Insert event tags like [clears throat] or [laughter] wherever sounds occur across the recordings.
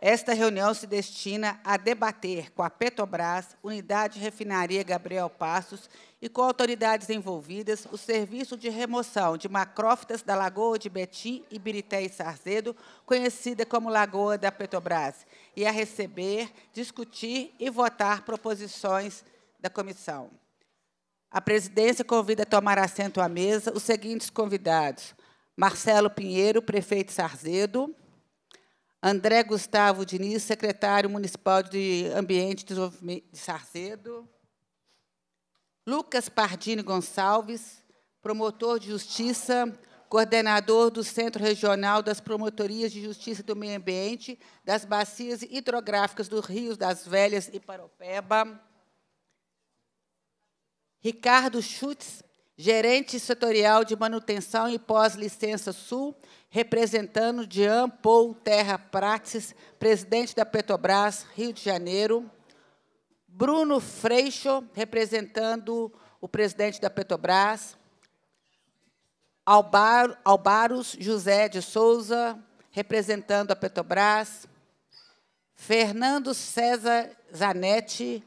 Esta reunião se destina a debater com a Petrobras, Unidade Refinaria Gabriel Passos e com autoridades envolvidas o serviço de remoção de macrófitas da Lagoa de Betim, Ibirité e Sarzedo, conhecida como Lagoa da Petrobras, e a receber, discutir e votar proposições da comissão. A presidência convida a tomar assento à mesa os seguintes convidados: Marcelo Pinheiro, prefeito Sarzedo. André Gustavo Diniz, secretário municipal de Ambiente e Desenvolvimento de Sarcedo. Lucas Pardini Gonçalves, promotor de justiça, coordenador do Centro Regional das Promotorias de Justiça do Meio Ambiente das Bacias Hidrográficas dos Rios das Velhas e Paropeba. Ricardo Schutz, gerente setorial de manutenção e pós-licença Sul representando Jean Paul Terra Prates, presidente da Petrobras, Rio de Janeiro. Bruno Freixo, representando o presidente da Petrobras. Albar, Albaros José de Souza, representando a Petrobras. Fernando César Zanetti,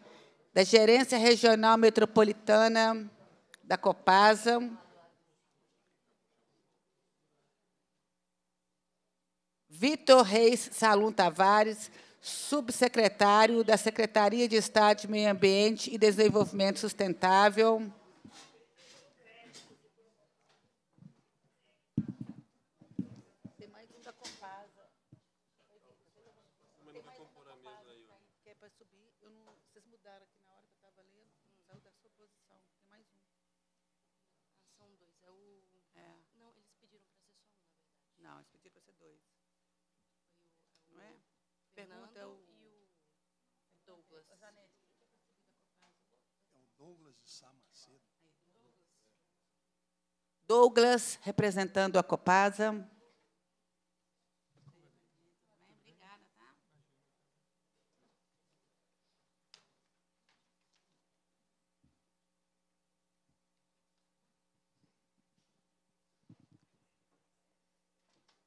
da Gerência Regional Metropolitana da Copasa. Vitor Reis Salum Tavares, subsecretário da Secretaria de Estado de Meio Ambiente e Desenvolvimento Sustentável. Douglas de Samacedo. Douglas, representando a Copasa.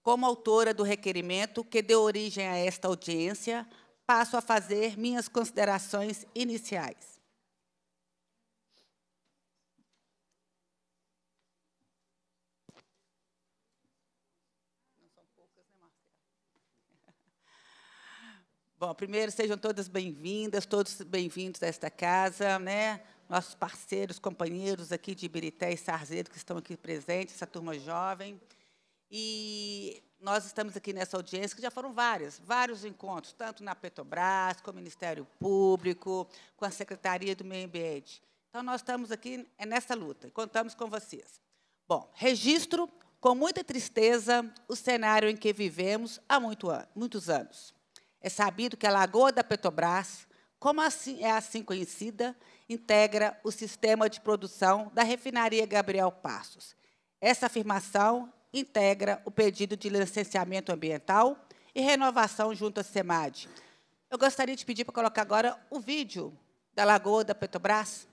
Como autora do requerimento que deu origem a esta audiência, passo a fazer minhas considerações iniciais. Bom, primeiro sejam todas bem-vindas, todos bem-vindos a esta casa, né? Nossos parceiros, companheiros aqui de Ibirité e Sarzedo que estão aqui presentes, essa turma jovem. E nós estamos aqui nessa audiência, que já foram várias, vários encontros, tanto na Petrobras, com o Ministério Público, com a Secretaria do Meio Ambiente. Então, nós estamos aqui é nessa luta e contamos com vocês. Bom, registro com muita tristeza o cenário em que vivemos há muito an muitos anos. É sabido que a Lagoa da Petrobras, como assim, é assim conhecida, integra o sistema de produção da refinaria Gabriel Passos. Essa afirmação integra o pedido de licenciamento ambiental e renovação junto à SEMAD. Eu gostaria de pedir para colocar agora o vídeo da Lagoa da Petrobras.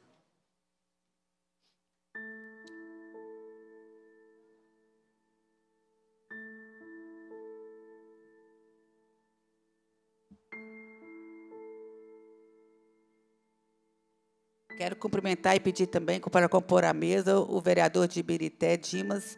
Quero cumprimentar e pedir também para compor a mesa o vereador de Ibirité, Dimas.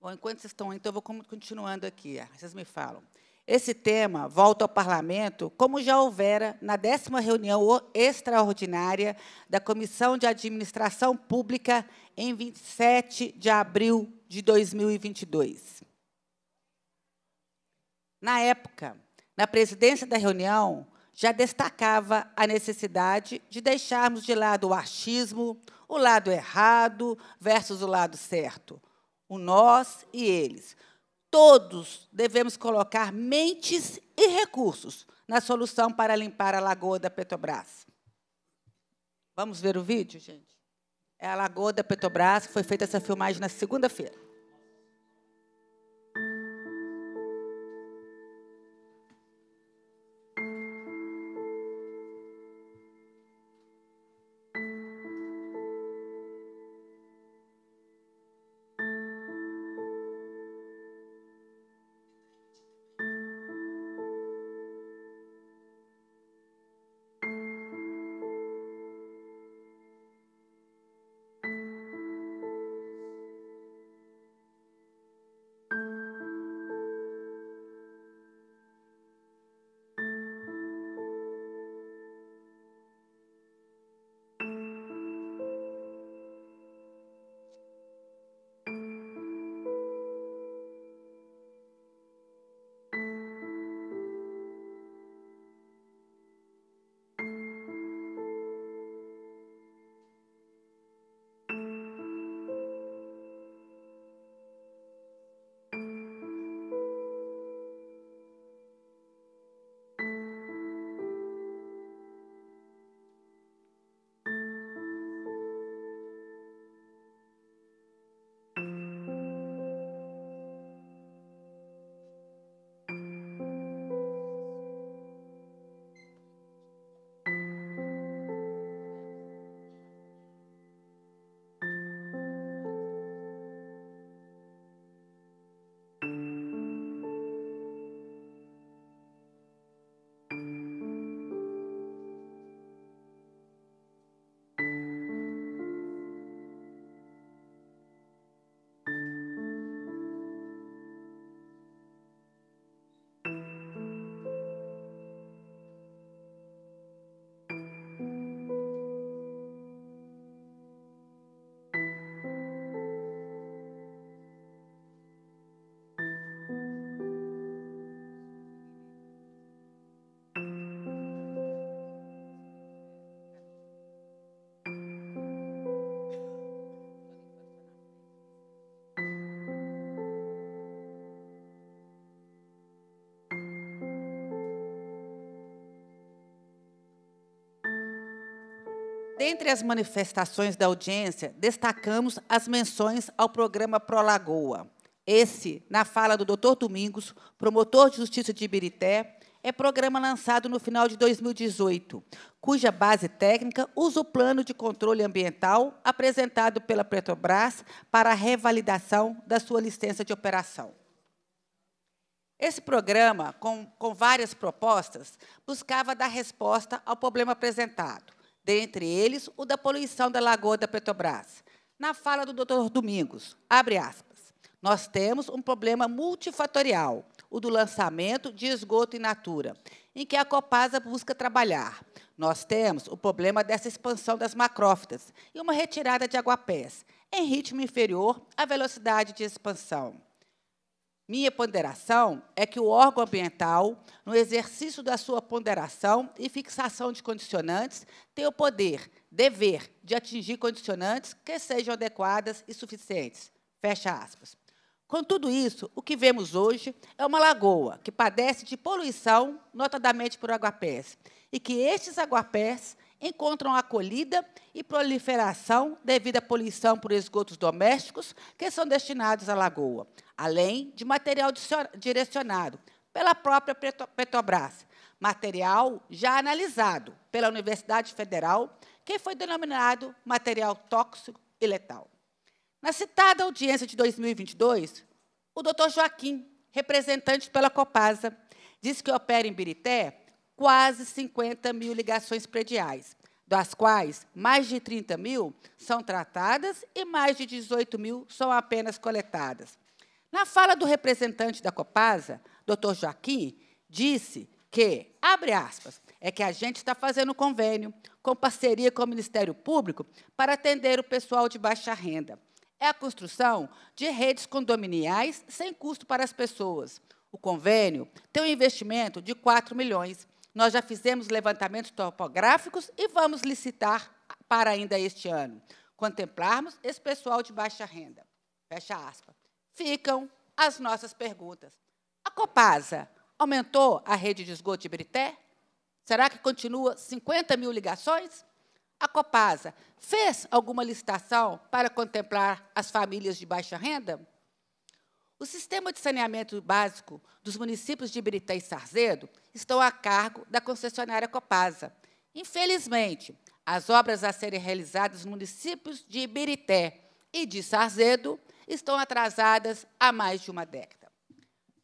Bom, enquanto vocês estão, então eu vou continuando aqui. Vocês me falam. Esse tema volta ao Parlamento, como já houvera na décima reunião extraordinária da Comissão de Administração Pública, em 27 de abril de 2022. Na época, na presidência da reunião, já destacava a necessidade de deixarmos de lado o achismo, o lado errado versus o lado certo, o nós e eles, todos devemos colocar mentes e recursos na solução para limpar a lagoa da Petrobras. Vamos ver o vídeo, gente? É a lagoa da Petrobras, foi feita essa filmagem na segunda-feira. Dentre as manifestações da audiência, destacamos as menções ao programa Prolagoa. Esse, na fala do Dr. Domingos, promotor de justiça de Ibirité, é programa lançado no final de 2018, cuja base técnica usa o plano de controle ambiental apresentado pela Petrobras para a revalidação da sua licença de operação. Esse programa, com, com várias propostas, buscava dar resposta ao problema apresentado, dentre eles o da poluição da lagoa da Petrobras. Na fala do Dr. Domingos, abre aspas, nós temos um problema multifatorial, o do lançamento de esgoto in natura, em que a Copasa busca trabalhar. Nós temos o problema dessa expansão das macrófitas e uma retirada de aguapés, em ritmo inferior à velocidade de expansão. Minha ponderação é que o órgão ambiental, no exercício da sua ponderação e fixação de condicionantes, tem o poder, dever, de atingir condicionantes que sejam adequadas e suficientes. Fecha aspas. Com tudo isso, o que vemos hoje é uma lagoa que padece de poluição, notadamente por aguapés, e que estes aguapés encontram acolhida e proliferação devido à poluição por esgotos domésticos que são destinados à lagoa, além de material direcionado pela própria Petrobras, material já analisado pela Universidade Federal, que foi denominado material tóxico e letal. Na citada audiência de 2022, o doutor Joaquim, representante pela Copasa, disse que opera em Birité quase 50 mil ligações prediais, das quais mais de 30 mil são tratadas e mais de 18 mil são apenas coletadas. Na fala do representante da Copasa, Dr. Joaquim, disse que, abre aspas, é que a gente está fazendo convênio com parceria com o Ministério Público para atender o pessoal de baixa renda. É a construção de redes condominiais sem custo para as pessoas. O convênio tem um investimento de 4 milhões. Nós já fizemos levantamentos topográficos e vamos licitar para ainda este ano. Contemplarmos esse pessoal de baixa renda. Fecha aspas ficam as nossas perguntas. A Copasa aumentou a rede de esgoto de Brité? Será que continua 50 mil ligações? A Copasa fez alguma licitação para contemplar as famílias de baixa renda? O sistema de saneamento básico dos municípios de Ibirité e Sarzedo estão a cargo da concessionária Copasa. Infelizmente, as obras a serem realizadas nos municípios de Ibirité e de Sarzedo estão atrasadas há mais de uma década.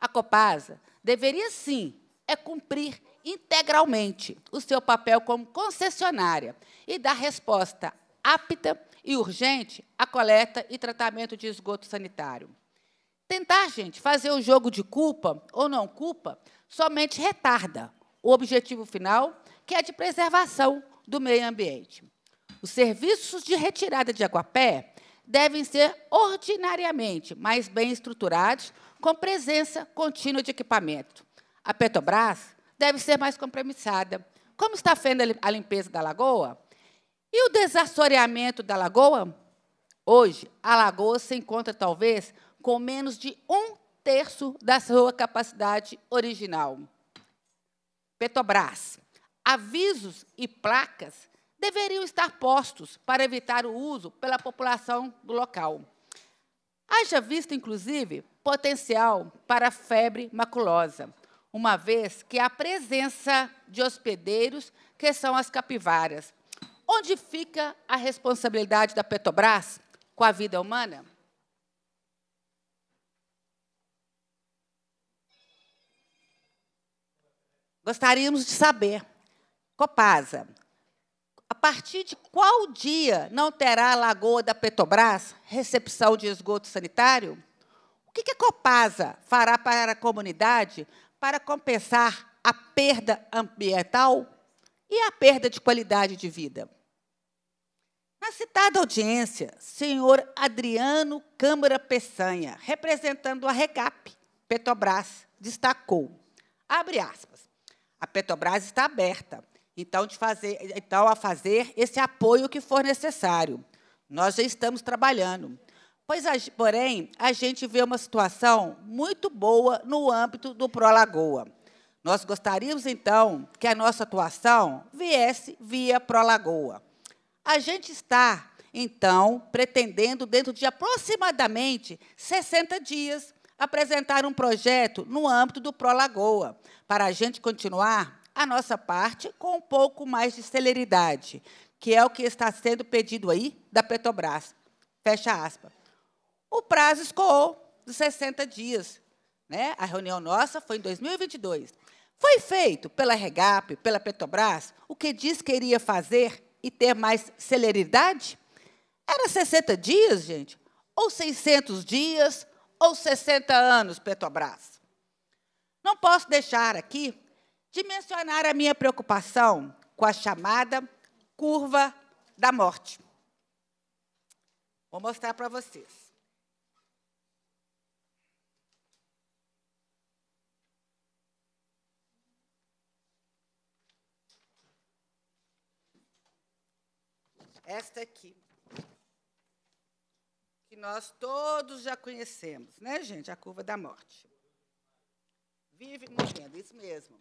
A Copasa deveria sim é cumprir integralmente o seu papel como concessionária e dar resposta apta e urgente à coleta e tratamento de esgoto sanitário. Tentar, gente, fazer o jogo de culpa ou não culpa somente retarda o objetivo final, que é de preservação do meio ambiente. Os serviços de retirada de aquapé devem ser ordinariamente mais bem estruturados, com presença contínua de equipamento. A Petrobras deve ser mais compromissada. Como está fazendo a limpeza da lagoa? E o desassoreamento da lagoa? Hoje, a lagoa se encontra, talvez, com menos de um terço da sua capacidade original. Petrobras, avisos e placas deveriam estar postos para evitar o uso pela população do local. Haja visto, inclusive, potencial para febre maculosa, uma vez que a presença de hospedeiros, que são as capivaras. Onde fica a responsabilidade da Petrobras com a vida humana? Gostaríamos de saber. Copasa, partir de qual dia não terá a lagoa da Petrobras recepção de esgoto sanitário? O que a Copasa fará para a comunidade para compensar a perda ambiental e a perda de qualidade de vida? Na citada audiência, senhor Adriano Câmara Peçanha, representando a RECAP, Petrobras, destacou, abre aspas, a Petrobras está aberta, então, de fazer, então, a fazer esse apoio que for necessário. Nós já estamos trabalhando. Pois, porém, a gente vê uma situação muito boa no âmbito do Prolagoa. Nós gostaríamos, então, que a nossa atuação viesse via Prolagoa. A gente está, então, pretendendo, dentro de aproximadamente 60 dias, apresentar um projeto no âmbito do Prolagoa, para a gente continuar a nossa parte com um pouco mais de celeridade, que é o que está sendo pedido aí da Petrobras. Fecha aspas. O prazo escoou dos 60 dias. Né? A reunião nossa foi em 2022. Foi feito pela Regap, pela Petrobras, o que diz que iria fazer e ter mais celeridade? Era 60 dias, gente? Ou 600 dias? Ou 60 anos, Petrobras? Não posso deixar aqui dimensionar a minha preocupação com a chamada curva da morte. Vou mostrar para vocês. Esta aqui, que nós todos já conhecemos, né, gente? A curva da morte. Vive morrendo, isso mesmo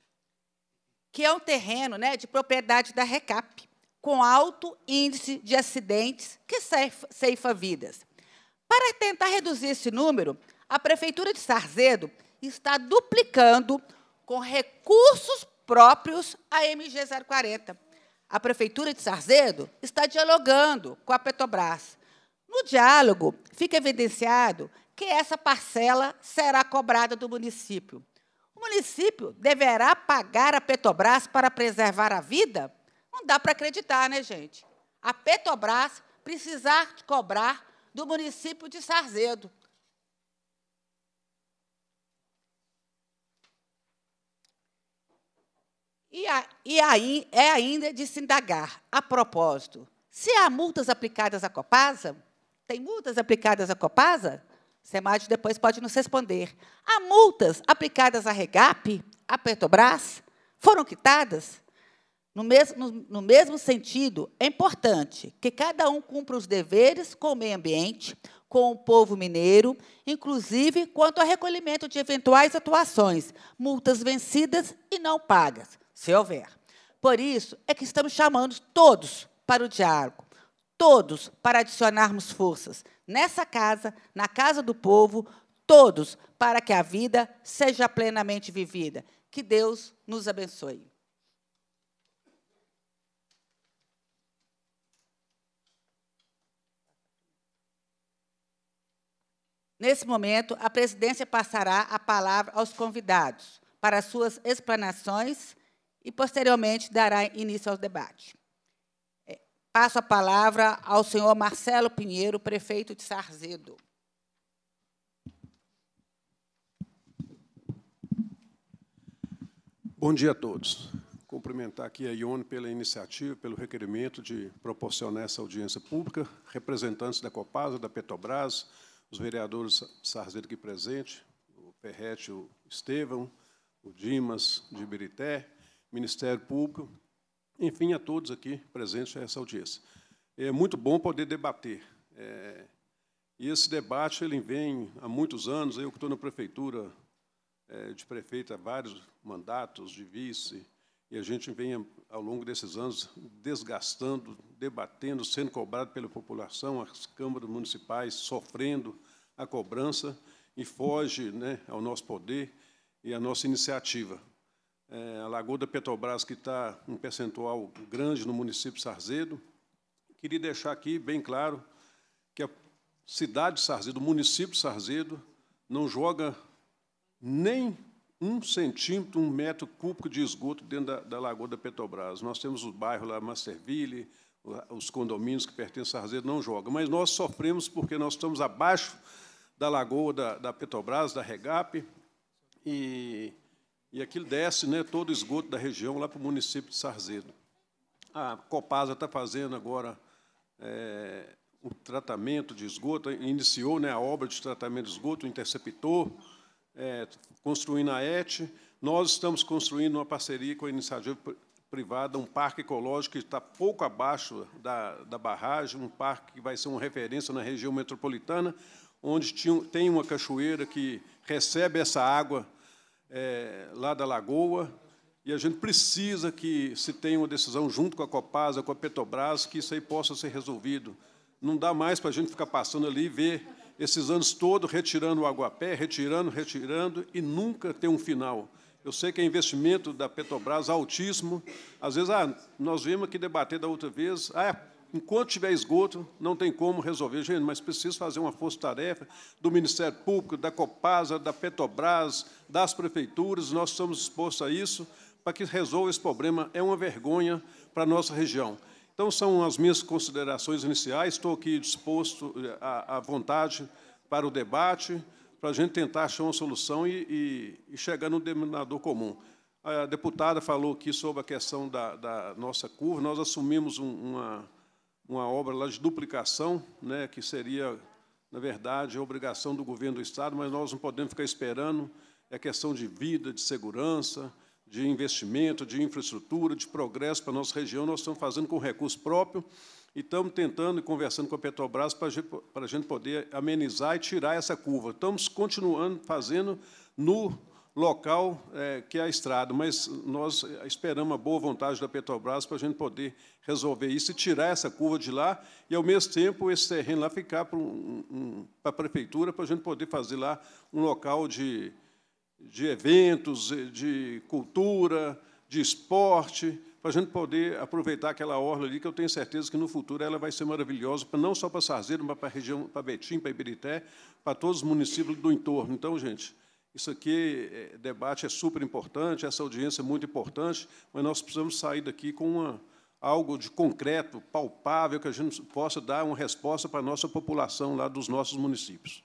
que é um terreno né, de propriedade da RECAP, com alto índice de acidentes que ceifa vidas. Para tentar reduzir esse número, a Prefeitura de Sarzedo está duplicando com recursos próprios a MG040. A Prefeitura de Sarzedo está dialogando com a Petrobras. No diálogo, fica evidenciado que essa parcela será cobrada do município. O município deverá pagar a Petrobras para preservar a vida? Não dá para acreditar, né, gente? A Petrobras precisar cobrar do município de Sarzedo. E, a, e aí é ainda de se indagar, a propósito, se há multas aplicadas à Copasa, tem multas aplicadas à Copasa? SEMAD depois pode nos responder. Há multas aplicadas à REGAP, à Petrobras? Foram quitadas? No mesmo, no mesmo sentido, é importante que cada um cumpra os deveres com o meio ambiente, com o povo mineiro, inclusive quanto ao recolhimento de eventuais atuações, multas vencidas e não pagas, se houver. Por isso é que estamos chamando todos para o diálogo, todos para adicionarmos forças, nessa casa, na casa do povo, todos, para que a vida seja plenamente vivida. Que Deus nos abençoe. Nesse momento, a presidência passará a palavra aos convidados para suas explanações e, posteriormente, dará início ao debate. Passo a palavra ao senhor Marcelo Pinheiro, prefeito de Sarzedo. Bom dia a todos. Cumprimentar aqui a Ione pela iniciativa, pelo requerimento de proporcionar essa audiência pública, representantes da Copasa, da Petrobras, os vereadores Sarzedo aqui presente, o Ferrete, o Estevão, o Dimas, de Ibirité, Ministério Público, enfim, a todos aqui presentes a essa audiência. É muito bom poder debater. É, e esse debate ele vem há muitos anos. Eu que estou na prefeitura é, de prefeito há vários mandatos de vice, e a gente vem ao longo desses anos desgastando, debatendo, sendo cobrado pela população, as câmaras municipais sofrendo a cobrança e foge né, ao nosso poder e à nossa iniciativa é, a Lagoa da Petrobras, que está um percentual grande no município de Sarzedo. Queria deixar aqui bem claro que a cidade de Sarzedo, o município de Sarzedo, não joga nem um centímetro, um metro cúbico de esgoto dentro da, da Lagoa da Petrobras. Nós temos o bairro lá, Masterville, os condomínios que pertencem a Sarzedo não jogam, mas nós sofremos porque nós estamos abaixo da Lagoa da, da Petrobras, da Regap, e e aquilo desce né, todo o esgoto da região lá para o município de Sarzedo. A Copasa está fazendo agora é, o tratamento de esgoto, iniciou né, a obra de tratamento de esgoto, o interceptor, é, construindo a ET. Nós estamos construindo uma parceria com a iniciativa privada, um parque ecológico que está pouco abaixo da, da barragem, um parque que vai ser uma referência na região metropolitana, onde tinha, tem uma cachoeira que recebe essa água é, lá da Lagoa, e a gente precisa que se tenha uma decisão junto com a Copasa, com a Petrobras, que isso aí possa ser resolvido. Não dá mais para a gente ficar passando ali e ver esses anos todos retirando o aguapé, retirando, retirando, e nunca ter um final. Eu sei que é investimento da Petrobras altíssimo. Às vezes, ah, nós vimos aqui debater da outra vez, ah, Enquanto tiver esgoto, não tem como resolver. Gente, mas preciso fazer uma força-tarefa do Ministério Público, da Copasa, da Petrobras, das prefeituras, nós estamos expostos a isso para que resolva esse problema. É uma vergonha para a nossa região. Então, são as minhas considerações iniciais. Estou aqui disposto eh, à, vontade para o debate, para a gente tentar achar uma solução e, e, e chegar no denominador comum. A deputada falou aqui sobre a questão da, da nossa curva. Nós assumimos um, uma, uma obra lá de duplicação, né, que seria, na verdade, a obrigação do governo do Estado, mas nós não podemos ficar esperando. É questão de vida, de segurança, de investimento, de infraestrutura, de progresso para a nossa região. Nós estamos fazendo com recurso próprio e estamos tentando e conversando com a Petrobras para a gente poder amenizar e tirar essa curva. Estamos continuando fazendo no local é, que é a estrada, mas nós esperamos a boa vontade da Petrobras para a gente poder resolver isso e tirar essa curva de lá e, ao mesmo tempo, esse terreno lá ficar para um, um, a prefeitura para a gente poder fazer lá um local de, de eventos, de cultura, de esporte, para a gente poder aproveitar aquela orla ali, que eu tenho certeza que no futuro ela vai ser maravilhosa, para não só para Sarzeiro, mas para a região, para Betim, para Iberité, para todos os municípios do entorno. Então, gente, isso aqui, é, debate é super importante, essa audiência é muito importante, mas nós precisamos sair daqui com uma, algo de concreto, palpável, que a gente possa dar uma resposta para a nossa população lá dos nossos municípios.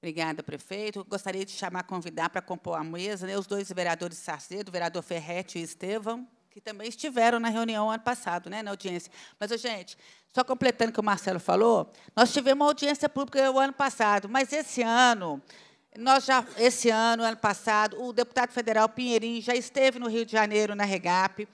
Obrigada, prefeito. Gostaria de chamar, convidar para compor a mesa né, os dois vereadores Sarcedo, o vereador Ferretti e Estevão, que também estiveram na reunião ano passado, né, na audiência. Mas, gente, só completando o que o Marcelo falou, nós tivemos uma audiência pública o ano passado, mas esse ano nós já, esse ano, ano passado, o deputado federal Pinheirinho já esteve no Rio de Janeiro, na REGAP.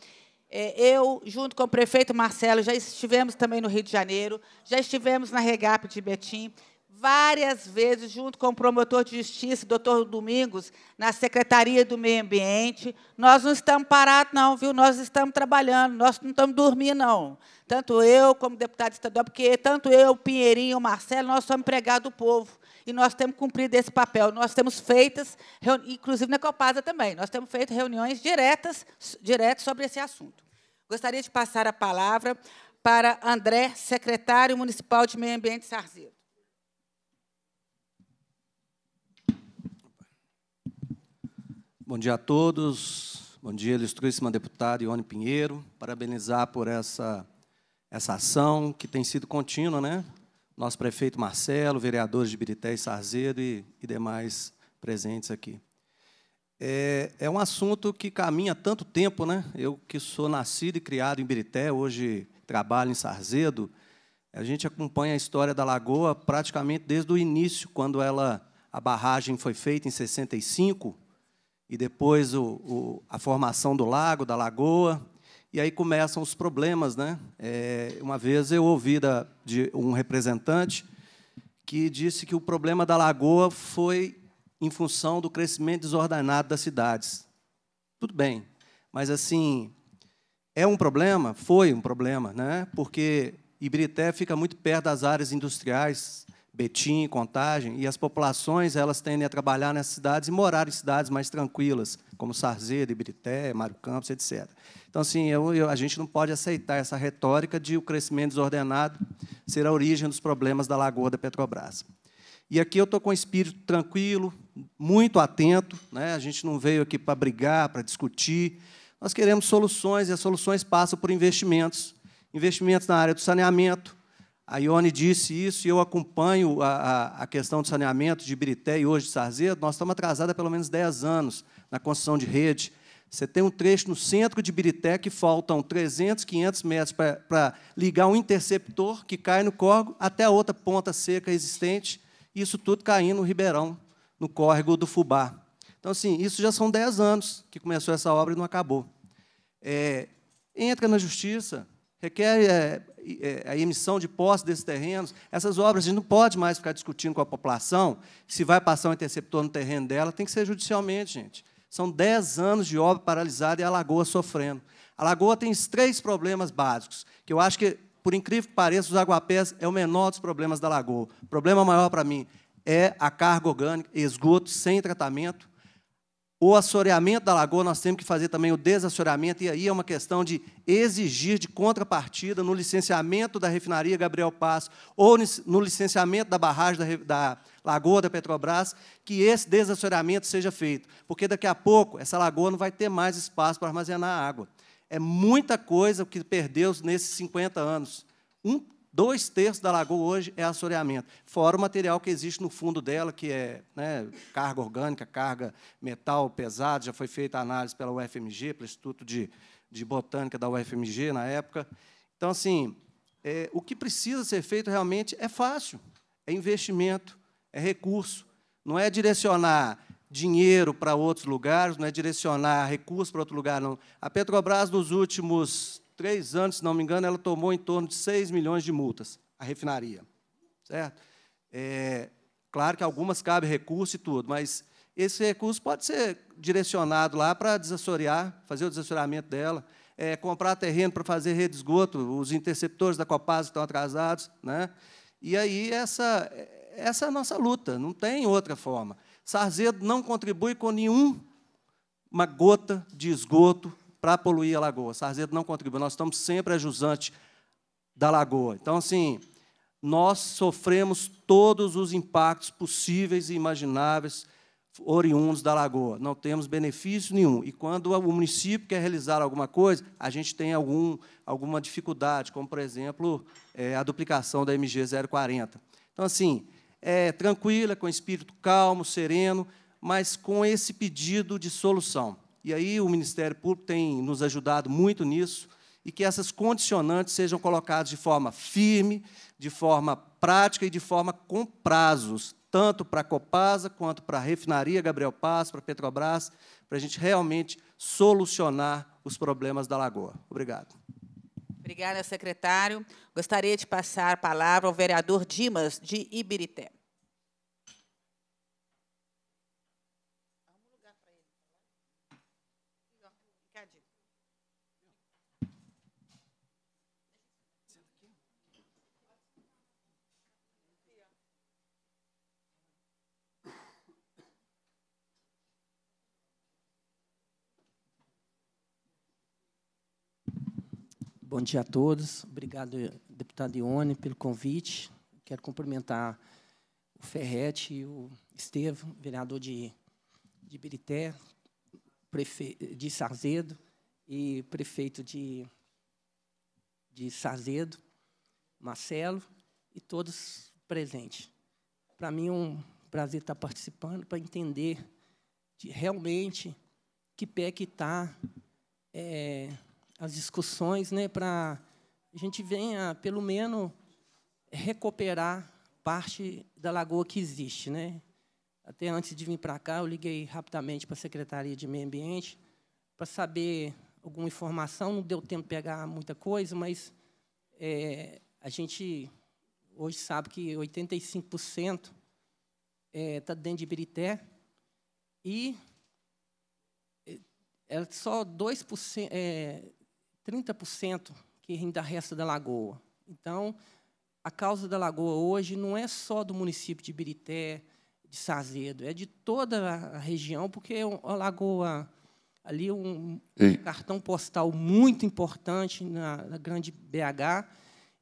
É, eu, junto com o prefeito Marcelo, já estivemos também no Rio de Janeiro, já estivemos na REGAP de Betim, várias vezes, junto com o promotor de justiça, doutor Domingos, na Secretaria do Meio Ambiente. Nós não estamos parados, não, viu? Nós estamos trabalhando, nós não estamos dormindo, não. Tanto eu, como deputado estadual, porque tanto eu, Pinheirinho, Marcelo, nós somos empregados do povo e nós temos cumprido esse papel. Nós temos feitas, inclusive na Copasa também, nós temos feito reuniões diretas, diretas sobre esse assunto. Gostaria de passar a palavra para André, secretário municipal de Meio Ambiente Sarzedo. Bom dia a todos. Bom dia, ilustríssima deputada Ione Pinheiro. Parabenizar por essa, essa ação que tem sido contínua, né? nosso prefeito Marcelo, vereadores de Birité e Sarzedo e, e demais presentes aqui. É, é, um assunto que caminha tanto tempo, né? Eu que sou nascido e criado em Birité, hoje trabalho em Sarzedo, a gente acompanha a história da lagoa praticamente desde o início, quando ela a barragem foi feita em 65 e depois o, o, a formação do lago, da lagoa, e aí começam os problemas. Né? É, uma vez eu ouvi da, de um representante que disse que o problema da lagoa foi em função do crescimento desordenado das cidades. Tudo bem, mas assim, é um problema? Foi um problema, né? porque Ibirité fica muito perto das áreas industriais, Betim, Contagem, e as populações elas tendem a trabalhar nessas cidades e morar em cidades mais tranquilas, como Sarzedo, Ibirité, Mário Campos, etc. Então, assim, eu, eu, a gente não pode aceitar essa retórica de o crescimento desordenado ser a origem dos problemas da lagoa da Petrobras. E aqui eu estou com o espírito tranquilo, muito atento, né? a gente não veio aqui para brigar, para discutir. Nós queremos soluções e as soluções passam por investimentos investimentos na área do saneamento. A Ione disse isso e eu acompanho a, a, a questão do saneamento de Ibirité e hoje de Sarzedo. Nós estamos atrasados há pelo menos 10 anos na construção de rede você tem um trecho no centro de Birité que faltam 300, 500 metros para ligar um interceptor que cai no córrego até a outra ponta seca existente, isso tudo caindo no ribeirão, no córrego do Fubá. Então, assim, isso já são 10 anos que começou essa obra e não acabou. É, entra na justiça, requer é, é, a emissão de posse desses terrenos. Essas obras a gente não pode mais ficar discutindo com a população se vai passar um interceptor no terreno dela, tem que ser judicialmente, gente. São 10 anos de obra paralisada e a Lagoa sofrendo. A Lagoa tem três problemas básicos, que eu acho que, por incrível que pareça, os aguapés é o menor dos problemas da Lagoa. O problema maior para mim é a carga orgânica, esgoto sem tratamento, o assoreamento da lagoa, nós temos que fazer também o desassoreamento, e aí é uma questão de exigir de contrapartida no licenciamento da refinaria Gabriel Passo ou no licenciamento da barragem da, da lagoa da Petrobras, que esse desassoreamento seja feito, porque daqui a pouco essa lagoa não vai ter mais espaço para armazenar água. É muita coisa que perdeu nesses 50 anos. Um Dois terços da lagoa hoje é assoreamento, fora o material que existe no fundo dela, que é né, carga orgânica, carga metal pesado. Já foi feita a análise pela UFMG, pelo Instituto de, de Botânica da UFMG na época. Então, assim, é, o que precisa ser feito realmente é fácil: é investimento, é recurso. Não é direcionar dinheiro para outros lugares, não é direcionar recursos para outro lugar, não. A Petrobras, nos últimos três anos, se não me engano, ela tomou em torno de 6 milhões de multas, a refinaria. Certo? É, claro que algumas cabe recurso e tudo, mas esse recurso pode ser direcionado lá para desassorear, fazer o desassoreamento dela, é, comprar terreno para fazer rede de esgoto, os interceptores da Copasa estão atrasados. Né? E aí essa, essa é a nossa luta, não tem outra forma. Sarzedo não contribui com nenhuma gota de esgoto para poluir a lagoa. Sarzedo não contribui. Nós estamos sempre a jusante da lagoa. Então, assim, nós sofremos todos os impactos possíveis e imagináveis oriundos da lagoa. Não temos benefício nenhum. E quando o município quer realizar alguma coisa, a gente tem algum, alguma dificuldade, como, por exemplo, é, a duplicação da MG 040. Então, assim, é, tranquila, com espírito calmo, sereno, mas com esse pedido de solução. E aí o Ministério Público tem nos ajudado muito nisso e que essas condicionantes sejam colocadas de forma firme, de forma prática e de forma com prazos, tanto para a Copasa quanto para a refinaria Gabriel Paz, para a Petrobras, para a gente realmente solucionar os problemas da Lagoa. Obrigado. Obrigada, secretário. Gostaria de passar a palavra ao vereador Dimas, de Ibirité. Bom dia a todos. Obrigado, deputado Ione, pelo convite. Quero cumprimentar o Ferrete e o Estevam, vereador de, de Birité, prefe... de Sarzedo e prefeito de, de Sarzedo, Marcelo, e todos presentes. Para mim é um prazer estar participando, para entender de, realmente que pé que está é, eh, as discussões, né, para a gente venha, pelo menos, recuperar parte da lagoa que existe. Né? Até antes de vir para cá, eu liguei rapidamente para a Secretaria de Meio Ambiente para saber alguma informação. Não deu tempo de pegar muita coisa, mas é, a gente hoje sabe que 85% está é, tá dentro de Ibirité e é, é só 2%, é, 30% que ainda resta da lagoa. Então, a causa da lagoa hoje não é só do município de Birité, de Sazedo, é de toda a região, porque é a lagoa ali um, cartão postal muito importante na, na, grande BH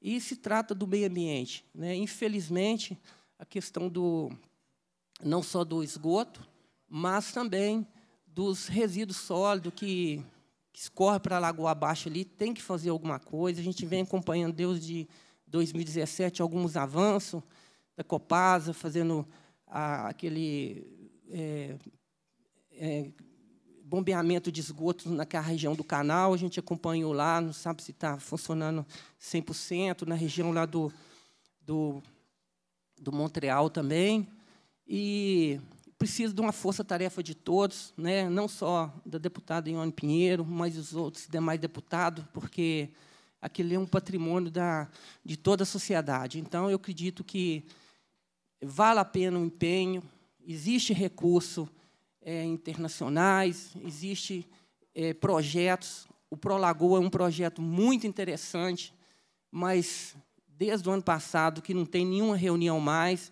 e se trata do meio ambiente, né? Infelizmente, a questão do não só do esgoto, mas também dos resíduos sólidos que que escorre para a lagoa abaixo ali, tem que fazer alguma coisa. A gente vem acompanhando desde 2017 alguns avanços da Copasa, fazendo a, aquele é, é, bombeamento de esgotos naquela região do canal. A gente acompanhou lá, não sabe se está funcionando 100%, na região lá do, do, do Montreal também. E precisa de uma força-tarefa de todos, né? não só da deputada Ione Pinheiro, mas dos outros demais deputados, porque aquele é um patrimônio da, de toda a sociedade. Então, eu acredito que vale a pena o empenho, existe recurso é, internacionais, existe é, projetos. O Prolagoa é um projeto muito interessante, mas desde o ano passado que não tem nenhuma reunião mais,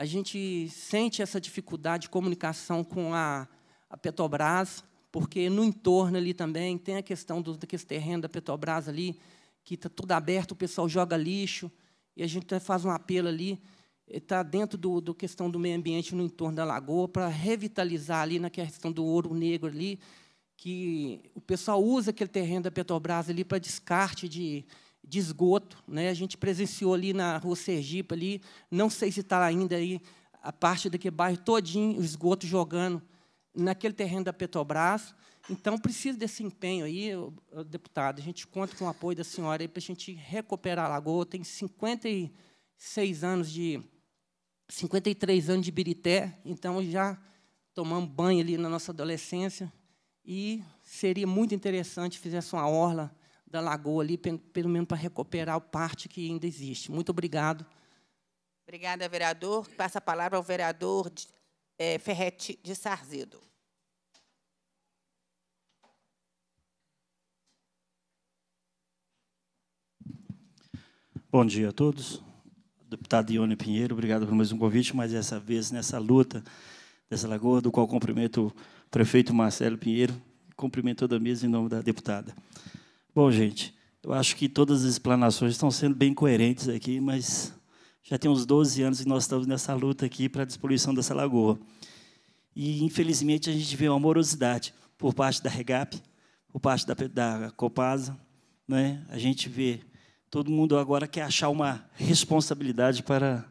a gente sente essa dificuldade de comunicação com a, a Petrobras, porque no entorno ali também tem a questão do, daquele terreno da Petrobras ali, que está tudo aberto, o pessoal joga lixo, e a gente tá, faz um apelo ali, está dentro do, do questão do meio ambiente no entorno da lagoa, para revitalizar ali na questão do ouro negro ali, que o pessoal usa aquele terreno da Petrobras ali para descarte de, de esgoto. Né? A gente presenciou ali na rua Sergipe, ali, não sei se está ainda aí, a parte daquele bairro todinho, o esgoto jogando naquele terreno da Petrobras. Então, precisa desse empenho aí, deputado. A gente conta com o apoio da senhora para a gente recuperar a lagoa. Tem 56 anos de. 53 anos de Birité, então já tomamos banho ali na nossa adolescência. E seria muito interessante se fizesse uma orla da lagoa ali, pelo menos para recuperar o parte que ainda existe. Muito obrigado. Obrigada, vereador. Passa a palavra ao vereador é, Ferrete de Sarzedo. Bom dia a todos. Deputado Ione Pinheiro, obrigado por mais um convite, mas dessa vez nessa luta dessa lagoa, do qual cumprimento o prefeito Marcelo Pinheiro, cumprimento toda a mesa em nome da deputada. Bom, gente, eu acho que todas as explanações estão sendo bem coerentes aqui, mas já tem uns 12 anos que nós estamos nessa luta aqui para a despoluição dessa lagoa. E, infelizmente, a gente vê uma amorosidade por parte da REGAP, por parte da, da Copasa. Né? A gente vê todo mundo agora quer achar uma responsabilidade para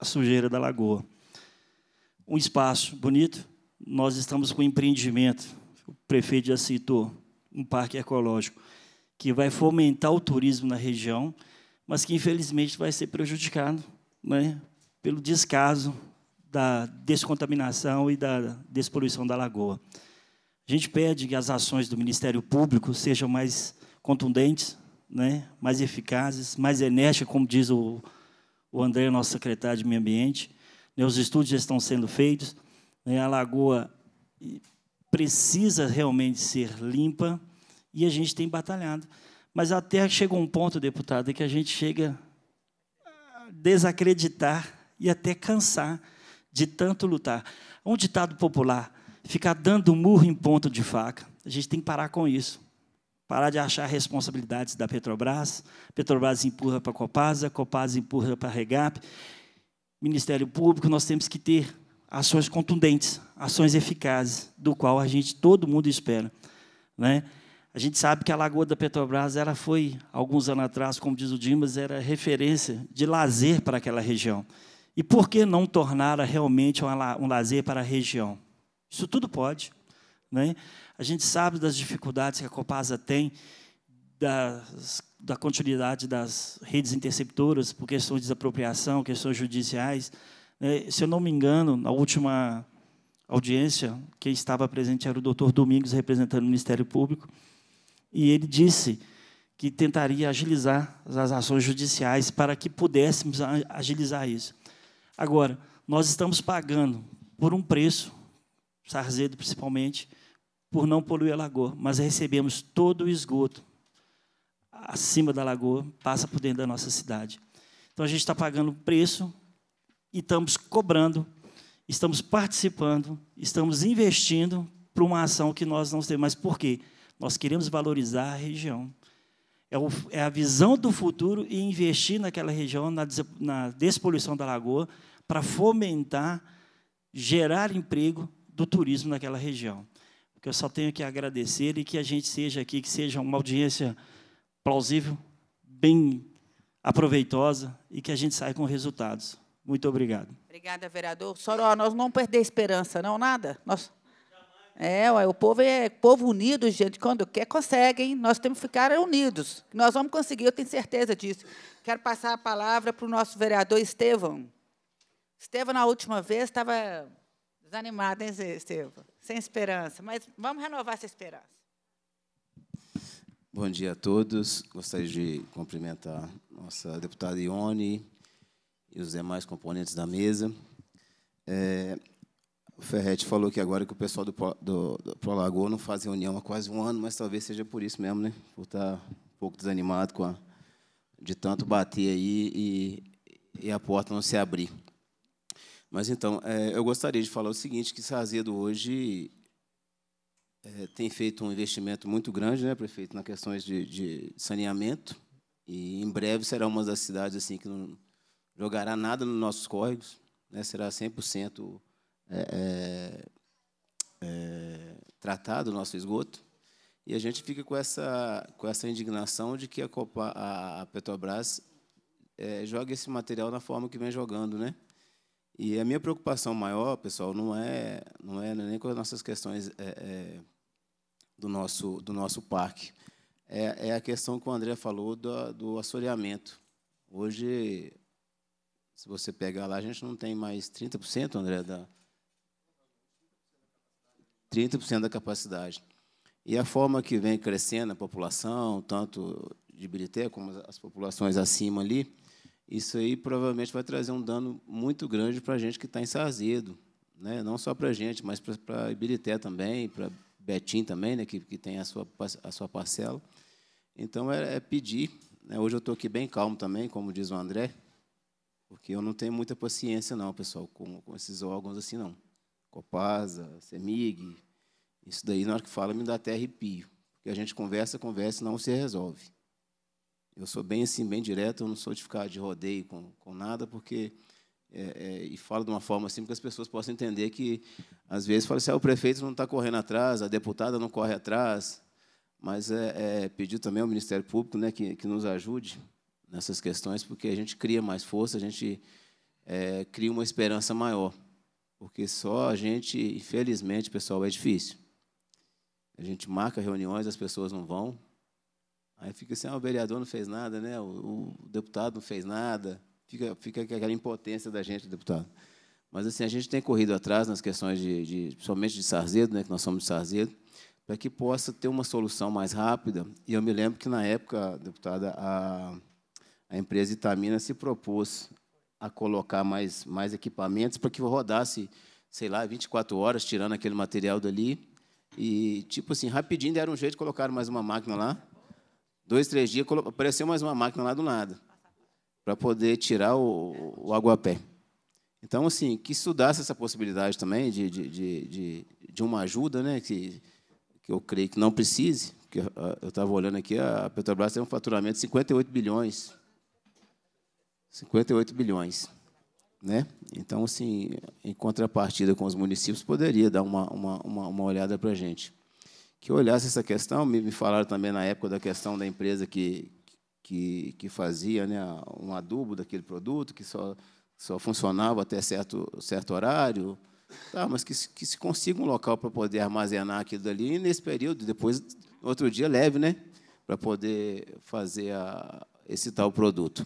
a sujeira da lagoa. Um espaço bonito, nós estamos com empreendimento, o prefeito já citou, um parque ecológico que vai fomentar o turismo na região, mas que infelizmente vai ser prejudicado né, pelo descaso da descontaminação e da despoluição da lagoa. A gente pede que as ações do Ministério Público sejam mais contundentes, né, mais eficazes, mais enérgicas, como diz o, o André, nosso secretário de Meio Ambiente. Né, os estudos já estão sendo feitos. Né, a lagoa precisa realmente ser limpa, e a gente tem batalhado. Mas até chegou um ponto, deputado, que a gente chega a desacreditar e até cansar de tanto lutar. Um ditado popular, ficar dando murro em ponto de faca. A gente tem que parar com isso. Parar de achar responsabilidades da Petrobras. Petrobras empurra para a Copasa, a Copasa empurra para a Regap. Ministério Público, nós temos que ter ações contundentes, ações eficazes, do qual a gente, todo mundo espera. Né? A gente sabe que a Lagoa da Petrobras ela foi, alguns anos atrás, como diz o Dimas, era referência de lazer para aquela região. E por que não torná-la realmente um lazer para a região? Isso tudo pode. Né? A gente sabe das dificuldades que a Copasa tem das, da continuidade das redes interceptoras por questões de desapropriação, questões judiciais. Né? Se eu não me engano, na última audiência, quem estava presente era o doutor Domingos, representando o Ministério Público, e ele disse que tentaria agilizar as ações judiciais para que pudéssemos agilizar isso. Agora, nós estamos pagando por um preço, Sarzedo principalmente, por não poluir a lagoa, mas recebemos todo o esgoto acima da lagoa, passa por dentro da nossa cidade. Então a gente está pagando preço e estamos cobrando, estamos participando, estamos investindo para uma ação que nós não temos. Mas por quê? Nós queremos valorizar a região. É, o, é a visão do futuro e investir naquela região, na, na despoluição da lagoa, para fomentar, gerar emprego do turismo naquela região. porque eu só tenho que agradecer e que a gente seja aqui, que seja uma audiência plausível, bem aproveitosa e que a gente saia com resultados. Muito obrigado. Obrigada, vereador. Soró, nós não perder esperança, não, nada? Nós é, o povo é povo unido, gente. Quando quer, conseguem. Nós temos que ficar unidos. Nós vamos conseguir, eu tenho certeza disso. Quero passar a palavra para o nosso vereador Estevão. Estevão, na última vez, estava desanimado, hein, Estevão? Sem esperança. Mas vamos renovar essa esperança. Bom dia a todos. Gostaria de cumprimentar nossa deputada Ione e os demais componentes da mesa. É, o Ferret falou que agora que o pessoal do, do, do Prolagoa não faz reunião há quase um ano, mas talvez seja por isso mesmo, né? Por estar tá um pouco desanimado com a, de tanto bater aí e, e a porta não se abrir. Mas então, é, eu gostaria de falar o seguinte: que Sazedo hoje é, tem feito um investimento muito grande, né, prefeito, na questões de, de, saneamento. E em breve será uma das cidades assim que não jogará nada nos nossos córregos, né, será 100% é, é, é, tratado o nosso esgoto, e a gente fica com essa, com essa indignação de que a, Copa, a, a Petrobras é, joga esse material na forma que vem jogando, né? E a minha preocupação maior, pessoal, não é não é nem com as nossas questões é, é, do nosso do nosso parque, é, a questão que o André falou do, do assoreamento. Hoje se você pegar lá, a gente não tem mais 30%, André, da, 30% da capacidade. E a forma que vem crescendo a população, tanto de Birité como as populações acima ali, isso aí provavelmente vai trazer um dano muito grande para a gente que está em Sarzedo, né? não só para a gente, mas para Ibirité também, para Betim também, né? que, que tem a sua, a sua parcela. Então, é, é pedir. Né? Hoje eu estou aqui bem calmo também, como diz o André, porque eu não tenho muita paciência, não, pessoal, com, com esses órgãos assim, não. Copasa, Semig, isso daí, na hora que fala, me dá até arrepio. Porque a gente conversa, conversa e não se resolve. Eu sou bem assim, bem direto, eu não sou de ficar de rodeio com, com nada, porque. É, é, e falo de uma forma assim que as pessoas possam entender que, às vezes, fala assim, ah, o prefeito não está correndo atrás, a deputada não corre atrás. Mas é, é pedir também ao Ministério Público né, que, que nos ajude nessas questões, porque a gente cria mais força, a gente é, cria uma esperança maior. Porque só a gente, infelizmente, pessoal, é difícil. A gente marca reuniões, as pessoas não vão. Aí fica assim, ah, o vereador não fez nada, né? O, o deputado não fez nada. Fica, fica aquela impotência da gente, deputado. Mas assim, a gente tem corrido atrás nas questões de, de principalmente de Sarzedo, né, que nós somos de Sarzedo, para que possa ter uma solução mais rápida. E eu me lembro que na época, deputada, a, a empresa Itamina se propôs a colocar mais, mais equipamentos para que rodasse, sei lá, 24 horas, tirando aquele material dali. E, tipo assim, rapidinho deram um jeito, colocaram mais uma máquina lá. Dois, três dias, apareceu mais uma máquina lá do nada, para poder tirar o, o aguapé. Então, assim, que estudasse essa possibilidade também de, de, de, de, uma ajuda, né, que, que eu creio que não precise, porque ah, eu estava olhando aqui, a Petrobras tem um faturamento de 58 bilhões 58 bilhões. Né? Então, assim, em contrapartida com os municípios, poderia dar uma, uma, uma, uma olhada para a gente. Que olhasse essa questão, me, me falaram também na época da questão da empresa que, que, que fazia né, um adubo daquele produto, que só, só funcionava até certo, certo horário, tá, mas que, que se consiga um local para poder armazenar aquilo dali, e nesse período, depois, outro dia, leve, né, para poder fazer a, esse tal produto.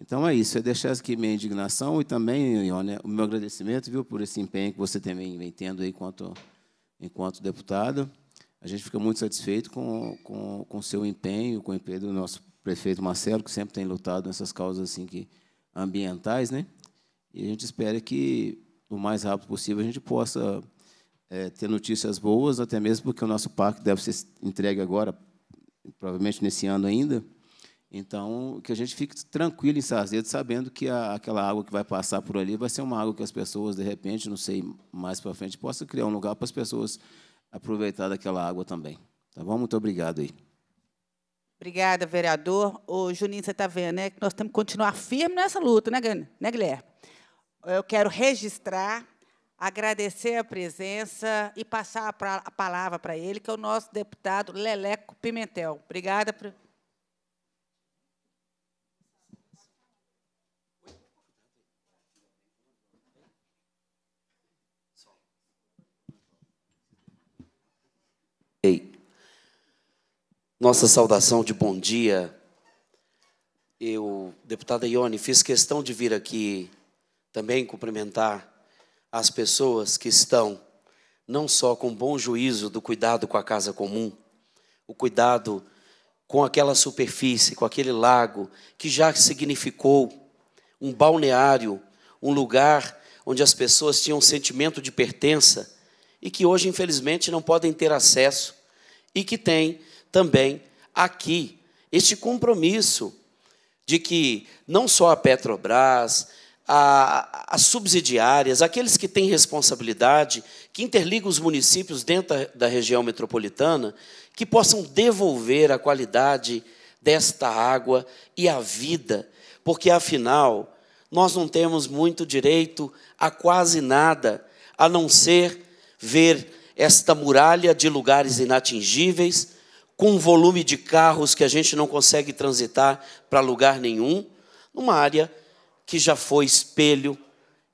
Então é isso, é deixar aqui minha indignação e também, Ione, o meu agradecimento, viu, por esse empenho que você também vem tendo aí enquanto, enquanto deputado. A gente fica muito satisfeito com o com, com seu empenho, com o empenho do nosso prefeito Marcelo, que sempre tem lutado nessas causas assim que ambientais, né? E a gente espera que o mais rápido possível a gente possa é, ter notícias boas, até mesmo porque o nosso parque deve ser entregue agora, provavelmente nesse ano ainda. Então, que a gente fique tranquilo em Sarzedo, sabendo que a, aquela água que vai passar por ali vai ser uma água que as pessoas, de repente, não sei, mais para frente, possa criar um lugar para as pessoas aproveitar daquela água também. Tá bom? Muito obrigado aí. Obrigada, vereador. O Juninho, você está vendo, né? Que nós temos que continuar firme nessa luta, né, né, Guilherme? Eu quero registrar, agradecer a presença e passar a, a palavra para ele, que é o nosso deputado Leleco Pimentel. Obrigada. Por... nossa saudação de bom dia. Eu, deputada Ione, fiz questão de vir aqui também cumprimentar as pessoas que estão não só com bom juízo do cuidado com a casa comum, o cuidado com aquela superfície, com aquele lago que já significou um balneário, um lugar onde as pessoas tinham um sentimento de pertença e que hoje infelizmente não podem ter acesso e que tem também aqui este compromisso de que não só a Petrobras, as subsidiárias, aqueles que têm responsabilidade, que interligam os municípios dentro da região metropolitana, que possam devolver a qualidade desta água e a vida, porque afinal nós não temos muito direito a quase nada, a não ser ver esta muralha de lugares inatingíveis com um volume de carros que a gente não consegue transitar para lugar nenhum, numa área que já foi espelho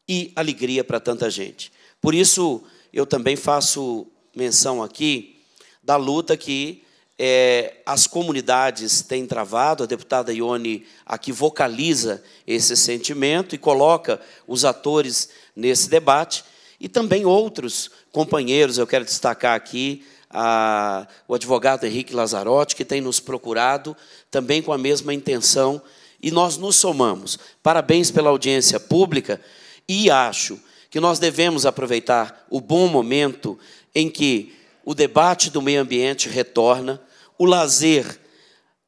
e alegria para tanta gente. Por isso, eu também faço menção aqui da luta que é, as comunidades têm travado, a deputada Ione aqui vocaliza esse sentimento e coloca os atores nesse debate, e também outros companheiros, eu quero destacar aqui a, o advogado Henrique Lazarotti, que tem nos procurado também com a mesma intenção, e nós nos somamos. Parabéns pela audiência pública e acho que nós devemos aproveitar o bom momento em que o debate do meio ambiente retorna, o lazer,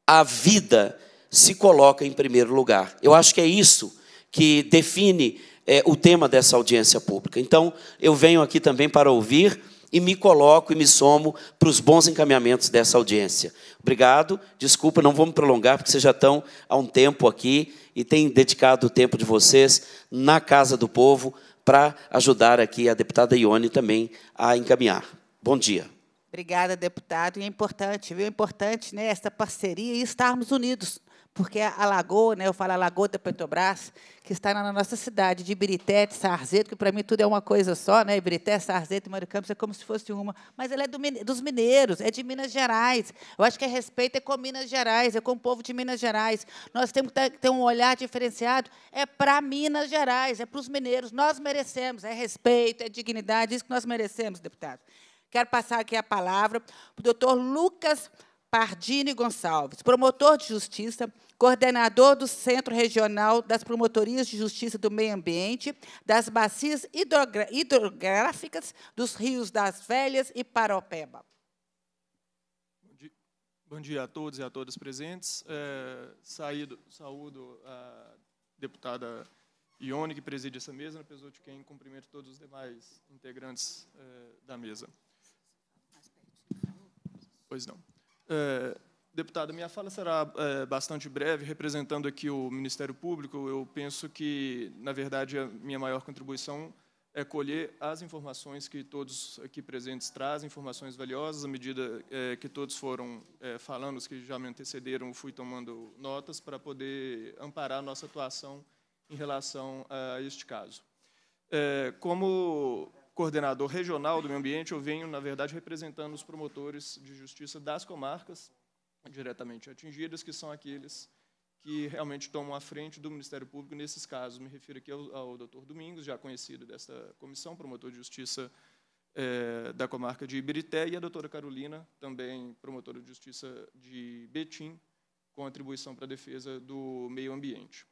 a vida se coloca em primeiro lugar. Eu acho que é isso que define é, o tema dessa audiência pública. Então, eu venho aqui também para ouvir e me coloco e me somo para os bons encaminhamentos dessa audiência. Obrigado, desculpa, não vou me prolongar, porque vocês já estão há um tempo aqui e têm dedicado o tempo de vocês na Casa do Povo para ajudar aqui a deputada Ione também a encaminhar. Bom dia. Obrigada, deputado. E é importante, viu? É importante né, essa parceria e estarmos unidos porque a lagoa, né, eu falo a lagoa da Petrobras, que está na nossa cidade, de Ibirité, de Sarzeto, que para mim tudo é uma coisa só, né? Ibirité, Sarzeto e Campos é como se fosse uma, mas ela é do, dos mineiros, é de Minas Gerais. Eu acho que é respeito é com Minas Gerais, é com o povo de Minas Gerais. Nós temos que tá, ter um olhar diferenciado, é para Minas Gerais, é para os mineiros. Nós merecemos, é respeito, é dignidade, isso que nós merecemos, deputado. Quero passar aqui a palavra para o doutor Lucas Pardini Gonçalves, promotor de justiça, coordenador do Centro Regional das Promotorias de Justiça do Meio Ambiente, das bacias hidrográficas dos rios das Velhas e Paropeba. Bom dia a todos e a todas presentes. É, saído, saúdo a deputada Ione, que preside essa mesa, na pessoa de quem cumprimento todos os demais integrantes é, da mesa. Pois não. É, Deputada, minha fala será é, bastante breve, representando aqui o Ministério Público. Eu penso que, na verdade, a minha maior contribuição é colher as informações que todos aqui presentes trazem, informações valiosas, à medida é, que todos foram é, falando, os que já me antecederam, fui tomando notas para poder amparar nossa atuação em relação a este caso. É, como coordenador regional do meio ambiente, eu venho, na verdade, representando os promotores de justiça das comarcas diretamente atingidas, que são aqueles que realmente tomam a frente do Ministério Público nesses casos. Me refiro aqui ao, ao doutor Domingos, já conhecido desta comissão, promotor de justiça é, da comarca de Ibirité, e a doutora Carolina, também promotora de justiça de Betim, com atribuição para a defesa do meio ambiente.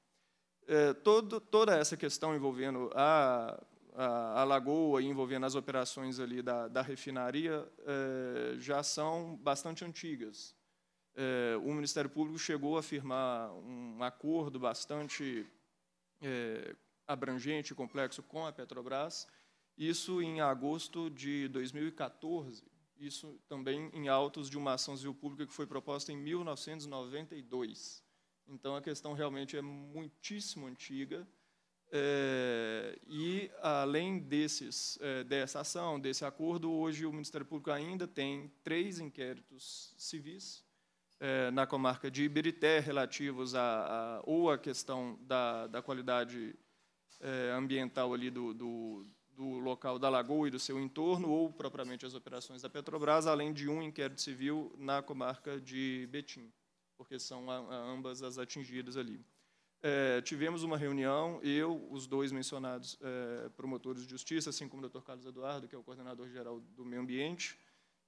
É, todo, toda essa questão envolvendo a, a, a, lagoa e envolvendo as operações ali da, da refinaria é, já são bastante antigas. Eh, o Ministério Público chegou a firmar um acordo bastante eh, abrangente e complexo com a Petrobras, isso em agosto de 2014, isso também em autos de uma ação civil pública que foi proposta em 1992. Então, a questão realmente é muitíssimo antiga, é, e, além desses, é, dessa ação, desse acordo, hoje o Ministério Público ainda tem três inquéritos civis é, na comarca de Ibirité, relativos a, a ou à questão da, da qualidade é, ambiental ali do, do, do local da lagoa e do seu entorno, ou propriamente as operações da Petrobras, além de um inquérito civil na comarca de Betim, porque são a, a ambas as atingidas ali. É, tivemos uma reunião, eu, os dois mencionados é, promotores de justiça, assim como o Dr. Carlos Eduardo, que é o coordenador geral do meio ambiente,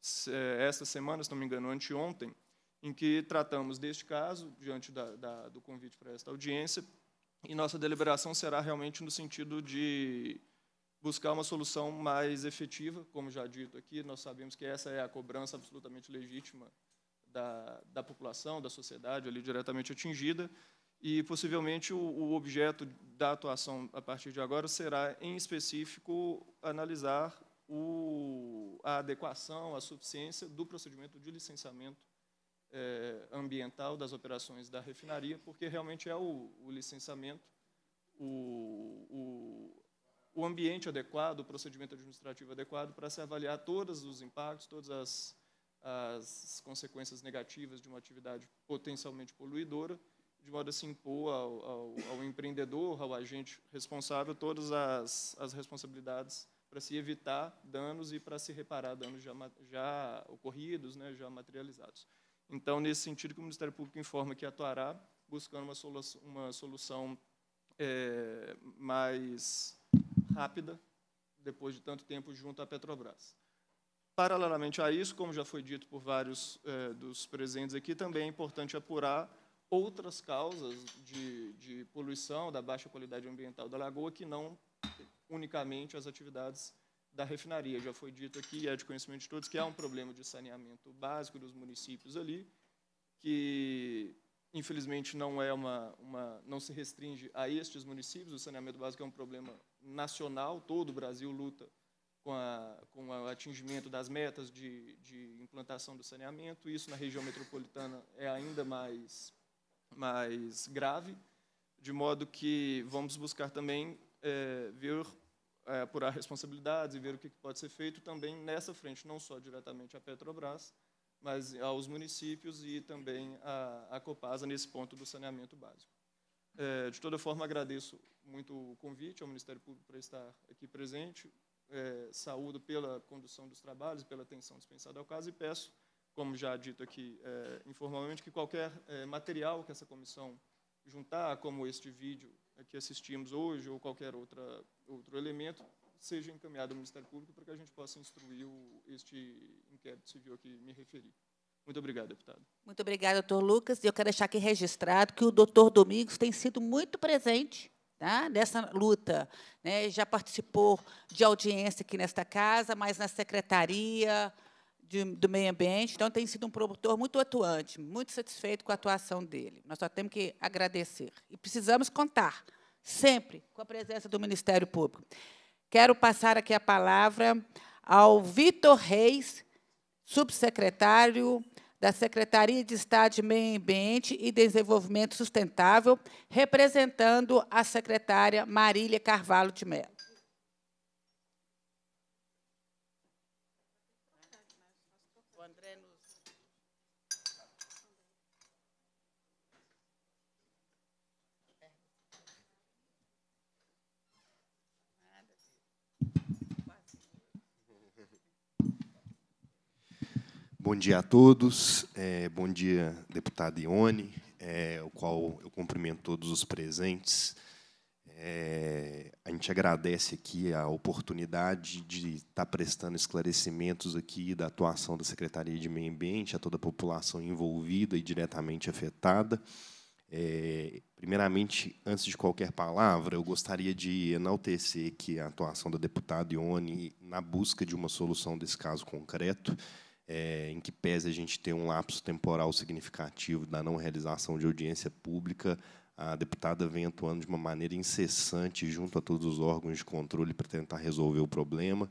se, é, esta semana, se não me engano, anteontem, em que tratamos deste caso, diante da, da, do convite para esta audiência, e nossa deliberação será realmente no sentido de buscar uma solução mais efetiva, como já dito aqui, nós sabemos que essa é a cobrança absolutamente legítima da, da população, da sociedade ali diretamente atingida, e possivelmente o, o objeto da atuação a partir de agora será, em específico, analisar o, a adequação, a suficiência do procedimento de licenciamento é, ambiental das operações da refinaria, porque realmente é o, o licenciamento, o, o, o, ambiente adequado, o procedimento administrativo adequado para se avaliar todos os impactos, todas as, as consequências negativas de uma atividade potencialmente poluidora, de modo a se impor ao, ao, ao empreendedor, ao agente responsável, todas as, as responsabilidades para se evitar danos e para se reparar danos já, já ocorridos, né, já materializados. Então, nesse sentido que o Ministério Público informa que atuará, buscando uma solução, uma solução é, mais rápida, depois de tanto tempo junto à Petrobras. Paralelamente a isso, como já foi dito por vários é, dos presentes aqui, também é importante apurar outras causas de, de poluição, da baixa qualidade ambiental da lagoa, que não unicamente as atividades da refinaria. Já foi dito aqui, é de conhecimento de todos, que há um problema de saneamento básico dos municípios ali, que infelizmente não é uma, uma não se restringe a estes municípios. O saneamento básico é um problema nacional, todo o Brasil luta com, a, com o atingimento das metas de, de implantação do saneamento. Isso na região metropolitana é ainda mais mais grave, de modo que vamos buscar também é, ver é, apurar responsabilidades e ver o que pode ser feito também nessa frente, não só diretamente à Petrobras, mas aos municípios e também à, à Copasa nesse ponto do saneamento básico. É, de toda forma, agradeço muito o convite ao Ministério Público para estar aqui presente, é, saúdo pela condução dos trabalhos, pela atenção dispensada ao caso e peço, como já dito aqui é, informalmente, que qualquer é, material que essa comissão juntar, como este vídeo que assistimos hoje ou qualquer outra, outro elemento seja encaminhado ao Ministério Público para que a gente possa instruir o, este inquérito civil a que me referi. Muito obrigado, deputado. Muito obrigado, doutor Lucas. E eu quero deixar aqui registrado que o doutor Domingos tem sido muito presente tá, nessa luta. Né? Já participou de audiência aqui nesta casa, mas na secretaria, de, do meio ambiente, então tem sido um promotor muito atuante, muito satisfeito com a atuação dele. Nós só temos que agradecer. E precisamos contar, sempre, com a presença do Ministério Público. Quero passar aqui a palavra ao Vitor Reis, subsecretário da Secretaria de Estado de Meio Ambiente e Desenvolvimento Sustentável, representando a secretária Marília Carvalho de Mello. Bom dia a todos. É, bom dia, deputado Ione, é, o qual eu cumprimento todos os presentes. É, a gente agradece aqui a oportunidade de estar prestando esclarecimentos aqui da atuação da Secretaria de Meio Ambiente a toda a população envolvida e diretamente afetada. É, primeiramente, antes de qualquer palavra, eu gostaria de enaltecer que a atuação da deputada Ione na busca de uma solução desse caso concreto é, em que pese a gente ter um lapso temporal significativo da não realização de audiência pública, a deputada vem atuando de uma maneira incessante junto a todos os órgãos de controle para tentar resolver o problema.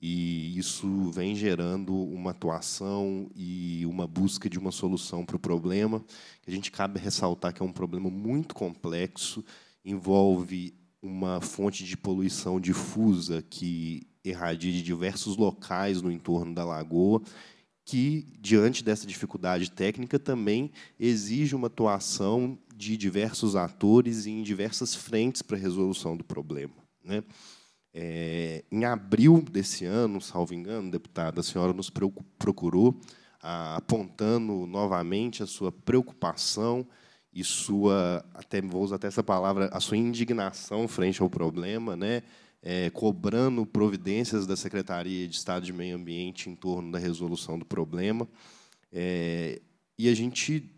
E isso vem gerando uma atuação e uma busca de uma solução para o problema, a gente cabe ressaltar que é um problema muito complexo, envolve uma fonte de poluição difusa que irradia de diversos locais no entorno da lagoa que, diante dessa dificuldade técnica, também exige uma atuação de diversos atores e em diversas frentes para a resolução do problema. Né? É, em abril desse ano, salvo engano, deputada, a senhora nos procurou, apontando novamente a sua preocupação e sua, até, vou usar até essa palavra, a sua indignação frente ao problema, né? é, cobrando providências da Secretaria de Estado de Meio Ambiente em torno da resolução do problema. É, e a gente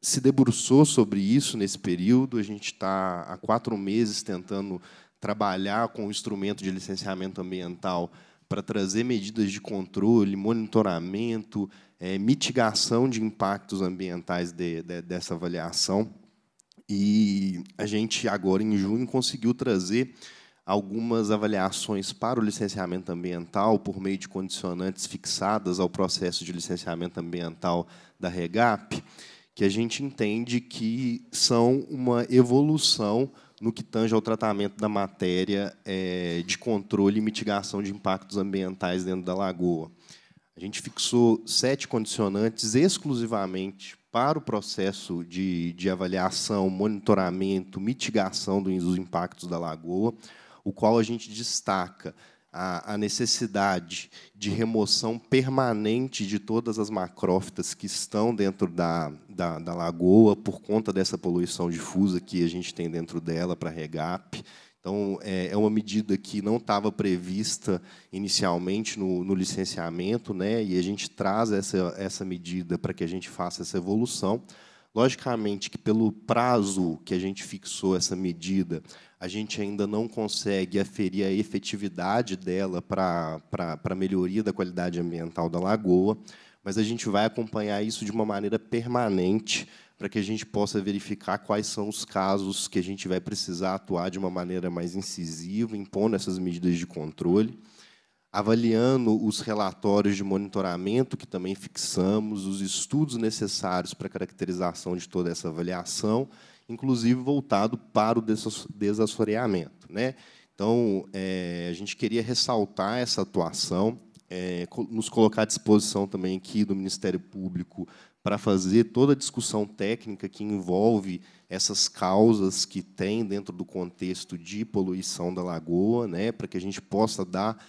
se debruçou sobre isso nesse período. A gente está há quatro meses tentando trabalhar com o instrumento de licenciamento ambiental para trazer medidas de controle, monitoramento, é, mitigação de impactos ambientais de, de, dessa avaliação. E a gente, agora em junho, conseguiu trazer algumas avaliações para o licenciamento ambiental por meio de condicionantes fixadas ao processo de licenciamento ambiental da REGAP, que a gente entende que são uma evolução no que tange ao tratamento da matéria é, de controle e mitigação de impactos ambientais dentro da lagoa. A gente fixou sete condicionantes exclusivamente para o processo de, de avaliação, monitoramento, mitigação dos impactos da lagoa o qual a gente destaca a, necessidade de remoção permanente de todas as macrófitas que estão dentro da, da, da, lagoa por conta dessa poluição difusa que a gente tem dentro dela para regap. Então, é, é uma medida que não estava prevista inicialmente no, no, licenciamento, né? e a gente traz essa, essa medida para que a gente faça essa evolução. Logicamente que, pelo prazo que a gente fixou essa medida, a gente ainda não consegue aferir a efetividade dela para a melhoria da qualidade ambiental da lagoa, mas a gente vai acompanhar isso de uma maneira permanente para que a gente possa verificar quais são os casos que a gente vai precisar atuar de uma maneira mais incisiva, impondo essas medidas de controle, avaliando os relatórios de monitoramento que também fixamos, os estudos necessários para a caracterização de toda essa avaliação, inclusive voltado para o desassoreamento. Né? Então, é, a gente queria ressaltar essa atuação, é, nos colocar à disposição também aqui do Ministério Público para fazer toda a discussão técnica que envolve essas causas que tem dentro do contexto de poluição da lagoa, né, para que a gente possa dar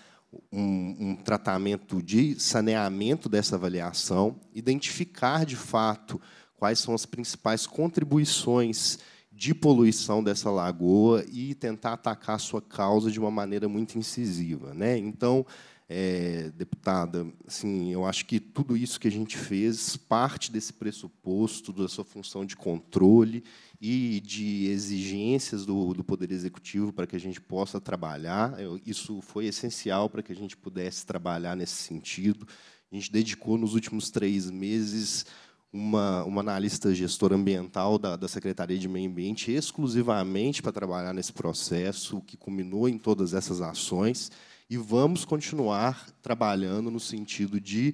um, um, tratamento de saneamento dessa avaliação, identificar de fato quais são as principais contribuições de poluição dessa lagoa e tentar atacar a sua causa de uma maneira muito incisiva. Né? Então, é, deputada, assim, eu acho que tudo isso que a gente fez parte desse pressuposto da sua função de controle e de exigências do, do Poder Executivo para que a gente possa trabalhar. Eu, isso foi essencial para que a gente pudesse trabalhar nesse sentido. A gente dedicou, nos últimos três meses, uma, uma analista gestora ambiental da, da Secretaria de Meio Ambiente exclusivamente para trabalhar nesse processo, que culminou em todas essas ações, e vamos continuar trabalhando no sentido de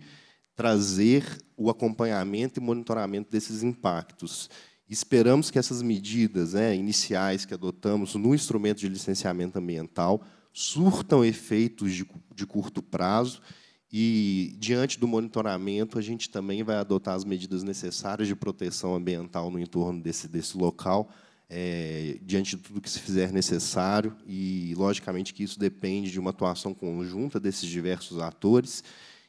trazer o acompanhamento e monitoramento desses impactos. Esperamos que essas medidas né, iniciais que adotamos no instrumento de licenciamento ambiental surtam efeitos de, de curto prazo e, diante do monitoramento, a gente também vai adotar as medidas necessárias de proteção ambiental no entorno desse, desse local, é, diante de tudo que se fizer necessário, e, logicamente, que isso depende de uma atuação conjunta desses diversos atores,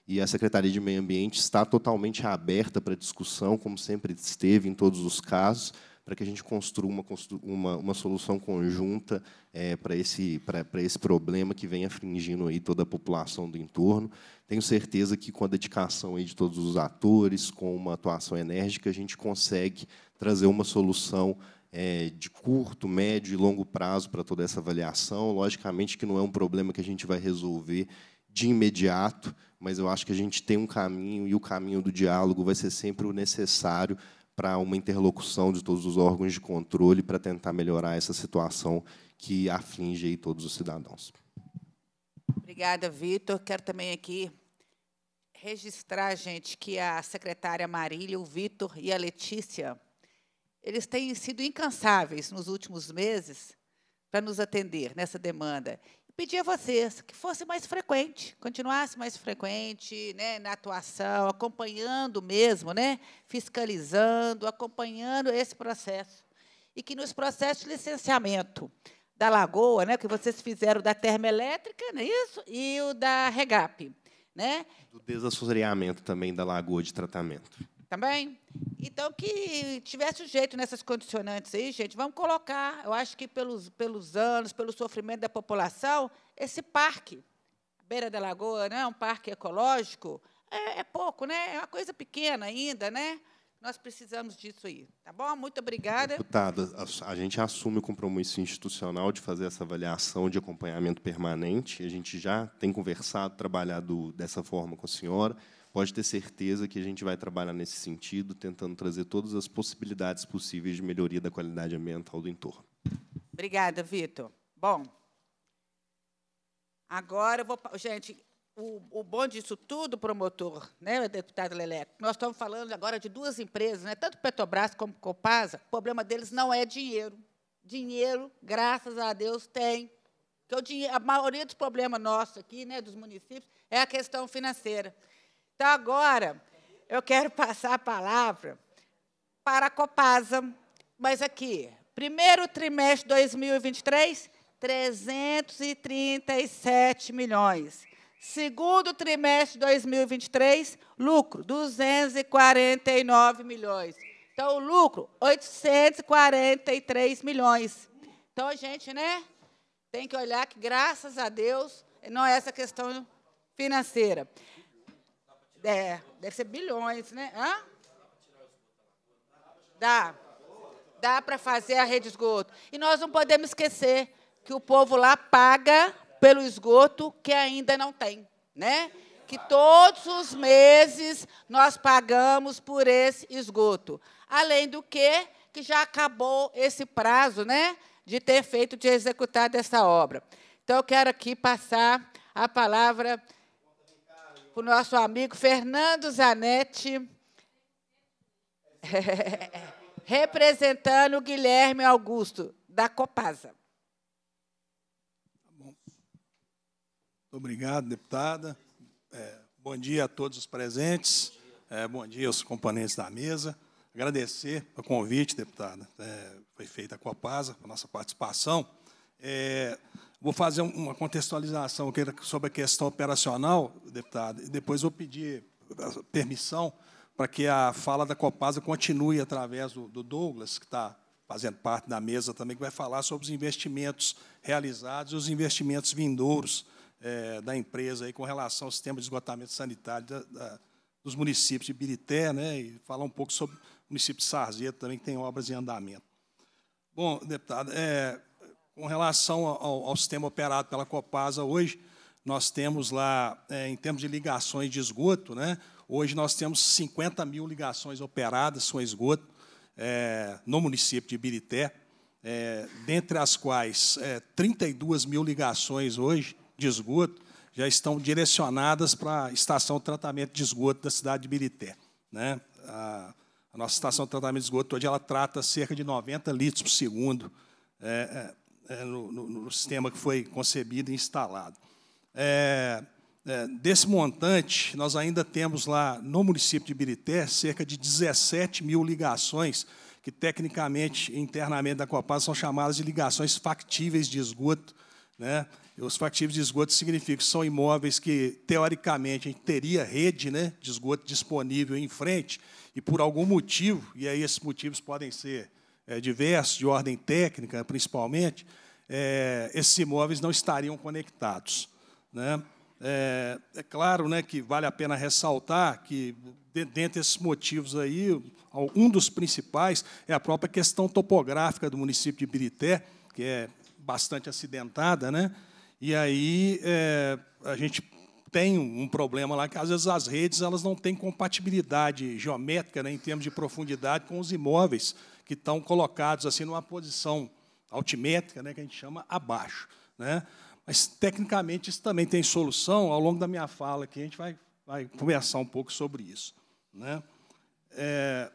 e a Secretaria de Meio Ambiente está totalmente aberta para discussão, como sempre esteve em todos os casos, para que a gente construa uma, uma, uma solução conjunta é, para esse, esse problema que vem afringindo aí toda a população do entorno. Tenho certeza que, com a dedicação aí de todos os atores, com uma atuação enérgica, a gente consegue trazer uma solução é, de curto, médio e longo prazo para toda essa avaliação. Logicamente que não é um problema que a gente vai resolver de imediato, mas eu acho que a gente tem um caminho e o caminho do diálogo vai ser sempre o necessário para uma interlocução de todos os órgãos de controle para tentar melhorar essa situação que aflige aí todos os cidadãos. Obrigada, Vitor. Quero também aqui registrar, gente, que a secretária Marília, o Vitor e a Letícia, eles têm sido incansáveis nos últimos meses para nos atender nessa demanda pedir a vocês que fosse mais frequente, continuasse mais frequente né, na atuação, acompanhando mesmo, né, fiscalizando, acompanhando esse processo. E que nos processos de licenciamento da Lagoa, né, que vocês fizeram da termoelétrica, não é isso? E o da REGAP. Né? Do desassoreamento também da Lagoa de Tratamento. Também? Então, que tivesse um jeito nessas condicionantes aí, gente, vamos colocar, eu acho que pelos, pelos anos, pelo sofrimento da população, esse parque, beira da lagoa, né, um parque ecológico, é, é pouco, né? É uma coisa pequena ainda, né? Nós precisamos disso aí, tá bom? Muito obrigada. Deputada, a gente assume o compromisso institucional de fazer essa avaliação de acompanhamento permanente. A gente já tem conversado, trabalhado dessa forma com a senhora. Pode ter certeza que a gente vai trabalhar nesse sentido, tentando trazer todas as possibilidades possíveis de melhoria da qualidade ambiental do entorno. Obrigada, Vitor. Bom, agora eu vou. Gente, o, o bom disso tudo, promotor, né, deputado Leleco, nós estamos falando agora de duas empresas, né, tanto Petrobras como Copasa, o problema deles não é dinheiro. Dinheiro, graças a Deus, tem. Porque o dinheiro, a maioria dos problemas nossos aqui, né, dos municípios, é a questão financeira. Então, agora, eu quero passar a palavra para a Copasa, mas aqui, primeiro trimestre de 2023, 337 milhões. Segundo trimestre de 2023, lucro, 249 milhões. Então, o lucro, 843 milhões. Então, a gente né, tem que olhar que, graças a Deus, não é essa questão financeira. É, deve ser bilhões, né? Hã? Dá. Dá para fazer a rede esgoto. E nós não podemos esquecer que o povo lá paga pelo esgoto que ainda não tem, né? Que todos os meses nós pagamos por esse esgoto. Além do que, que já acabou esse prazo, né? De ter feito, de executar essa obra. Então, eu quero aqui passar a palavra para o nosso amigo Fernando Zanetti, [laughs] representando o Guilherme Augusto, da Copasa. Tá Muito obrigado, deputada. É, bom dia a todos os presentes. É, bom dia aos componentes da mesa. Agradecer o convite, deputada. É, foi feita a Copasa, a nossa participação. É, Vou fazer uma contextualização sobre a questão operacional, deputado, e depois vou pedir eh, permissão para que a fala da Copasa continue através do, Douglas, que está fazendo parte da mesa também, que vai falar sobre os investimentos realizados e os investimentos vindouros é, da empresa aí, com relação ao sistema de esgotamento sanitário da, da, dos municípios de Birité, né, e falar um pouco sobre o município de Sarzedo também, que tem obras em andamento. Bom, deputado, é, com relação ao, ao sistema operado pela Copasa hoje, nós temos lá, é, em termos de ligações de esgoto, né, hoje nós temos 50 mil ligações operadas com esgoto é, no município de Ibirité, é, dentre as quais 32 é, mil ligações hoje de esgoto já estão direcionadas para a estação de tratamento de esgoto da cidade de Ibirité. Né? A, a nossa estação de tratamento de esgoto hoje ela trata cerca de 90 litros por segundo é, é, é, no, no, sistema que foi concebido e instalado. É, é, desse montante, nós ainda temos lá no município de Birité cerca de 17 mil ligações, que tecnicamente, internamente da Copasa, são chamadas de ligações factíveis de esgoto. Né? Os factíveis de esgoto significam que são imóveis que, teoricamente, a gente teria rede né, de esgoto disponível em frente, e por algum motivo, e aí esses motivos podem ser é, diversos, de ordem técnica, principalmente, é, esses imóveis não estariam conectados. Né? É, é, claro né, que vale a pena ressaltar que, dentre esses motivos aí, um dos principais é a própria questão topográfica do município de Birité, que é bastante acidentada, né? e aí é, a gente tem um problema lá que às vezes as redes elas não têm compatibilidade geométrica né, em termos de profundidade com os imóveis que estão colocados assim numa posição altimétrica, né, que a gente chama abaixo. Né? Mas, tecnicamente, isso também tem solução. Ao longo da minha fala que a gente vai, vai conversar um pouco sobre isso. Né? É,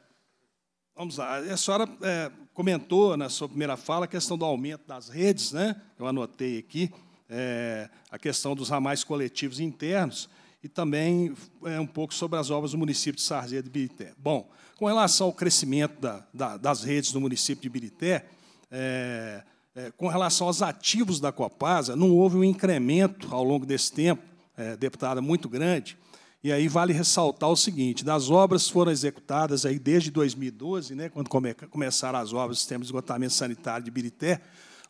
vamos lá. A senhora é, comentou na sua primeira fala a questão do aumento das redes, né? eu anotei aqui, é, a questão dos ramais coletivos internos e também é, um pouco sobre as obras do município de Sarzedo de Birité. Bom, com relação ao crescimento da, da, das redes do município de Birité, é, é, com relação aos ativos da Copasa, não houve um incremento ao longo desse tempo, é, deputada, muito grande. E aí vale ressaltar o seguinte: das obras foram executadas aí desde 2012, né, quando come, começaram as obras do sistema de esgotamento sanitário de Birité,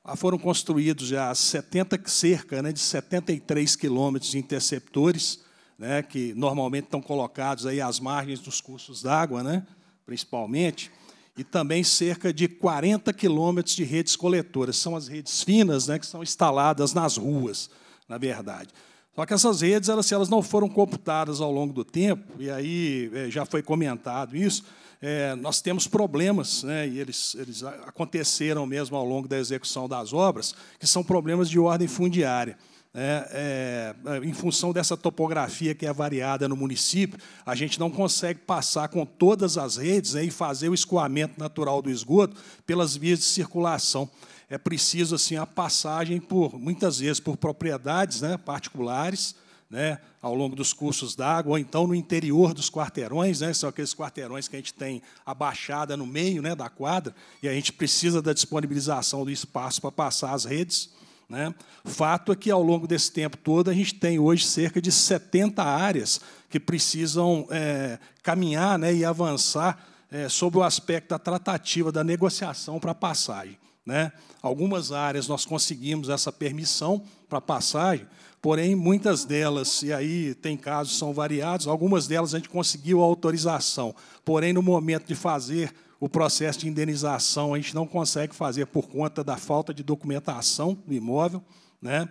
ah, foram construídos já 70, cerca né, de 73 quilômetros de interceptores, né, que normalmente estão colocados aí às margens dos cursos d'água, né, principalmente, e também cerca de 40 quilômetros de redes coletoras. São as redes finas né, que são instaladas nas ruas, na verdade. Só que essas redes, elas, se elas não foram computadas ao longo do tempo, e aí é, já foi comentado isso, é, nós temos problemas, né, e eles, eles aconteceram mesmo ao longo da execução das obras, que são problemas de ordem fundiária. Né, é, é, em função dessa topografia que é variada no município, a gente não consegue passar com todas as redes né, e fazer o escoamento natural do esgoto pelas vias de circulação. É preciso assim a passagem por muitas vezes por propriedades né, particulares, né, ao longo dos cursos d'água, ou então no interior dos quarteirões, né, são aqueles quarteirões que a gente tem a baixada no meio né, da quadra, e a gente precisa da disponibilização do espaço para passar as redes. Né? Fato é que, ao longo desse tempo todo, a gente tem hoje cerca de 70 áreas que precisam é, caminhar né, e avançar é, sobre o aspecto da tratativa, da negociação para a passagem. Né? Algumas áreas nós conseguimos essa permissão para passagem, porém muitas delas, e aí tem casos são variados, algumas delas a gente conseguiu a autorização, porém no momento de fazer o processo de indenização a gente não consegue fazer por conta da falta de documentação do imóvel. Né?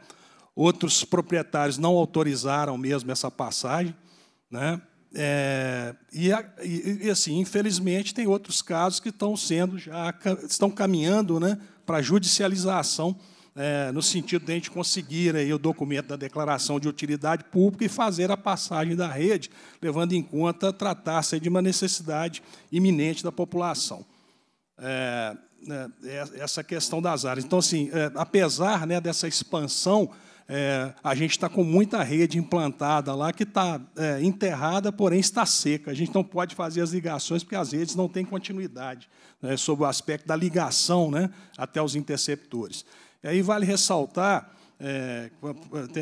Outros proprietários não autorizaram mesmo essa passagem. Né? É, e, e, assim, infelizmente, tem outros casos que estão sendo já estão caminhando né, para judicialização é, no sentido de a gente conseguir aí né, o documento da declaração de utilidade pública e fazer a passagem da rede, levando em conta tratar-se de uma necessidade iminente da população. É, né, é, essa questão das áreas. Então, assim, é, apesar né, dessa expansão, é, a gente está com muita rede implantada lá que está é, enterrada, porém está seca. A gente não pode fazer as ligações porque as redes não têm continuidade né, sobre o aspecto da ligação né, até os interceptores. E aí vale ressaltar, é,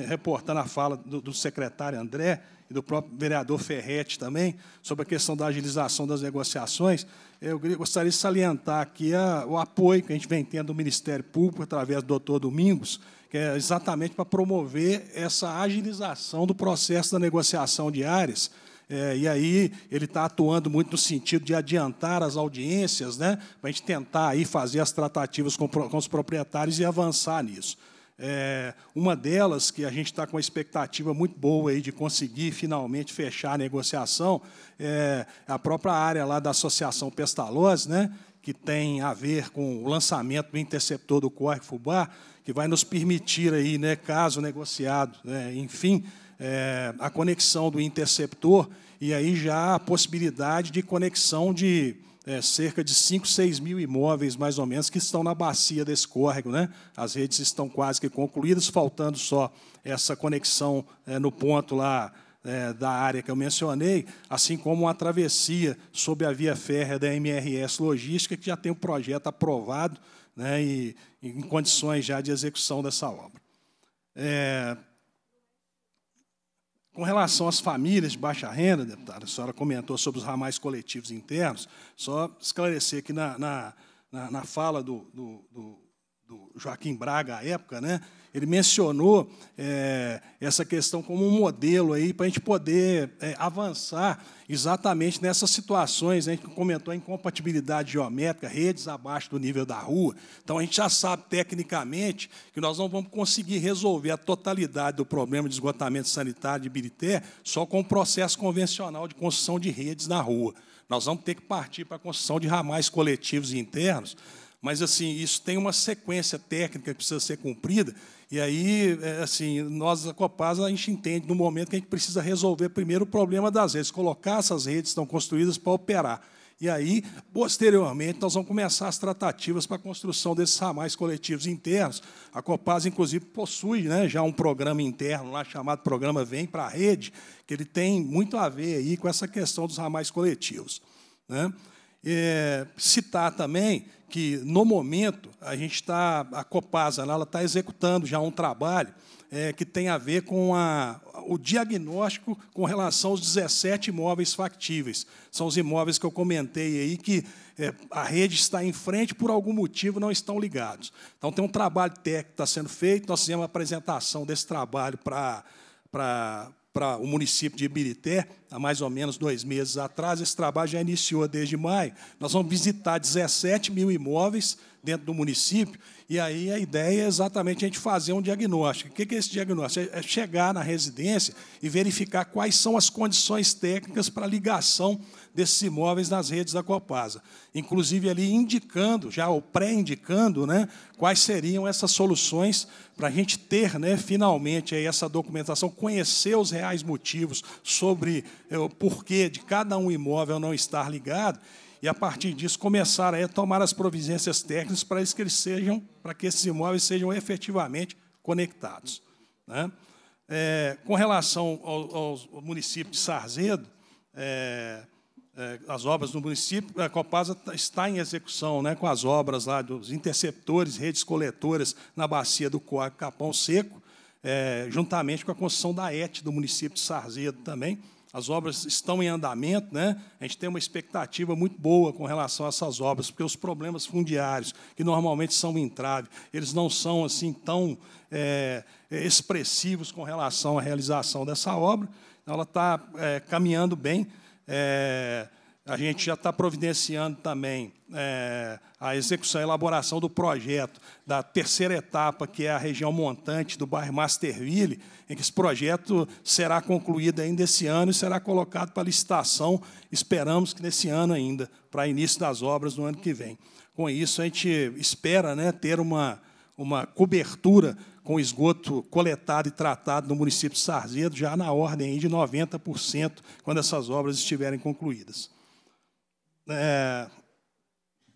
reportando a fala do, do secretário André, e do próprio vereador Ferretti também, sobre a questão da agilização das negociações, eu gostaria de salientar aqui a, o apoio que a gente vem tendo do Ministério Público, através do doutor Domingos, que é exatamente para promover essa agilização do processo da negociação de áreas, é, e aí ele está atuando muito no sentido de adiantar as audiências, né, para a gente tentar aí fazer as tratativas com, com os proprietários e avançar nisso. É, uma delas, que a gente está com uma expectativa muito boa aí de conseguir finalmente fechar a negociação, é a própria área lá da Associação Pestalozzi, né, que tem a ver com o lançamento do interceptor do Corre Fubá, que vai nos permitir aí, né, caso negociado, né, enfim, é, a conexão do interceptor e aí já a possibilidade de conexão de é, cerca de 5, 6 mil imóveis, mais ou menos, que estão na bacia desse córrego. Né? As redes estão quase que concluídas, faltando só essa conexão é, no ponto lá é, da área que eu mencionei, assim como uma travessia sob a via férrea da MRS Logística, que já tem o um projeto aprovado né, e em condições já de execução dessa obra. É, com relação às famílias de baixa renda, deputada, a senhora comentou sobre os ramais coletivos internos, só esclarecer que na, na, na, fala do, do, do, do Joaquim Braga, à época, né, ele mencionou é, essa questão como um modelo aí para a gente poder é, avançar exatamente nessas situações. Né? A gente comentou a incompatibilidade geométrica, redes abaixo do nível da rua. Então a gente já sabe tecnicamente que nós não vamos conseguir resolver a totalidade do problema de esgotamento sanitário de Birité só com o processo convencional de construção de redes na rua. Nós vamos ter que partir para a construção de ramais coletivos internos mas, assim, isso tem uma sequência técnica que precisa ser cumprida, e aí, é, assim, nós, a Copasa, a gente entende no momento que a gente precisa resolver primeiro o problema das redes, colocar essas redes que estão construídas para operar. E aí, posteriormente, nós vamos começar as tratativas para a construção desses ramais coletivos internos. A Copasa, inclusive, possui né, já um programa interno lá chamado Programa Vem para a Rede, que ele tem muito a ver aí com essa questão dos ramais coletivos. Né? É, citar também que, no momento, a gente está, a Copasa, ela está executando já um trabalho é, que tem a ver com a, o diagnóstico com relação aos 17 imóveis factíveis. São os imóveis que eu comentei aí que é, a rede está em frente, por algum motivo não estão ligados. Então, tem um trabalho técnico que está sendo feito, nós fizemos a apresentação desse trabalho para para o município de Ibirité, há mais ou menos dois meses atrás. Esse trabalho já iniciou desde maio. Nós vamos visitar 17 mil imóveis dentro do município, e aí a ideia é exatamente a gente fazer um diagnóstico. O que é esse diagnóstico? É, é chegar na residência e verificar quais são as condições técnicas para ligação desses imóveis nas redes da Copasa. Inclusive ali indicando, já o pré-indicando, né, quais seriam essas soluções para a gente ter né, finalmente aí essa documentação, conhecer os reais motivos sobre é, o porquê de cada um imóvel não estar ligado e a partir disso começar a tomar as providências técnicas para que eles sejam, para que esses imóveis sejam efetivamente conectados. Né? É, com relação ao, ao, município de Sarzedo, é, eh, as obras do município, a Copasa tá, está em execução né, com as obras lá dos interceptores, redes coletoras na bacia do Capão Seco, é, juntamente com a construção da ET do município de Sarzedo também. As obras estão em andamento, né? a gente tem uma expectativa muito boa com relação a essas obras, porque os problemas fundiários, que normalmente são entrave, eles não são assim tão é, expressivos com relação à realização dessa obra. Ela está é, caminhando bem. É, a gente já está providenciando também é, a execução e elaboração do projeto da terceira etapa, que é a região montante do bairro Masterville, em que esse projeto será concluído ainda esse ano e será colocado para licitação, esperamos que nesse ano ainda, para início das obras no ano que vem. Com isso, a gente espera né, ter uma, uma cobertura com esgoto coletado e tratado no município de Sarzedo, já na ordem de 90%, quando essas obras estiverem concluídas. É,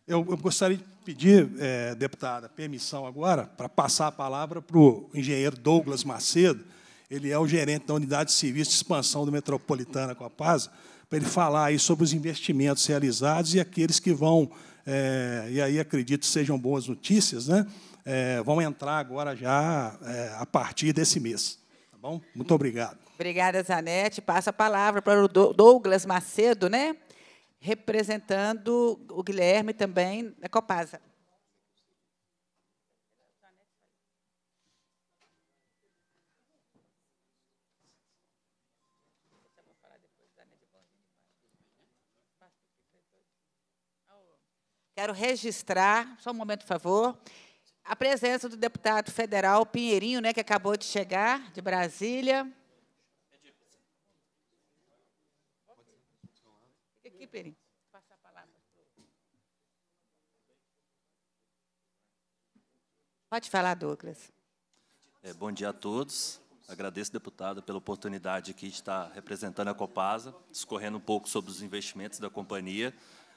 eu, eu, gostaria de pedir, é, deputada, permissão agora para passar a palavra para o engenheiro Douglas Macedo, ele é o gerente da Unidade civil de Expansão do Metropolitana com a Paz, para ele falar aí sobre os investimentos realizados e aqueles que vão, é, e aí acredito que sejam boas notícias, né? é, vão entrar agora já é, a partir desse mês. Tá bom? Muito obrigado. Obrigada, Zanete. Passa a palavra para o Douglas Macedo, né? representando o Guilherme também da Copasa. Quero registrar, só um momento, por favor, a presença do deputado federal Pinheirinho, né, que acabou de chegar de Brasília. Fica aqui, Pinheirinho. Pode falar, Douglas. É, bom dia a todos. Agradeço, deputada, pela oportunidade aqui de estar representando a Copasa, discorrendo um pouco sobre os investimentos da companhia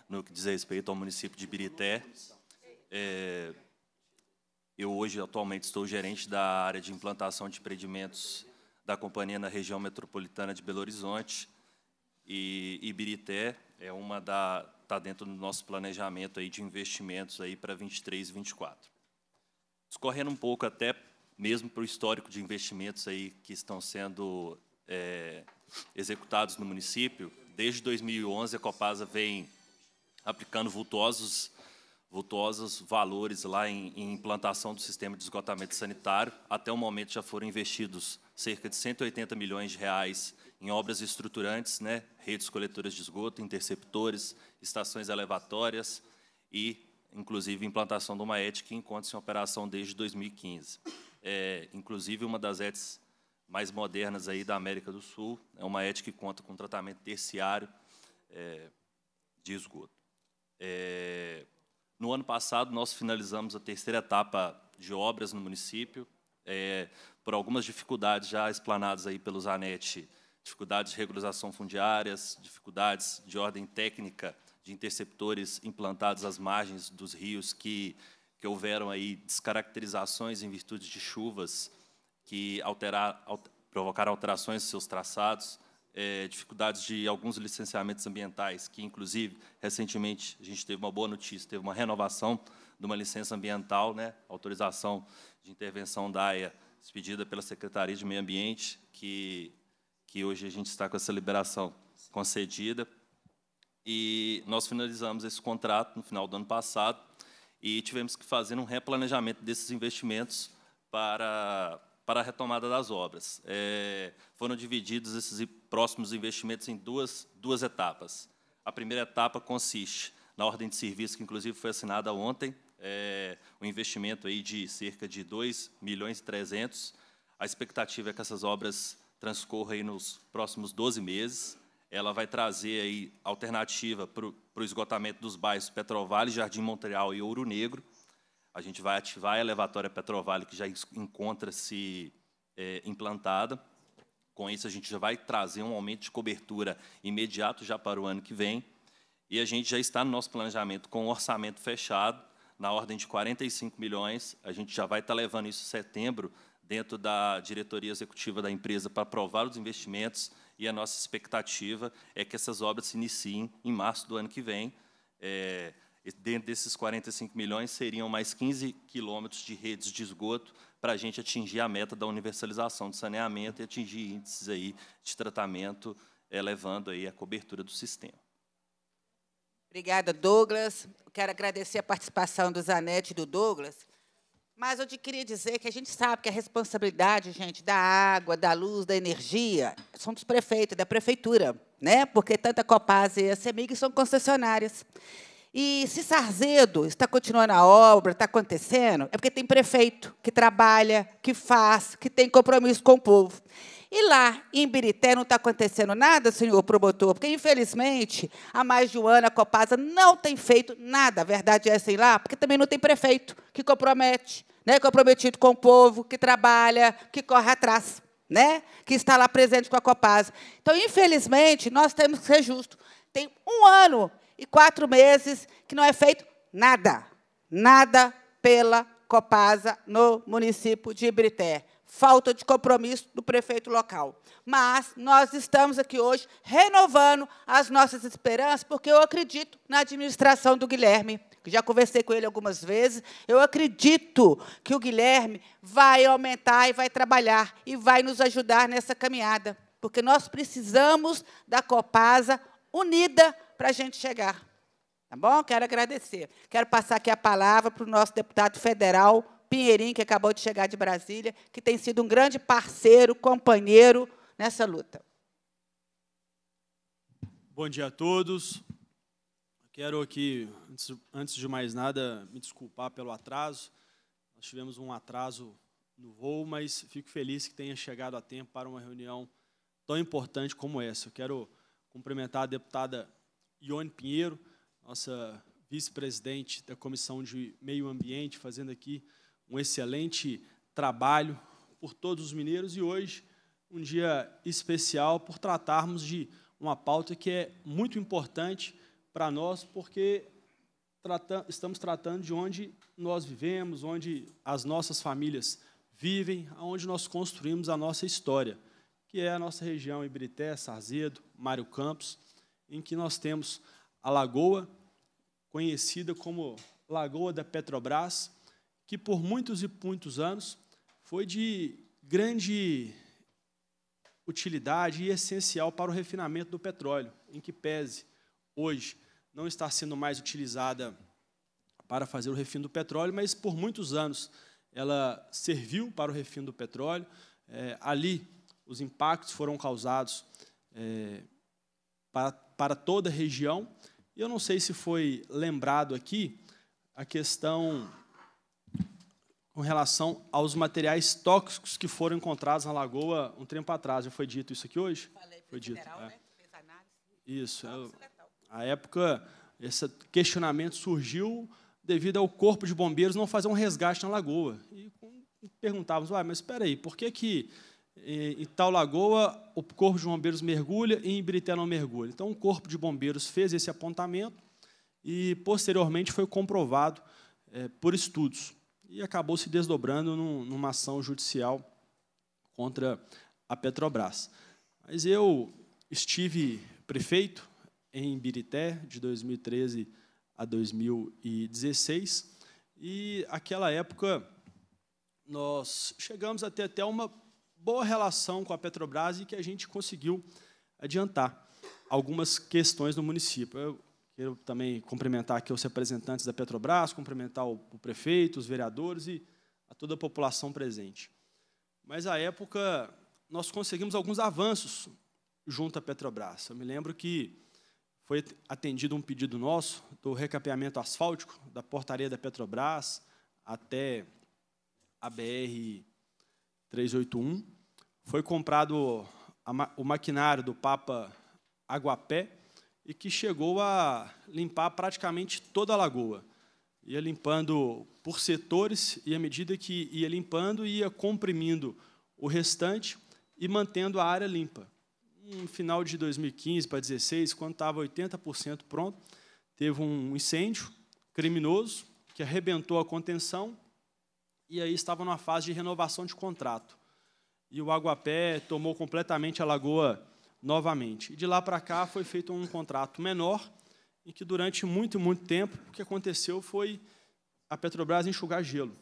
no que diz respeito ao município de Birité. É, eu hoje, atualmente, estou gerente da área de implantação de empreendimentos da companhia na região metropolitana de Belo Horizonte e Ibirité é uma da está dentro do nosso planejamento aí de investimentos aí para 23 e 24. Escorrendo um pouco até mesmo para o histórico de investimentos aí que estão sendo é, executados no município, desde 2011 a Copasa vem aplicando vultuosos vultuosos valores lá em, em, implantação do sistema de esgotamento sanitário. Até o momento já foram investidos cerca de 180 milhões de reais em obras estruturantes, né, redes coletoras de esgoto, interceptores, estações elevatórias e, inclusive, implantação de uma ET que encontra-se em operação desde 2015. É, inclusive, uma das ETs mais modernas aí da América do Sul, é uma ET que conta com tratamento terciário é, de esgoto. É, no ano passado, nós finalizamos a terceira etapa de obras no município, é, por algumas dificuldades já explanadas aí pelos Anet, dificuldades de regularização fundiárias, dificuldades de ordem técnica de interceptores implantados às margens dos rios que, que houveram aí descaracterizações em virtude de chuvas que alterar, alter, provocaram alterações nos seus traçados é, dificuldades de alguns licenciamentos ambientais, que, inclusive, recentemente a gente teve uma boa notícia, teve uma renovação de uma licença ambiental, né, autorização de intervenção da AIA, expedida pela Secretaria de Meio Ambiente, que, que hoje a gente está com essa liberação concedida. E nós finalizamos esse contrato no final do ano passado e tivemos que fazer um replanejamento desses investimentos para, para a retomada das obras. É, foram divididos esses próximos investimentos em duas, duas etapas. A primeira etapa consiste na ordem de serviço, que inclusive foi assinada ontem, é, um investimento aí de cerca de 2 milhões e 300. A expectativa é que essas obras transcorram aí nos próximos 12 meses. Ela vai trazer aí alternativa para o esgotamento dos bairros Petrovale, Jardim Montreal e Ouro Negro. A gente vai ativar a elevatória Petrovale, que já encontra-se é, implantada com isso, a gente já vai trazer um aumento de cobertura imediato já para o ano que vem. E a gente já está no nosso planejamento com o orçamento fechado, na ordem de 45 milhões. A gente já vai estar levando isso em setembro, dentro da diretoria executiva da empresa, para aprovar os investimentos. E a nossa expectativa é que essas obras se iniciem em março do ano que vem. É, dentro desses 45 milhões, seriam mais 15 quilômetros de redes de esgoto para a gente atingir a meta da universalização do saneamento e atingir índices aí de tratamento, elevando aí a cobertura do sistema. Obrigada, Douglas. Quero agradecer a participação do Zanetti e do Douglas. Mas eu te queria dizer que a gente sabe que a responsabilidade, gente, da água, da luz, da energia, são dos prefeitos, da prefeitura, né? Porque tanto a Copasa e a CEMIG são concessionárias. E se Sarzedo está continuando a obra, está acontecendo, é porque tem prefeito que trabalha, que faz, que tem compromisso com o povo. E lá, em Birité, não está acontecendo nada, senhor promotor, porque, infelizmente, há mais de um ano a Copasa não tem feito nada. A verdade é assim lá, porque também não tem prefeito que compromete, né, comprometido com o povo, que trabalha, que corre atrás, né, que está lá presente com a Copasa. Então, infelizmente, nós temos que ser justos. Tem um ano e quatro meses que não é feito nada. Nada pela Copasa no município de Ibrité. Falta de compromisso do prefeito local. Mas nós estamos aqui hoje renovando as nossas esperanças, porque eu acredito na administração do Guilherme. Já conversei com ele algumas vezes. Eu acredito que o Guilherme vai aumentar e vai trabalhar e vai nos ajudar nessa caminhada, porque nós precisamos da Copasa unida para a gente chegar. Tá bom? Quero agradecer. Quero passar aqui a palavra para o nosso deputado federal, Pinheirinho, que acabou de chegar de Brasília, que tem sido um grande parceiro, companheiro nessa luta. Bom dia a todos. Quero aqui, antes, de mais nada, me desculpar pelo atraso. Nós tivemos um atraso no voo, mas fico feliz que tenha chegado a tempo para uma reunião tão importante como essa. Eu quero cumprimentar a deputada Ione Pinheiro, nossa vice-presidente da Comissão de Meio Ambiente, fazendo aqui um excelente trabalho por todos os mineiros e hoje um dia especial por tratarmos de uma pauta que é muito importante para nós, porque estamos tratando de onde nós vivemos, onde as nossas famílias vivem, onde nós construímos a nossa história que é a nossa região Ibirité, Sarzedo, Mário Campos, em que nós temos a lagoa, conhecida como Lagoa da Petrobras, que por muitos e muitos anos foi de grande utilidade e essencial para o refinamento do petróleo, em que pese hoje não está sendo mais utilizada para fazer o refino do petróleo, mas por muitos anos ela serviu para o refino do petróleo. É, ali os impactos foram causados é, para, para toda a região. E eu não sei se foi lembrado aqui a questão com relação aos materiais tóxicos que foram encontrados na lagoa um tempo atrás. Já foi dito isso aqui hoje? Falei, foi dito. Federal, é. né? Isso. É é eu, a época, esse questionamento surgiu devido ao corpo de bombeiros não fazer um resgate na lagoa. E perguntávamos, mas espera aí, por que que em tal lagoa, o corpo de bombeiros mergulha e em Birité não mergulha. Então, o corpo de bombeiros fez esse apontamento e, posteriormente, foi comprovado é, por estudos e acabou se desdobrando num, numa ação judicial contra a Petrobras. Mas eu estive prefeito em Birité de 2013 a 2016 e, naquela época, nós chegamos até até uma boa relação com a Petrobras e que a gente conseguiu adiantar algumas questões no município. Eu quero também cumprimentar aqui os representantes da Petrobras, cumprimentar o, prefeito, os vereadores e a toda a população presente. Mas, à época, nós conseguimos alguns avanços junto à Petrobras. Eu me lembro que foi atendido um pedido nosso do recapeamento asfáltico da portaria da Petrobras até a BR 381, foi comprado o maquinário do Papa Aguapé e que chegou a limpar praticamente toda a lagoa. Ia limpando por setores e, à medida que ia limpando, ia comprimindo o restante e mantendo a área limpa. No final de 2015 para 2016, quando estava 80% pronto, teve um incêndio criminoso que arrebentou a contenção e aí estava numa fase de renovação de contrato. E o Aguapé tomou completamente a lagoa novamente. E de lá para cá foi feito um contrato menor, em que durante muito, muito tempo o que aconteceu foi a Petrobras enxugar gelo.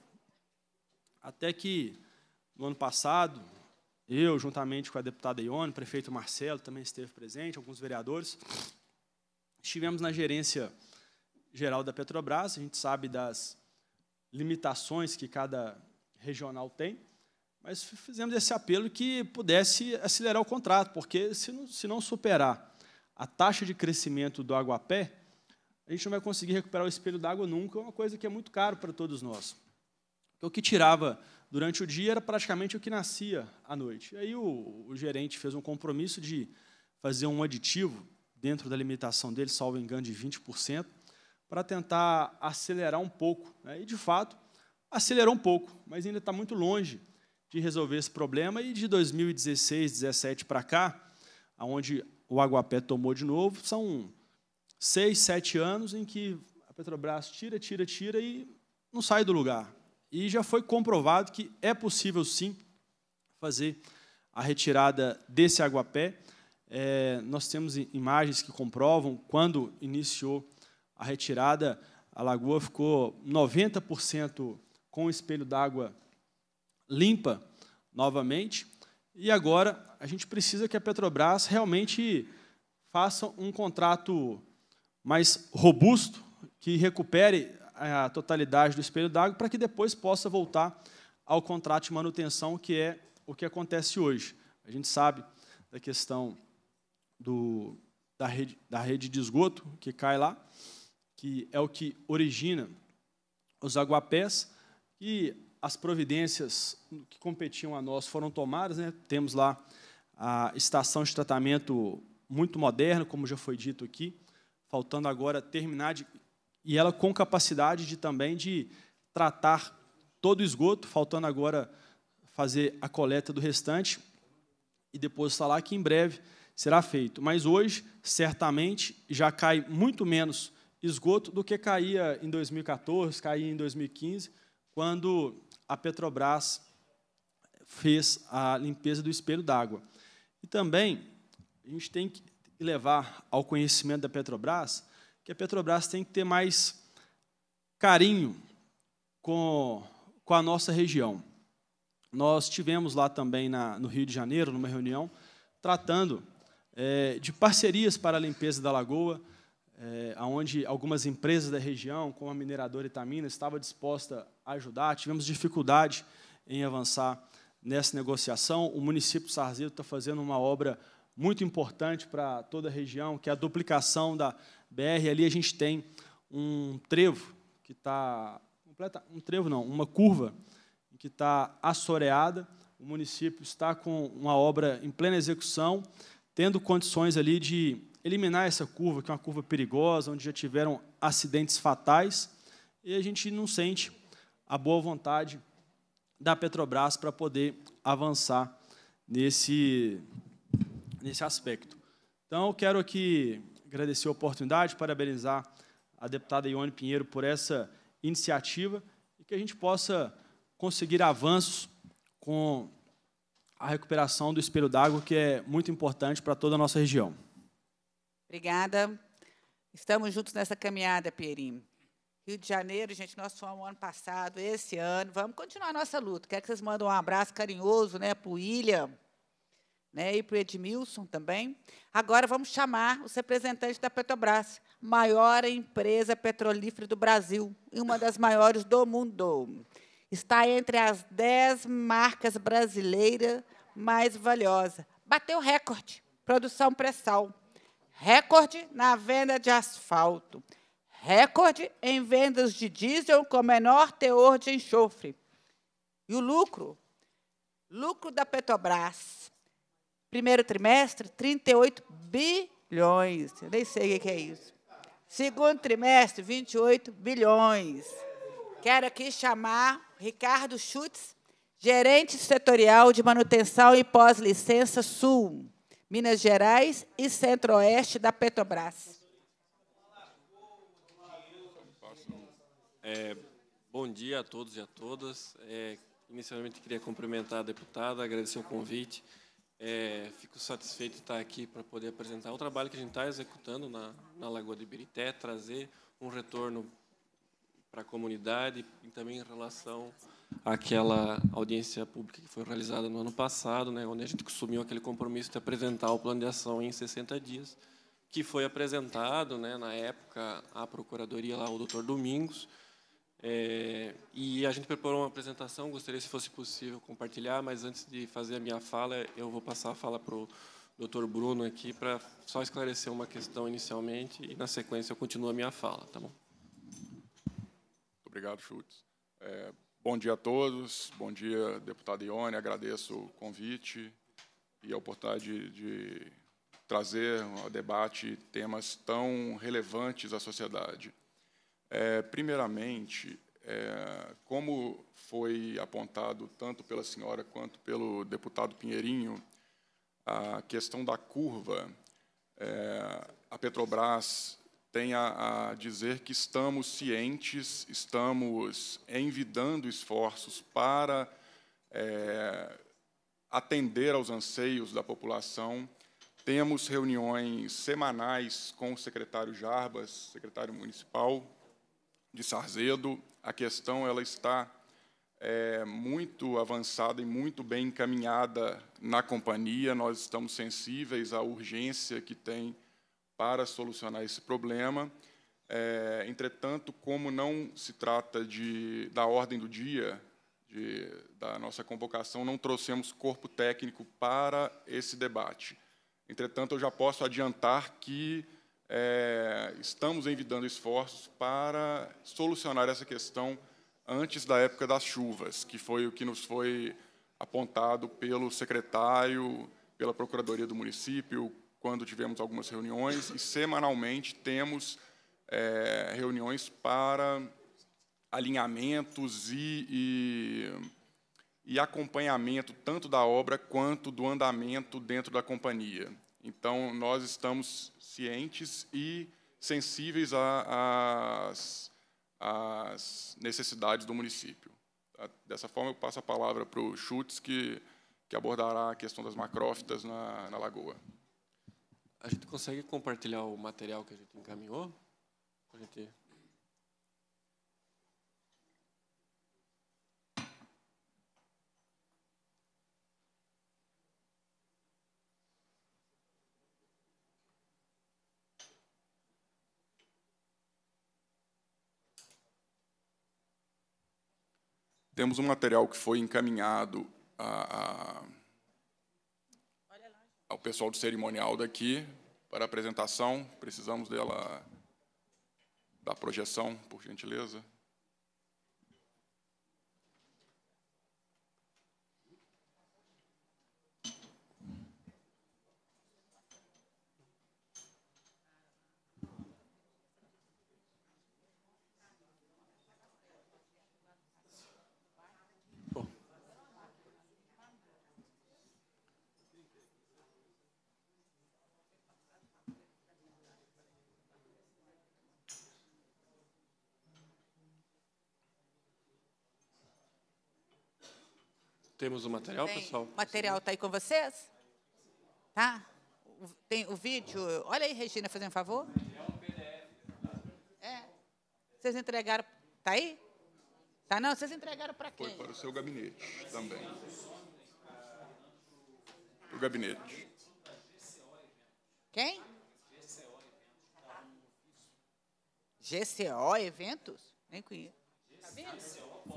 Até que, no ano passado, eu, juntamente com a deputada Ione, o prefeito Marcelo também esteve presente, alguns vereadores, estivemos na gerência geral da Petrobras, a gente sabe das limitações que cada regional tem, mas fizemos esse apelo que pudesse acelerar o contrato, porque se não, se não superar a taxa de crescimento do aguapé, a gente não vai conseguir recuperar o espelho d'água nunca, é uma coisa que é muito caro para todos nós. Então, o que tirava durante o dia era praticamente o que nascia à noite. E aí o, o gerente fez um compromisso de fazer um aditivo dentro da limitação dele, salvo engano, de 20%, para tentar acelerar um pouco. Né? E, de fato, acelerou um pouco, mas ainda está muito longe de resolver esse problema. E de 2016, 2017 para cá, onde o Aguapé tomou de novo, são seis, sete anos em que a Petrobras tira, tira, tira e não sai do lugar. E já foi comprovado que é possível, sim, fazer a retirada desse Aguapé. É, nós temos imagens que comprovam quando iniciou a retirada, a lagoa ficou 90% com o espelho d'água limpa novamente. E agora a gente precisa que a Petrobras realmente faça um contrato mais robusto, que recupere a totalidade do espelho d'água, para que depois possa voltar ao contrato de manutenção, que é o que acontece hoje. A gente sabe da questão do, da, rede, da rede de esgoto que cai lá que é o que origina os aguapés, e as providências que competiam a nós foram tomadas. Né? Temos lá a estação de tratamento muito moderna, como já foi dito aqui, faltando agora terminar de, e ela com capacidade de também de tratar todo o esgoto, faltando agora fazer a coleta do restante e depois falar que em breve será feito. Mas hoje, certamente, já cai muito menos esgoto do que caía em 2014, caía em 2015, quando a Petrobras fez a limpeza do espelho d'água. E também a gente tem que levar ao conhecimento da Petrobras que a Petrobras tem que ter mais carinho com, com a nossa região. Nós tivemos lá também na, no Rio de Janeiro, numa reunião, tratando é, de parcerias para a limpeza da lagoa, é, onde algumas empresas da região, como a mineradora Itamina, estava disposta a ajudar. Tivemos dificuldade em avançar nessa negociação. O município de Sarzedo está fazendo uma obra muito importante para toda a região, que é a duplicação da BR. Ali a gente tem um trevo que está completa, um trevo não, uma curva que está assoreada. O município está com uma obra em plena execução, tendo condições ali de eliminar essa curva, que é uma curva perigosa, onde já tiveram acidentes fatais, e a gente não sente a boa vontade da Petrobras para poder avançar nesse, nesse aspecto. Então, eu quero aqui agradecer a oportunidade, parabenizar a deputada Ione Pinheiro por essa iniciativa e que a gente possa conseguir avanços com a recuperação do espelho d'água, que é muito importante para toda a nossa região. Obrigada. Estamos juntos nessa caminhada, Pierim. Rio de Janeiro, gente, nós fomos ano passado, esse ano. Vamos continuar a nossa luta. Quero que vocês mandem um abraço carinhoso né, para o William né, e para o Edmilson também. Agora vamos chamar os representantes da Petrobras, maior empresa petrolífera do Brasil e uma das maiores do mundo. Está entre as dez marcas brasileiras mais valiosas. Bateu recorde, produção pré-sal recorde na venda de asfalto, recorde em vendas de diesel com menor teor de enxofre. E o lucro? Lucro da Petrobras. Primeiro trimestre, 38 bilhões. Eu nem sei o que é isso. Segundo trimestre, 28 bilhões. Quero aqui chamar Ricardo Schutz, gerente setorial de manutenção e pós-licença Sul. Minas Gerais e Centro-Oeste da Petrobras. É, bom dia a todos e a todas. É, inicialmente, queria cumprimentar a deputada, agradecer o convite. É, fico satisfeito de estar aqui para poder apresentar o trabalho que a gente está executando na, na Lagoa de Ibirité, trazer um retorno para a comunidade e também em relação aquela audiência pública que foi realizada no ano passado, né, onde a gente assumiu aquele compromisso de apresentar o plano de ação em 60 dias, que foi apresentado, né, na época, à Procuradoria, lá, o doutor Domingos, é, e a gente preparou uma apresentação, gostaria, se fosse possível, compartilhar, mas antes de fazer a minha fala, eu vou passar a fala para o doutor Bruno aqui, para só esclarecer uma questão inicialmente, e na sequência eu continuo a minha fala, tá bom? Obrigado, Schultz. É, Bom dia a todos, bom dia, deputado Ione, agradeço o convite e a oportunidade de, de trazer ao debate temas tão relevantes à sociedade. É, primeiramente, é, como foi apontado tanto pela senhora quanto pelo deputado Pinheirinho, a questão da curva, é, a Petrobras tem a, a dizer que estamos cientes, estamos envidando esforços para é, atender aos anseios da população. Temos reuniões semanais com o secretário Jarbas, secretário municipal de Sarzedo. A questão ela está é, muito avançada e muito bem encaminhada na companhia. Nós estamos sensíveis à urgência que tem para solucionar esse problema. É, entretanto, como não se trata de, da ordem do dia de, da nossa convocação, não trouxemos corpo técnico para esse debate. Entretanto, eu já posso adiantar que é, estamos envidando esforços para solucionar essa questão antes da época das chuvas, que foi o que nos foi apontado pelo secretário, pela Procuradoria do Município, quando tivemos algumas reuniões, e semanalmente temos é, reuniões para alinhamentos e, e, e, acompanhamento tanto da obra quanto do andamento dentro da companhia. Então, nós estamos cientes e sensíveis às necessidades do município. Tá? Dessa forma, eu passo a palavra para o Schutz, que, que abordará a questão das macrófitas na, na Lagoa. A gente consegue compartilhar o material que a gente encaminhou? A gente... Temos um material que foi encaminhado a, a ao pessoal do cerimonial daqui para a apresentação. Precisamos dela da projeção, por gentileza. Temos o material, Tem. pessoal? O material está aí com vocês? Tá? Tem o vídeo. Olha aí, Regina, fazendo um favor. É. Vocês entregaram. Está aí? Tá não? Vocês entregaram para quem? Foi para o seu gabinete também. O gabinete. Quem? GCO Eventos? Nem conheço.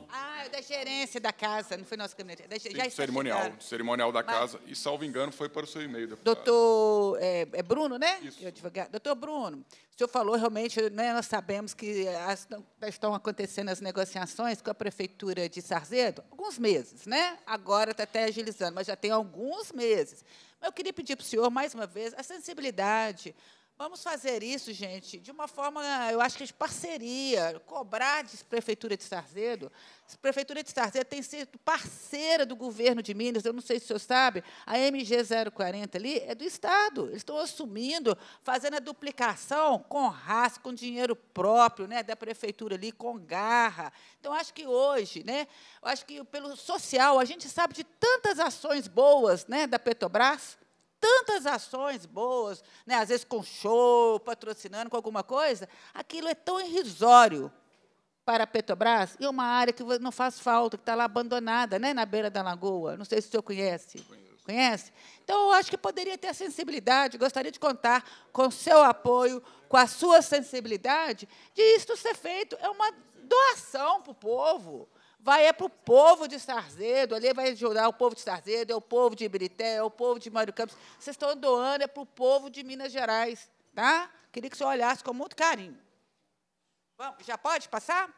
Ah, é da gerência da casa, não foi nosso gabinete. É da, Sim, já cerimonial, chegaram. cerimonial da Mas, casa. E, salvo engano, foi para o seu e-mail, deputado. Doutor é, é Bruno, né? Isso. Advogado. Doutor Bruno, o senhor falou, realmente, né, nós sabemos que as, estão acontecendo as negociações com a Prefeitura de Sarzedo, alguns meses, né? Agora está até agilizando, mas já tem alguns meses. Mas eu queria pedir para o senhor, mais uma vez, a sensibilidade Vamos fazer isso, gente, de uma forma, eu acho que é de parceria, cobrar de Prefeitura de Sarzedo. A Prefeitura de Sarzedo tem sido parceira do governo de Minas, eu não sei se o senhor sabe, a MG 040 ali é do Estado. Eles estão assumindo, fazendo a duplicação com raça, com dinheiro próprio né, da Prefeitura ali, com garra. Então, acho que hoje, né, acho que pelo social, a gente sabe de tantas ações boas né, da Petrobras, tantas ações boas, né, às vezes com show, patrocinando com alguma coisa, aquilo é tão irrisório para a Petrobras e uma área que não faz falta, que está lá abandonada, né, na beira da lagoa. Não sei se o senhor conhece. Conhece? Então, eu acho que poderia ter a sensibilidade, gostaria de contar com o seu apoio, com a sua sensibilidade, de isto ser feito. É uma doação para o povo vai é para o povo de Sarzedo, ali vai jurar é o povo de Sarzedo, é o povo de Ibirité, é o povo de Mário Campos. Vocês estão doando, é para o povo de Minas Gerais. Tá? Queria que você olhasse com muito carinho. Vamos, já pode passar?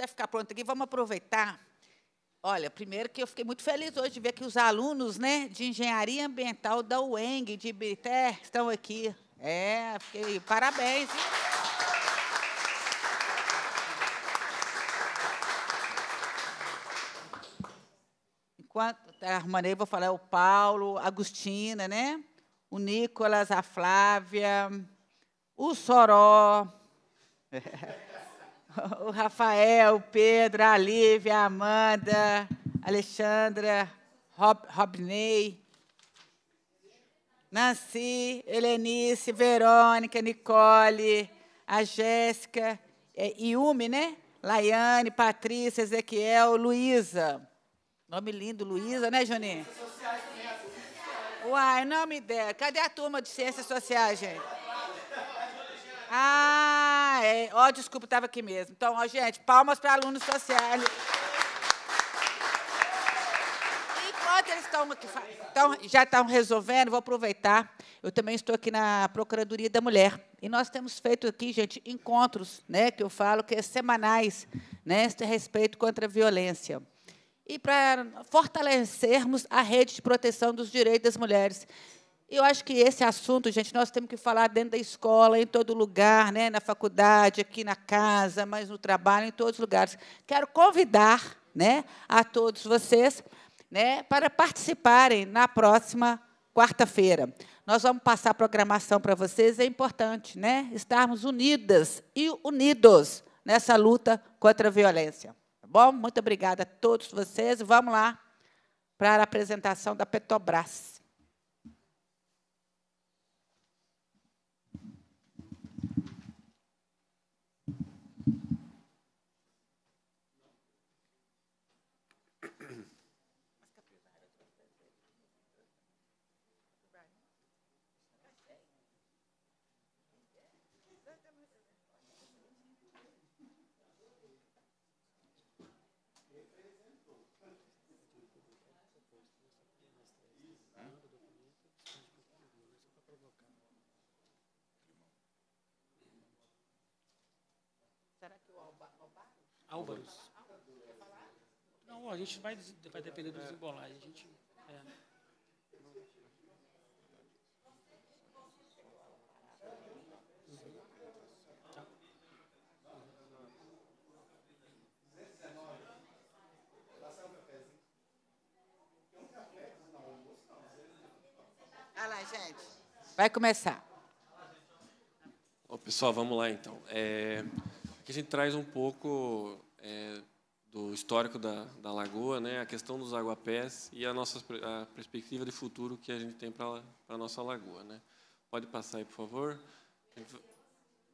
até ficar pronto aqui, vamos aproveitar. Olha, primeiro que eu fiquei muito feliz hoje de ver que os alunos né, de Engenharia Ambiental da UENG, de Ibité, estão aqui. É, fiquei, parabéns. Hein? Enquanto tá, aí, vou falar é o Paulo, a Agostina, né? O Nicolas, a Flávia, o Soró. [laughs] [laughs] o Rafael, o Pedro, a Lívia, a Amanda, a Alexandra, Rob, Robney, Nancy, Helenice, Verônica, Nicole, a Jéssica, é, Iume, né? Laiane, Patrícia, Ezequiel, Luísa. Nome lindo, Luísa, né, Juninho? Uai, não me der. Cadê a turma de ciências sociais, gente? Ah, é. Ó, oh, desculpa, estava aqui mesmo. Então, ó, gente, palmas para alunos sociais. Enquanto eles estão aqui, então, já estão resolvendo, vou aproveitar. Eu também estou aqui na Procuradoria da Mulher. E nós temos feito aqui, gente, encontros, né, que eu falo que é semanais, né, a respeito contra a violência e para fortalecermos a rede de proteção dos direitos das mulheres. Eu acho que esse assunto, gente, nós temos que falar dentro da escola, em todo lugar, né? na faculdade, aqui na casa, mas no trabalho, em todos os lugares. Quero convidar né, a todos vocês né, para participarem na próxima quarta-feira. Nós vamos passar a programação para vocês. É importante né, estarmos unidas e unidos nessa luta contra a violência. Tá bom? Muito obrigada a todos vocês. Vamos lá para a apresentação da Petrobras. Álvaros. Não, a gente vai, vai depender do desembolar. A gente, é. Vai lá, gente. Vai começar. Ô, pessoal, vamos lá então. É... Aqui a gente traz um pouco é, do histórico da, da lagoa, né, a questão dos aguapés e a nossa a perspectiva de futuro que a gente tem para a nossa lagoa. Né. Pode passar aí, por favor.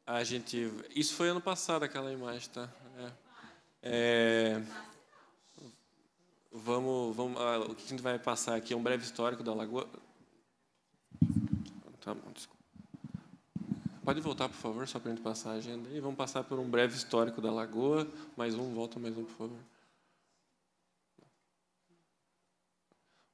A gente, isso foi ano passado, aquela imagem, tá? É, é, vamos, vamos, ah, o que a gente vai passar aqui é um breve histórico da lagoa. Tá bom, desculpa. Pode voltar, por favor, só para a gente passar a agenda. E vamos passar por um breve histórico da Lagoa. Mais um, volta mais um, por favor.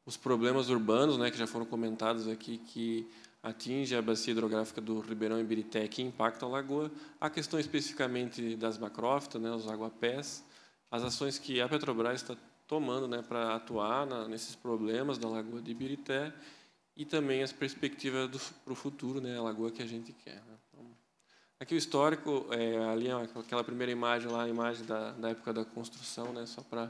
Os problemas urbanos, né, que já foram comentados aqui, que atinge a bacia hidrográfica do Ribeirão Ibirité, que impacta a lagoa. A questão especificamente das macrófitas, né, os aguapés, as ações que a Petrobras está tomando né, para atuar na, nesses problemas da Lagoa de Ibirité e também as perspectivas para o futuro, né, a lagoa que a gente quer. Né. Aqui o histórico, é, ali é aquela primeira imagem lá, a imagem da, da época da construção, né, só para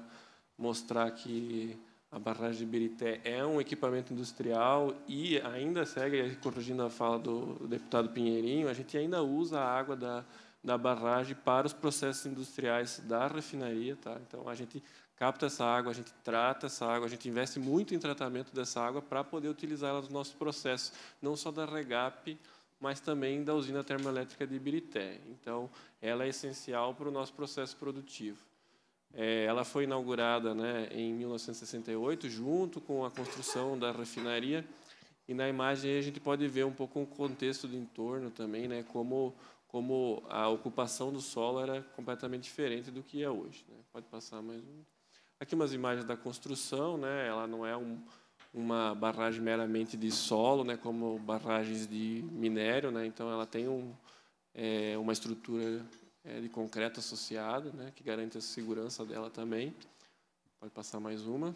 mostrar que a barragem de Birité é um equipamento industrial e ainda segue, corrigindo a fala do deputado Pinheirinho, a gente ainda usa a água da, da barragem para os processos industriais da refinaria. Tá? Então, a gente capta essa água, a gente trata essa água, a gente investe muito em tratamento dessa água para poder utilizá-la nos nossos processos, não só da regap, mas também da usina termoelétrica de Ibirité. Então, ela é essencial para o nosso processo produtivo. É, ela foi inaugurada né, em 1968, junto com a construção da refinaria, e na imagem a gente pode ver um pouco o contexto do entorno também, né, como, como a ocupação do solo era completamente diferente do que é hoje. Né. Pode passar mais um. Aqui umas imagens da construção, né, ela não é um uma barragem meramente de solo, né, como barragens de minério, né, então ela tem um, é, uma estrutura é, de concreto associada, né, que garante a segurança dela também. Pode passar mais uma.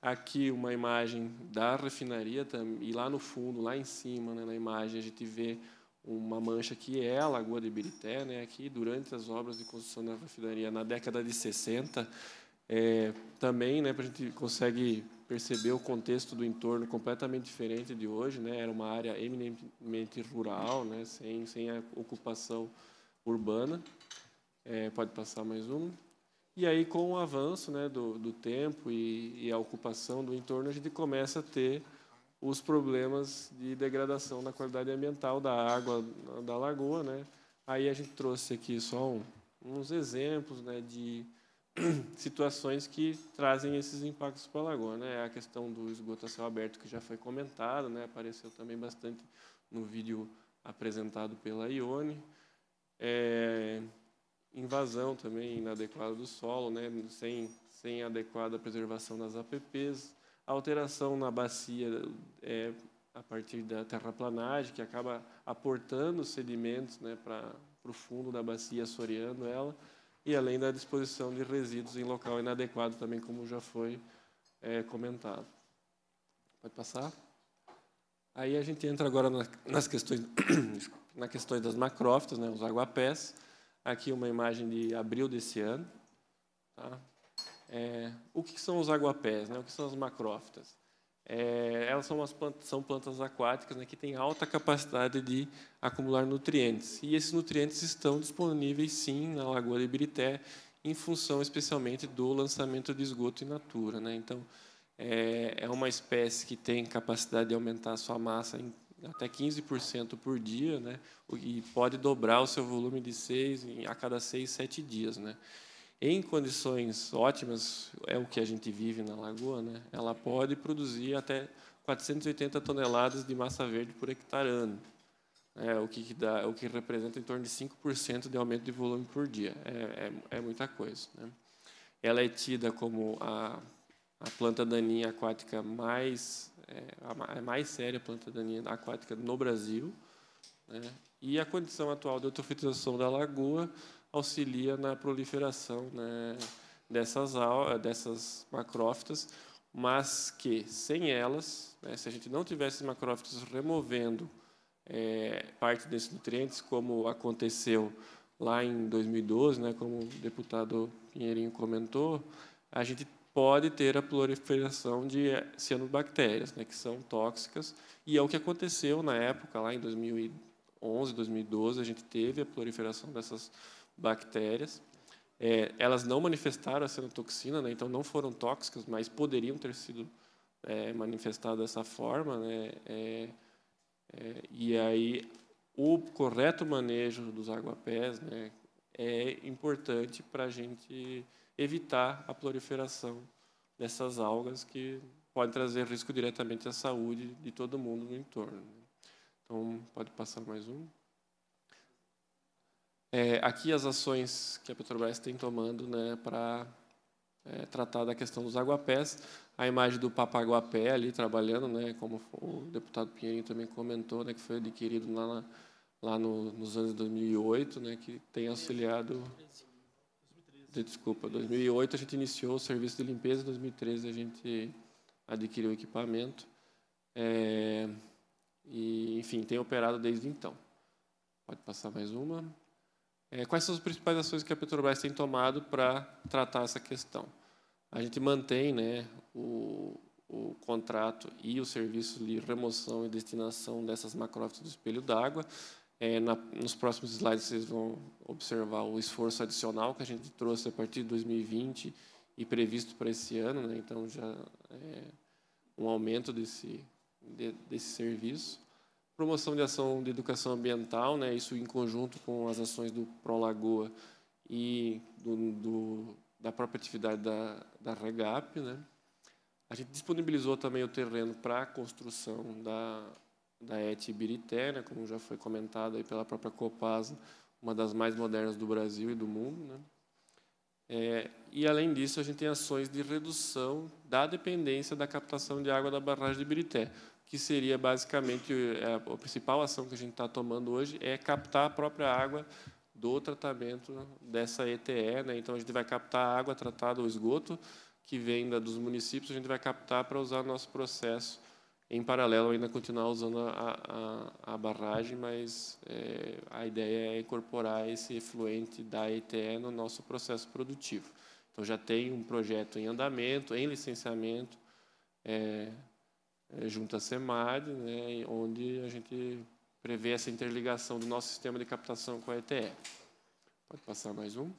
Aqui uma imagem da refinaria e lá no fundo, lá em cima, né, na imagem a gente vê uma mancha que é a Lagoa de Birité, né, aqui durante as obras de construção da refinaria na década de 60, é, também, né, a gente consegue percebeu o contexto do entorno completamente diferente de hoje, né? Era uma área eminentemente rural, né? Sem sem a ocupação urbana. É, pode passar mais um. E aí, com o avanço né, do, do tempo e, e, a ocupação do entorno, a gente começa a ter os problemas de degradação da qualidade ambiental da água da lagoa. Né? Aí a gente trouxe aqui só um, uns exemplos né, de [clears throat] situações que trazem esses impactos para a lagoa. Né? É a questão do esgoto a céu aberto, que já foi comentado, né? apareceu também bastante no vídeo apresentado pela Ione. É, invasão também inadequada do solo, né? sem, sem adequada preservação das APPs, alteração na bacia é, a partir da terraplanagem, que acaba aportando sedimentos né, para o fundo da bacia, assoreando ela e além da disposição de resíduos em local inadequado também, como já foi é, comentado. Pode passar? Aí a gente entra agora nas questões, [coughs] na questão das macrófitas, né, os aguapés. Aqui uma imagem de abril desse ano. Tá? É, o que são os aguapés? Né? O que são as macrófitas? É, elas são, plantas, são plantas aquáticas né, que têm alta capacidade de acumular nutrientes. E esses nutrientes estão disponíveis, sim, na Lagoa de Ibirité, em função especialmente do lançamento de esgoto in natura. Né? Então, é, é uma espécie que tem capacidade de aumentar a sua massa em até 15% por dia, né? e pode dobrar o seu volume de seis, a cada seis, sete dias. Né? em condições ótimas, é o que a gente vive na lagoa, né? ela pode produzir até 480 toneladas de massa verde por hectare ano, é, o, que dá, o que representa em torno de 5% de aumento de volume por dia. É, é, é muita coisa. Né? Ela é tida como a, a planta daninha aquática mais, é, a é mais séria planta daninha aquática no Brasil. Né? E a condição atual de eutrofitização da lagoa auxilia na proliferação né, dessas, eh, dessas macrófitas, mas que sem elas, né, se a gente não tivesse macrófitas removendo é, parte desses nutrientes, como aconteceu lá em 2012, né, como o deputado Pinheirinho comentou, a gente pode ter a proliferação de eh, cianobactérias, né, que são tóxicas, e é o que aconteceu na época, lá em 2011, 2012, a gente teve a proliferação dessas macrófitas bactérias. É, elas não manifestaram a cianotoxina, né, então não foram tóxicas, mas poderiam ter sido é, manifestadas dessa forma. Né, é, é e aí, o correto manejo dos aguapés né, é importante para a gente evitar a proliferação dessas algas que podem trazer risco diretamente à saúde de todo mundo no entorno. Né. Então, pode passar mais um. É, aqui as ações que a Petrobras tem tomando né, para é, tratar da questão dos aguapés. A imagem do Papaguapé ali trabalhando, né, como o deputado Pinheirinho também comentou, né, que foi adquirido lá, na, lá no, nos anos 2008, né, que tem auxiliado... Desculpa, 2008 a gente iniciou o serviço de limpeza, em 2013 a gente adquiriu o equipamento. É, e, enfim, tem operado desde então. Pode passar mais uma. É, quais são as principais ações que a Petrobras tem tomado para tratar essa questão? A gente mantém né, o, o contrato e o serviço de remoção e destinação dessas macrófitas do espelho d'água. É, na, nos próximos slides vocês vão observar o esforço adicional que a gente trouxe a partir de 2020 e previsto para esse ano, né? então já é um aumento desse de, desse serviço promoção de ação de educação ambiental, né, isso em conjunto com as ações do Prolagoa e do, do, da própria atividade da, da REGAP. Né. A gente disponibilizou também o terreno para a construção da, da ET né, como já foi comentado aí pela própria Copasa, uma das mais modernas do Brasil e do mundo. Né. É, e, além disso, a gente tem ações de redução da dependência da captação de água da barragem de Birité que seria basicamente a, é, a principal ação que a gente está tomando hoje é captar a própria água do tratamento dessa ETE. Né? Então, a gente vai captar a água tratada, o esgoto, que vem da, dos municípios, a gente vai captar para usar nosso processo. Em paralelo, ainda continuar usando a, a, a barragem, mas é, a ideia é incorporar esse efluente da ETE no nosso processo produtivo. Então, já tem um projeto em andamento, em licenciamento, é, eh, junto à SEMAD, né, onde a gente prevê essa interligação do nosso sistema de captação com a ETE. Pode passar mais um.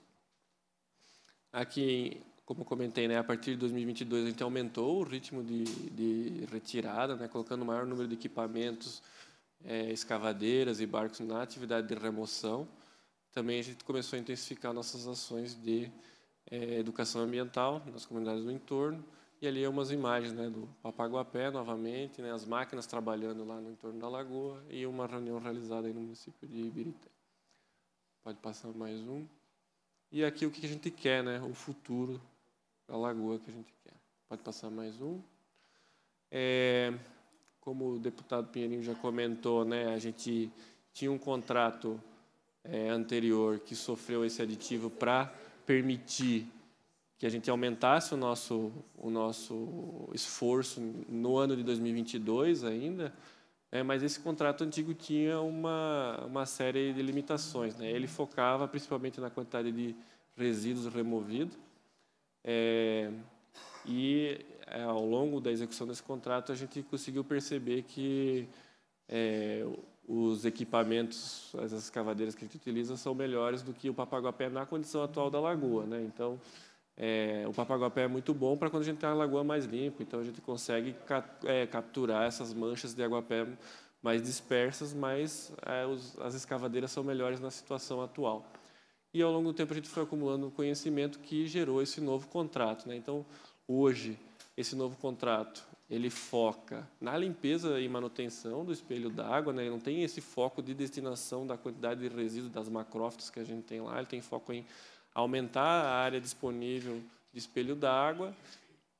Aqui, como comentei, né, a partir de 2022 a gente aumentou o ritmo de, de retirada, né, colocando o maior número de equipamentos, é, escavadeiras e barcos na atividade de remoção. Também a gente começou a intensificar nossas ações de é, educação ambiental nas comunidades do entorno e ali é umas imagens né, do Papaguapé, novamente, né, as máquinas trabalhando lá no entorno da lagoa e uma reunião realizada no município de Ibirité. Pode passar mais um. E aqui o que a gente quer, né, o futuro da lagoa que a gente quer. Pode passar mais um. É, como o deputado Pinheirinho já comentou, né, a gente tinha um contrato é, anterior que sofreu esse aditivo para permitir que a gente aumentasse o nosso, o nosso esforço no ano de 2022 ainda, né, mas esse contrato antigo tinha uma, uma série de limitações. Né? Ele focava principalmente na quantidade de resíduos removidos, é, e é, ao longo da execução desse contrato a gente conseguiu perceber que é, os equipamentos, as cavadeiras que a gente utiliza, são melhores do que o Papaguapé na condição atual da lagoa. Né? Então, é, o Papaguapé é muito bom para quando a gente tem a lagoa mais limpa, então a gente consegue ca é, capturar essas manchas de aguapé mais dispersas, mas é, os, as escavadeiras são melhores na situação atual. E ao longo do tempo a gente foi acumulando conhecimento que gerou esse novo contrato. Né? Então, hoje, esse novo contrato ele foca na limpeza e manutenção do espelho d'água, né? Ele não tem esse foco de destinação da quantidade de resíduos das macrófitas que a gente tem lá, ele tem foco em aumentar a área disponível de espelho d'água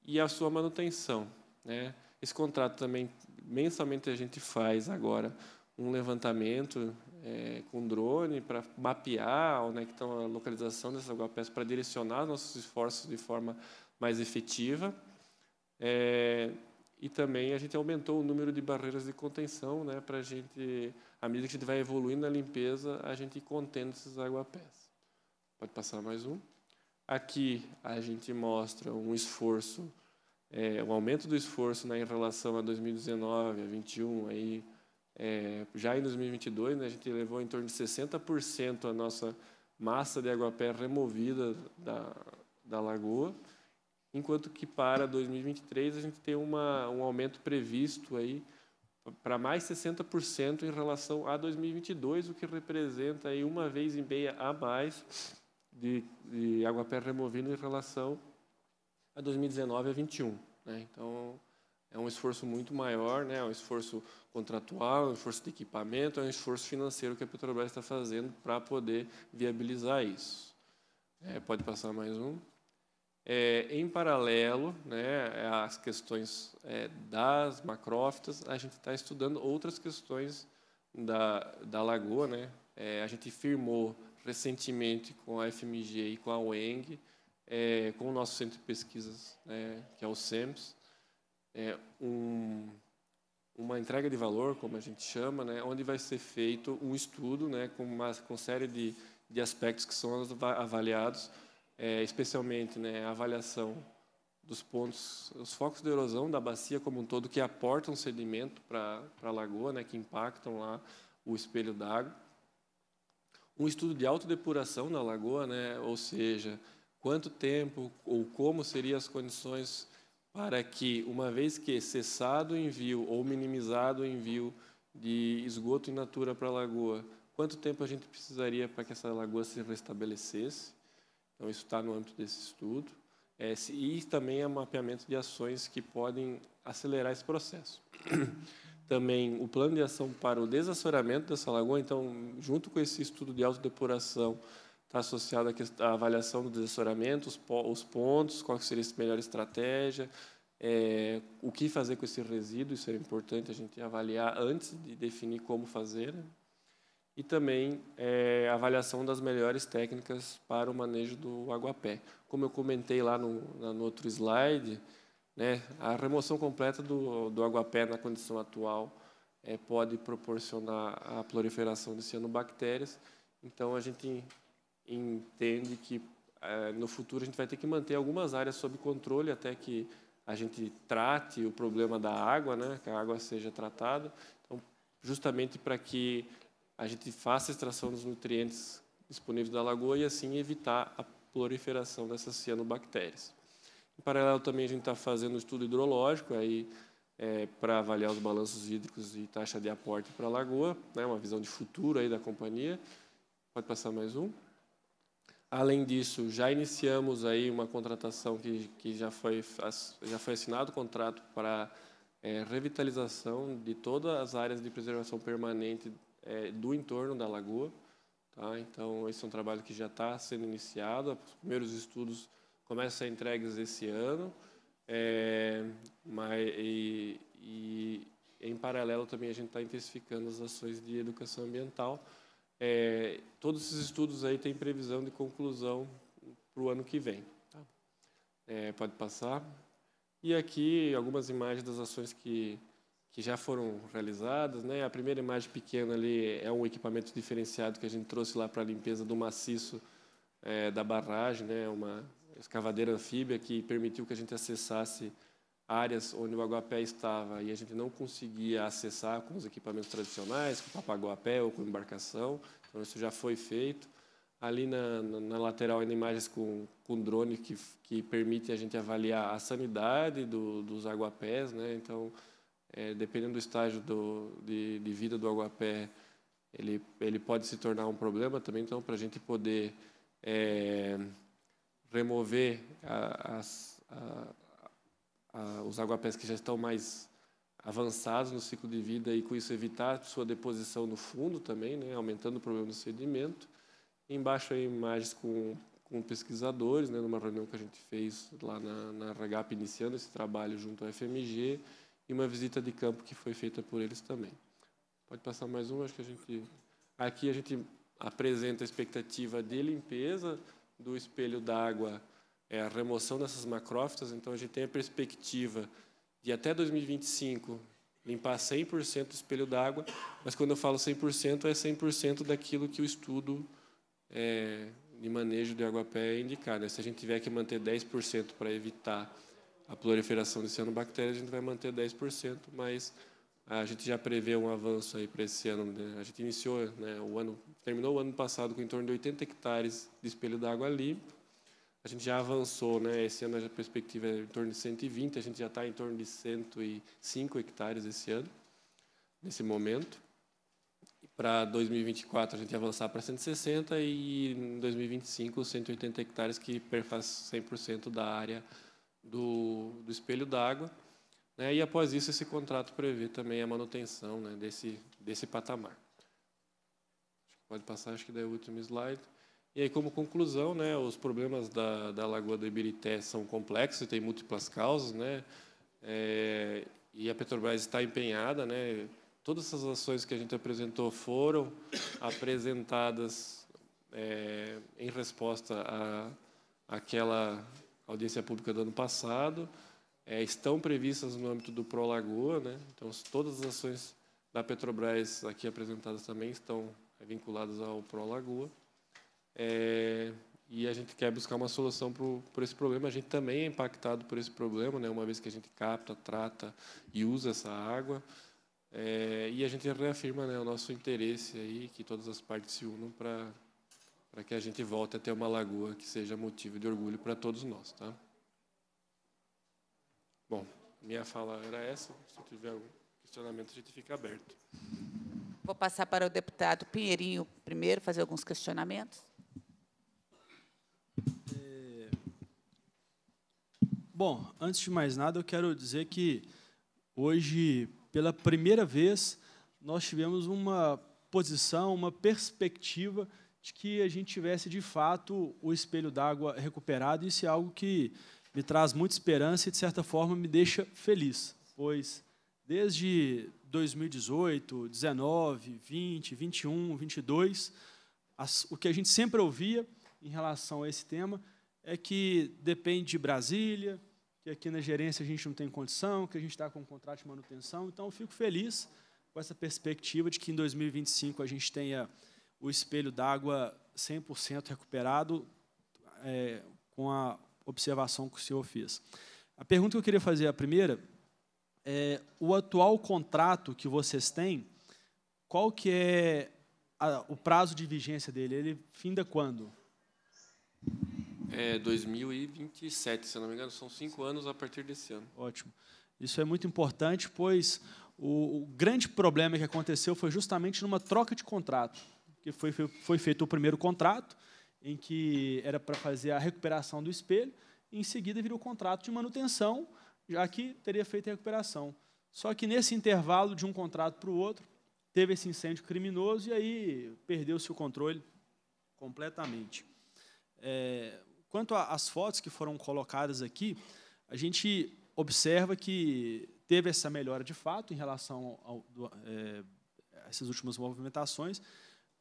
e a sua manutenção. Né? Esse contrato também, mensalmente, a gente faz agora um levantamento é, com drone para mapear onde é que estão a localização dessas aguapés para direcionar nossos esforços de forma mais efetiva. É, e também a gente aumentou o número de barreiras de contenção, né, para a gente, à medida que a gente vai evoluindo a limpeza, a gente contendo esses aguapés. Pode passar mais um. Aqui a gente mostra um esforço, é, um aumento do esforço né, em relação a 2019, a 21, aí, é, já em 2022 né, a gente levou em torno de 60% a nossa massa de água água-pé removida da, da lagoa, enquanto que para 2023 a gente tem uma, um aumento previsto aí para mais 60% em relação a 2022, o que representa aí uma vez e meia a mais de, de pé removido em relação a 2019 a 21. Né? Então, é um esforço muito maior, né? é um esforço contratual, é um esforço de equipamento, é um esforço financeiro que a Petrobras está fazendo para poder viabilizar isso. É, pode passar mais um. É, em paralelo né, às questões é, das macrófitas, a gente está estudando outras questões da, da lagoa. Né? É, a gente firmou recentemente com a FMG e com a UENG, é, com o nosso centro de pesquisas, né, que é o SEMPS, é um, uma entrega de valor, como a gente chama, né, onde vai ser feito um estudo né, com uma com série de, de aspectos que são avaliados, é, especialmente né, a avaliação dos pontos, os focos de erosão da bacia como um todo, que aportam sedimento para a lagoa, né, que impactam lá o espelho d'água um estudo de autodepuração da lagoa, né? ou seja, quanto tempo ou como seriam as condições para que, uma vez que cessado o envio ou minimizado o envio de esgoto in natura para a lagoa, quanto tempo a gente precisaria para que essa lagoa se restabelecesse? Então, isso está no âmbito desse estudo. É, e também é mapeamento de ações que podem acelerar esse processo também o plano de ação para o desassoramento dessa lagoa. Então, junto com esse estudo de autodepuração, está associada a avaliação do desassoramento, os, os pontos, qual seria a melhor estratégia, é, o que fazer com esse resíduo, isso é importante a gente avaliar antes de definir como fazer, né? e também é, avaliação das melhores técnicas para o manejo do aguapé. Como eu comentei lá no, no outro slide, né? A remoção completa do, do aguapé na condição atual é, pode proporcionar a proliferação de cianobactérias. Então, a gente entende que é, no futuro a gente vai ter que manter algumas áreas sob controle até que a gente trate o problema da água, né? que a água seja tratada. Então, justamente para que a gente faça a extração dos nutrientes disponíveis da lagoa e assim evitar a proliferação dessas cianobactérias. Em paralelo, também a gente está fazendo um estudo hidrológico aí é, para avaliar os balanços hídricos e taxa de aporte para a lagoa, né, uma visão de futuro aí da companhia. Pode passar mais um. Além disso, já iniciamos aí uma contratação que, que já, foi, já foi assinado o contrato para é, revitalização de todas as áreas de preservação permanente é, do entorno da lagoa. Tá? Então, esse é um trabalho que já está sendo iniciado, os primeiros estudos começam a ser entregues esse ano, é, mas, e, e, em paralelo também a gente está intensificando as ações de educação ambiental. É, todos esses estudos aí têm previsão de conclusão para o ano que vem. Tá? É, pode passar. E aqui algumas imagens das ações que, que já foram realizadas. Né? A primeira imagem pequena ali é um equipamento diferenciado que a gente trouxe lá para a limpeza do maciço é, da barragem, né? uma, escavadeira anfíbia que permitiu que a gente acessasse áreas onde o aguapé estava e a gente não conseguia acessar com os equipamentos tradicionais, com papaguapé ou com embarcação. Então, isso já foi feito. Ali na, na, na lateral, ainda imagens com, com drone que, que permite a gente avaliar a sanidade do, dos aguapés. Né? Então, é, dependendo do estágio do, de, de vida do aguapé, ele, ele pode se tornar um problema também. Então, para a gente poder... É, remover a, as, a, os aguapés que já estão mais avançados no ciclo de vida e com isso evitar sua deposição no fundo também, né, aumentando o problema do sedimento. embaixo aí imagens com, com pesquisadores, né, numa reunião que a gente fez lá na, na iniciando esse trabalho junto ao FMG, e uma visita de campo que foi feita por eles também. Pode passar mais um, acho que a gente... Aqui a gente apresenta a expectativa de limpeza, do espelho d'água é a remoção dessas macrófitas, então a gente tem a perspectiva de até 2025 limpar 100% do espelho d'água, mas quando eu falo 100% é 100% daquilo que o estudo é, de manejo de pé indicar. Né? Se a gente tiver que manter 10% para evitar a proliferação de cianobactérias, a gente vai manter 10%, mas a gente já prevê um avanço aí para esse ano. Né? A gente iniciou, né, o ano terminou o ano passado com em torno de 80 hectares de espelho d'água limpo. A gente já avançou, né? Esse ano a perspectiva é em torno de 120, a gente já está em torno de 105 hectares esse ano, nesse momento. Para 2024 a gente avançar para 160 e em 2025 180 hectares que perfaz 100% da área do, do espelho d'água. Né, e após isso, esse contrato prevê também a manutenção né, desse, desse patamar. Pode passar, acho que daí é o último slide. E aí, como conclusão, né, os problemas da, da Lagoa do Ibirité são complexos, têm múltiplas causas, né, é, e a Petrobras está empenhada. Né, todas essas ações que a gente apresentou foram apresentadas é, em resposta à, àquela audiência pública do ano passado, é, estão previstas no âmbito do Prolagoa, né? então todas as ações da Petrobras aqui apresentadas também estão é, vinculadas ao Prolagoa. É, e a gente quer buscar uma solução para esse problema. A gente também é impactado por esse problema, né? uma vez que a gente capta, trata e usa essa água. É, e a gente reafirma né, o nosso interesse aí, que todas as partes se unam para que a gente volte a ter uma lagoa que seja motivo de orgulho para todos nós. Tá? Bom, minha fala era essa. Se tiver algum questionamento, a gente fica aberto. Vou passar para o deputado Pinheirinho primeiro, fazer alguns questionamentos. É, bom, antes de mais nada, eu quero dizer que hoje, pela primeira vez, nós tivemos uma posição, uma perspectiva de que a gente tivesse, de fato, o espelho d'água recuperado. Isso é algo que me traz muita esperança e, de certa forma, me deixa feliz, pois desde 2018, 19, 20, 21, 22, as, o que a gente sempre ouvia em relação a esse tema é que depende de Brasília, que aqui na gerência a gente não tem condição, que a gente está com um contrato de manutenção. Então, eu fico feliz com essa perspectiva de que em 2025 a gente tenha o espelho d'água 100% recuperado, é, com a observação que o senhor fez. A pergunta que eu queria fazer, a primeira, é o atual contrato que vocês têm, qual que é a, o prazo de vigência dele? Ele finda quando? É 2027, se não me engano, são cinco anos a partir desse ano. Ótimo. Isso é muito importante, pois o, o grande problema que aconteceu foi justamente numa troca de contrato, que foi, foi feito o primeiro contrato, em que era para fazer a recuperação do espelho, e em seguida virou contrato de manutenção, já que teria feito a recuperação. Só que nesse intervalo de um contrato para o outro, teve esse incêndio criminoso e aí perdeu-se o controle completamente. É, quanto às fotos que foram colocadas aqui, a gente observa que teve essa melhora de fato em relação a é, essas últimas movimentações,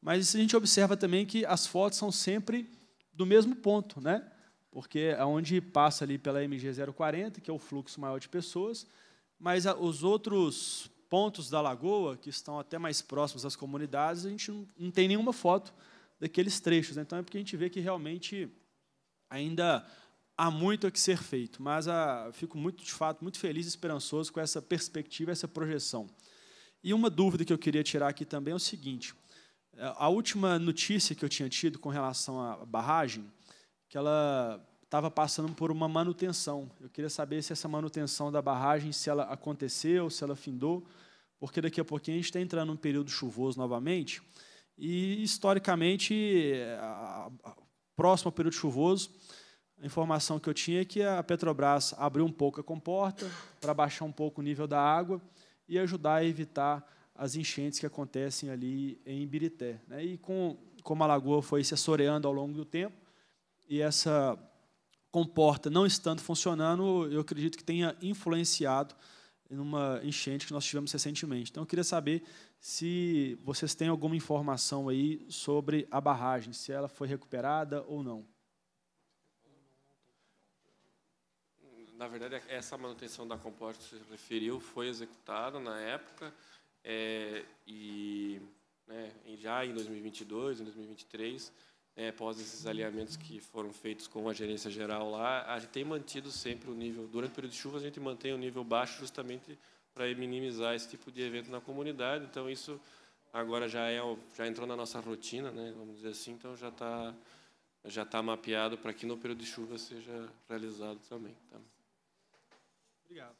mas a gente observa também que as fotos são sempre do mesmo ponto, né? Porque aonde é passa ali pela MG 040, que é o fluxo maior de pessoas, mas os outros pontos da lagoa, que estão até mais próximos às comunidades, a gente não, não tem nenhuma foto daqueles trechos. Né? Então é porque a gente vê que realmente ainda há muito a que ser feito, mas a, ah, fico muito, de fato, muito feliz e esperançoso com essa perspectiva, essa projeção. E uma dúvida que eu queria tirar aqui também é o seguinte: a última notícia que eu tinha tido com relação à barragem, que ela estava passando por uma manutenção. Eu queria saber se essa manutenção da barragem, se ela aconteceu, se ela findou, porque daqui a pouquinho a gente está entrando num período chuvoso novamente, e, historicamente, a, a, próximo ao período chuvoso, a informação que eu tinha é que a Petrobras abriu um pouco a comporta para baixar um pouco o nível da água e ajudar a evitar as enchentes que acontecem ali em Ibirité. Né? E com, como a lagoa foi se assoreando ao longo do tempo, e essa comporta não estando funcionando, eu acredito que tenha influenciado numa enchente que nós tivemos recentemente. Então, eu queria saber se vocês têm alguma informação aí sobre a barragem, se ela foi recuperada ou não. Na verdade, essa manutenção da comporta que você referiu foi executada na época é, e né, já em 2022, em 2023, é, né, após esses alinhamentos que foram feitos com a gerência geral lá, a gente tem mantido sempre o nível, durante o período de chuva, a gente mantém o nível baixo justamente para minimizar esse tipo de evento na comunidade. Então, isso agora já, é, já entrou na nossa rotina, né, vamos dizer assim, então já está já tá mapeado para que no período de chuva seja realizado também. Tá? Obrigado.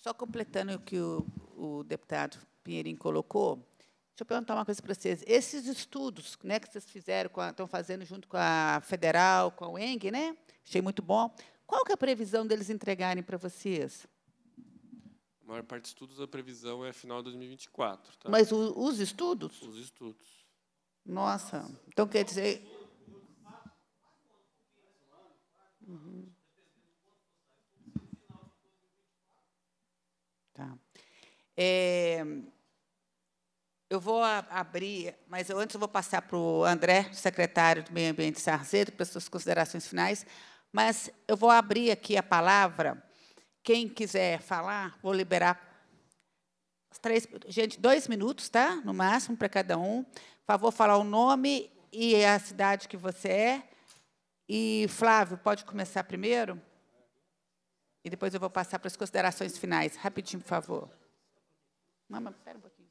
Só completando o que o, o deputado Pinheirinho colocou, deixa eu perguntar uma coisa para vocês. Esses estudos né, que vocês fizeram, a, estão fazendo junto com a Federal, com a UENG, né? achei muito bom. Qual que é a previsão deles entregarem para vocês? A maior parte dos estudos, a previsão é final de 2024. Tá? Mas o, os estudos? Os estudos. Nossa, então quer dizer... Uhum. É, eu vou a, abrir, mas eu, antes eu vou passar para o André, secretário do Meio Ambiente Sarzedo, para as suas considerações finais. Mas eu vou abrir aqui a palavra. Quem quiser falar, vou liberar. Três, gente, dois minutos, tá? No máximo, para cada um. Por favor, falar o nome e a cidade que você é. E, Flávio, pode começar primeiro? E depois eu vou passar para as considerações finais. Rapidinho, por favor. Não, mas espera um pouquinho.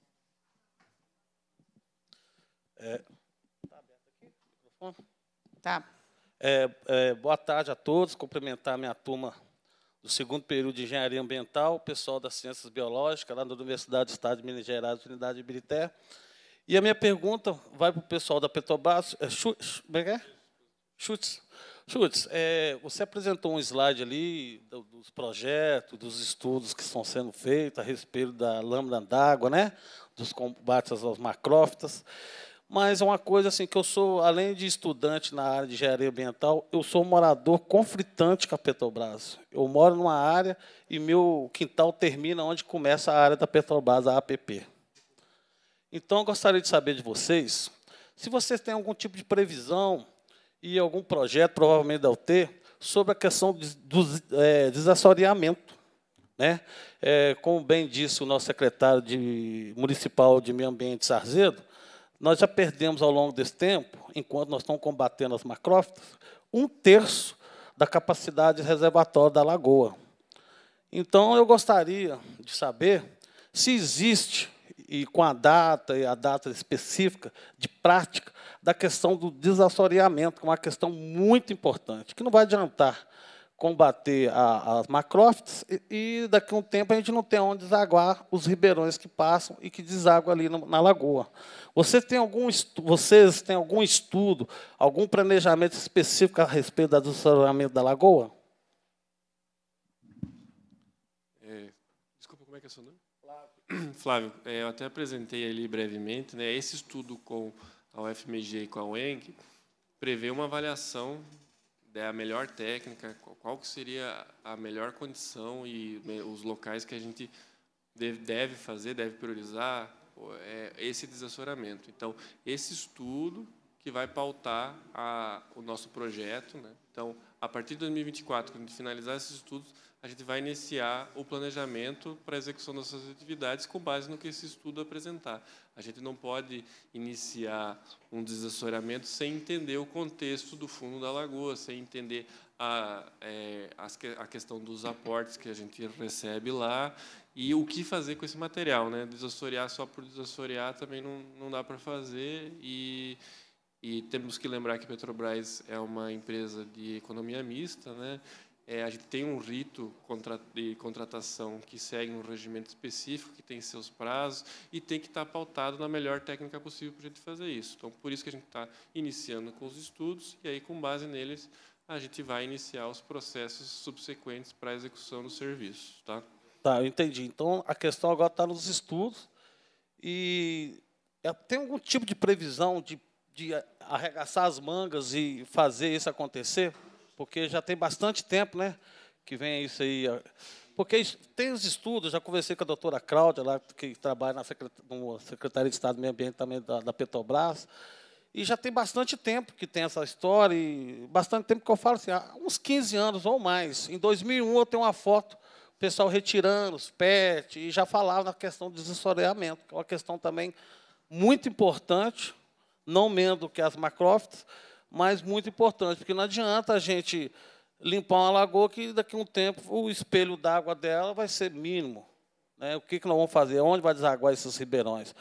É, tá aberto aqui o é, microfone? Tá. É, é, boa tarde a todos. Cumprimentar a minha turma do segundo período de Engenharia Ambiental, o pessoal das Ciências Biológicas, lá da Universidade do Estado de Minas Gerais, Unidade de Ibirité. E a minha pergunta vai para o pessoal da Petrobras. É, chutes, Como é que é? Schultz, é, você apresentou um slide ali do, dos projetos, dos estudos que estão sendo feitos a respeito da lâmina d'água, né? dos combates aos macrófitas. Mas é uma coisa assim que eu sou, além de estudante na área de engenharia ambiental, eu sou morador conflitante com a Petrobras. Eu moro numa área e meu quintal termina onde começa a área da Petrobras, a APP. Então, eu gostaria de saber de vocês se vocês têm algum tipo de previsão e algum projeto, provavelmente da UT, sobre a questão do é, desassoreamento. Né? É, como bem disse o nosso secretário de, municipal de meio ambiente, Sarzedo, nós já perdemos ao longo desse tempo, enquanto nós estamos combatendo as macrófitas, um terço da capacidade reservatória da lagoa. Então, eu gostaria de saber se existe, e com a data e a data específica de prática, da questão do desassoreamento, que é uma questão muito importante, que não vai adiantar combater a, as macrófitas e, e, daqui a um tempo a gente não tem onde desaguar os ribeirões que passam e que desaguam ali no, na lagoa. Você tem algum vocês têm algum estudo, algum planejamento específico a respeito do desassoreamento da lagoa? É, desculpa, como é que é seu nome? Flávio. Flávio, é, eu até apresentei ali brevemente, né, esse estudo com a UFMG e com a UENG, prevê uma avaliação da né, melhor técnica, qual que seria a melhor condição e né, os locais que a gente deve fazer, deve priorizar é, esse desassoramento. Então, esse estudo que vai pautar a, o nosso projeto. Né? Então, a partir de 2024, quando finalizar esses estudos, a gente vai iniciar o planejamento para a execução dessas atividades com base no que esse estudo apresentar. A gente não pode iniciar um desassoreamento sem entender o contexto do fundo da lagoa, sem entender a, é, a questão dos aportes que a gente recebe lá e o que fazer com esse material. Né? Desassorear só por desassorear também não, não dá para fazer e... E temos que lembrar que Petrobras é uma empresa de economia mista, né? É, a gente tem um rito de contratação que segue um regimento específico, que tem seus prazos e tem que estar tá pautado na melhor técnica possível para a gente fazer isso. Então, por isso que a gente está iniciando com os estudos e aí, com base neles, a gente vai iniciar os processos subsequentes para a execução do serviço. Tá? Tá, eu entendi. Então a questão agora está nos estudos e é, tem algum tipo de previsão de, de arregaçar as mangas e fazer isso acontecer? porque já tem bastante tempo, né? Que vem isso aí. Porque tem os estudos, já conversei com a doutora Cláudia, lá, que trabalha na Secretaria de Estado do Meio Ambiente também da, da Petrobras, e já tem bastante tempo que tem essa história, e bastante tempo que eu falo assim, há uns 15 anos ou mais. Em 2001 eu tenho uma foto, o pessoal retirando os PET, e já falava na questão do desassoreamento, que é uma questão também muito importante, não menos do que as macrófitas, mas muito importante, porque não adianta a gente limpar uma lagoa que daqui a um tempo o espelho d'água dela vai ser mínimo. Né? O que, que nós vamos fazer? Onde vai desaguar esses ribeirões?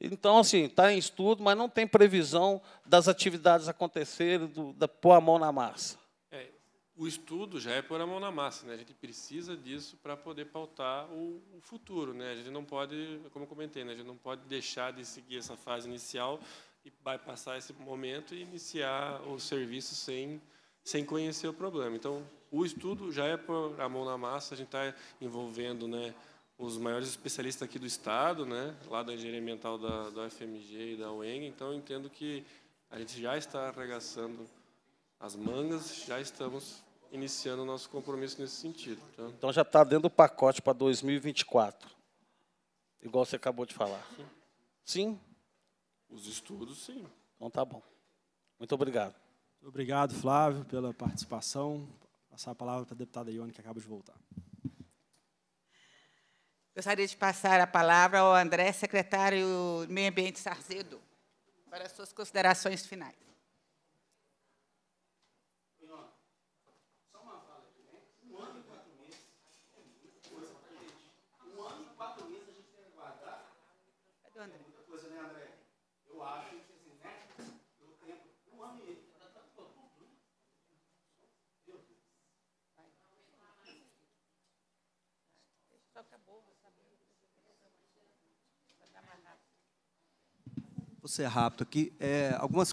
Então, assim, está em estudo, mas não tem previsão das atividades acontecerem, do, da pôr a mão na massa. É, o estudo já é pôr a mão na massa, né? A gente precisa disso para poder pautar o, o, futuro, né? A gente não pode, como eu comentei, né? a gente não pode deixar de seguir essa fase inicial e vai passar esse momento e iniciar o serviço sem, sem conhecer o problema. Então, o estudo já é por a mão na massa, a gente está envolvendo né, os maiores especialistas aqui do Estado, né, lá da Engenharia Ambiental da, da UFMG e da UENG, então eu entendo que a gente já está arregaçando as mangas, já estamos iniciando o nosso compromisso nesse sentido. Então, então já está dentro do pacote para 2024, igual você acabou de falar. Sim? Sim? Os estudos, sim. Então tá bom. Muito obrigado. Obrigado, Flávio, pela participação. Passar a palavra para a deputada Ione, que acaba de voltar. Gostaria de passar a palavra ao André, secretário do Meio Ambiente Sarzedo, para suas considerações finais. Vou ser rápido aqui. É, algumas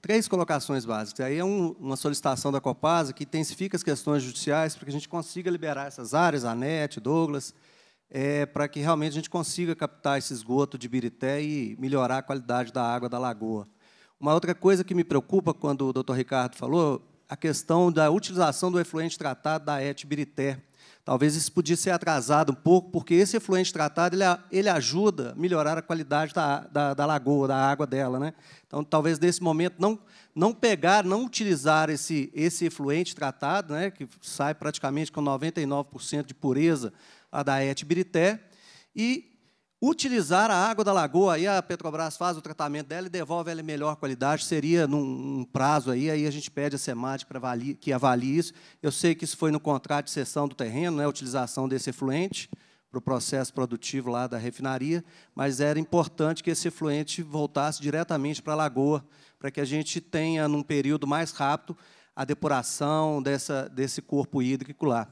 três colocações básicas. Aí é um, uma solicitação da Copasa que intensifica as questões judiciais para que a gente consiga liberar essas áreas, a NET, Douglas, é, para que realmente a gente consiga captar esse esgoto de Birité e melhorar a qualidade da água da lagoa. Uma outra coisa que me preocupa quando o doutor Ricardo falou, a questão da utilização do efluente tratado da ET Birité Talvez isso podia ser atrasado um pouco, porque esse efluente tratado ele, ele ajuda a melhorar a qualidade da, da, da lagoa, da água dela. Né? Então, talvez nesse momento não, não pegar, não utilizar esse, esse efluente tratado, né, que sai praticamente com 99% de pureza a da etibirité, e utilizar a água da lagoa, aí a Petrobras faz o tratamento dela e devolve ela em melhor qualidade, seria num, um prazo aí, aí a gente pede a SEMAD para avalie, que avalie isso. Eu sei que isso foi no contrato de cessão do terreno, né, a utilização desse efluente para o processo produtivo lá da refinaria, mas era importante que esse efluente voltasse diretamente para a lagoa, para que a gente tenha, num período mais rápido, a depuração dessa, desse corpo hídrico lá.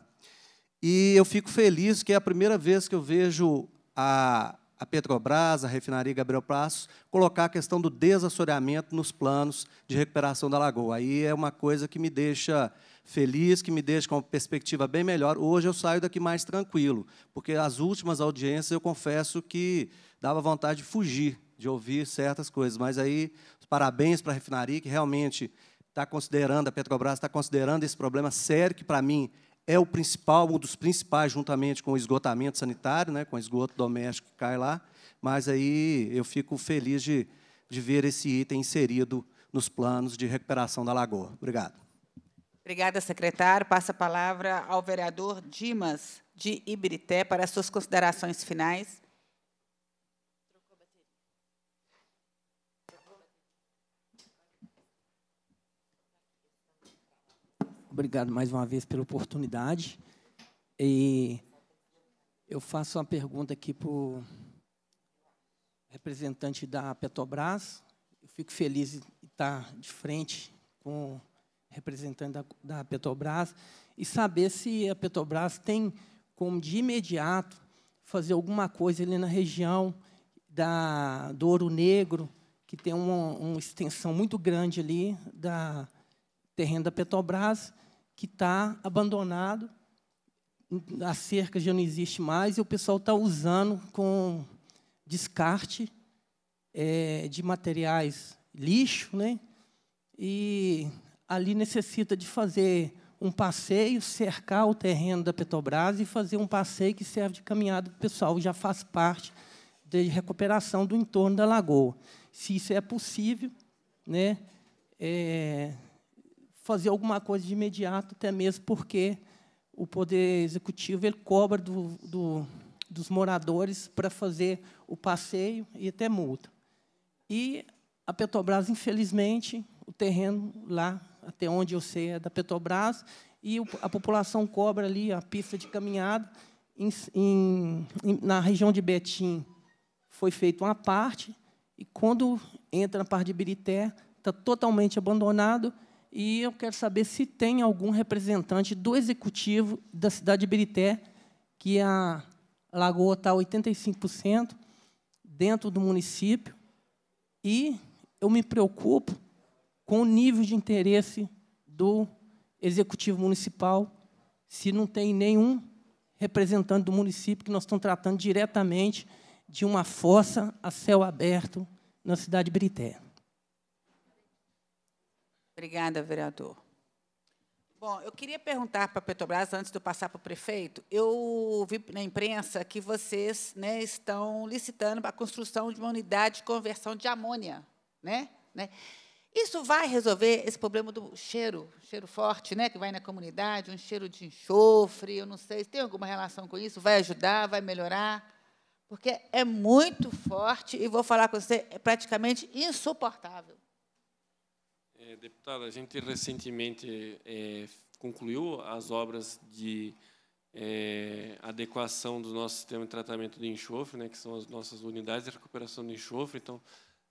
E eu fico feliz que é a primeira vez que eu vejo a a Petrobras, a refinaria Gabriel Passos, colocar a questão do desassoreamento nos planos de recuperação da lagoa. Aí é uma coisa que me deixa feliz, que me deixa com uma perspectiva bem melhor. Hoje eu saio daqui mais tranquilo, porque as últimas audiências eu confesso que dava vontade de fugir, de ouvir certas coisas. Mas aí, parabéns para a refinaria, que realmente está considerando, a Petrobras está considerando esse problema sério, que para mim é o principal, um dos principais, juntamente com o esgotamento sanitário, né, com o esgoto doméstico que cai lá. Mas aí eu fico feliz de, de ver esse item inserido nos planos de recuperação da lagoa. Obrigado. Obrigada, secretário. Passa a palavra ao vereador Dimas de Ibirité para suas considerações finais. Obrigado mais uma vez pela oportunidade. E eu faço uma pergunta aqui para o representante da Petrobras. Eu fico feliz de estar de frente com o representante da, da Petrobras e saber se a Petrobras tem como, de imediato, fazer alguma coisa ali na região da, do Ouro Negro, que tem uma, uma extensão muito grande ali da terreno da Petrobras, que está abandonado, a cerca já não existe mais, e o pessoal está usando com descarte é, de materiais lixo, né? e ali necessita de fazer um passeio, cercar o terreno da Petrobras e fazer um passeio que serve de caminhada para o pessoal, já faz parte de recuperação do entorno da lagoa. Se isso é possível, né? É, fazer alguma coisa de imediato, até mesmo porque o Poder Executivo ele cobra do, do, dos moradores para fazer o passeio e até multa. E a Petrobras, infelizmente, o terreno lá, até onde eu sei, é da Petrobras, e a população cobra ali a pista de caminhada. Em, em, na região de Betim foi feita uma parte, e quando entra na parte de Birité, está totalmente abandonado e eu quero saber se tem algum representante do executivo da cidade de Birité, que a lagoa está 85% dentro do município, e eu me preocupo com o nível de interesse do executivo municipal, se não tem nenhum representante do município, que nós estamos tratando diretamente de uma fossa a céu aberto na cidade de Birité. Obrigada, vereador. Bom, eu queria perguntar para a Petrobras, antes de eu passar para o prefeito, eu vi na imprensa que vocês né, estão licitando a construção de uma unidade de conversão de amônia. Né? Né? Isso vai resolver esse problema do cheiro, cheiro forte, né, que vai na comunidade, um cheiro de enxofre, eu não sei, tem alguma relação com isso? Vai ajudar, vai melhorar? Porque é muito forte e vou falar com você, é praticamente insuportável. É, deputada, a gente recentemente é, concluiu as obras de é, adequação do nosso sistema de tratamento de enxofre, né, que são as nossas unidades de recuperação de enxofre. Então,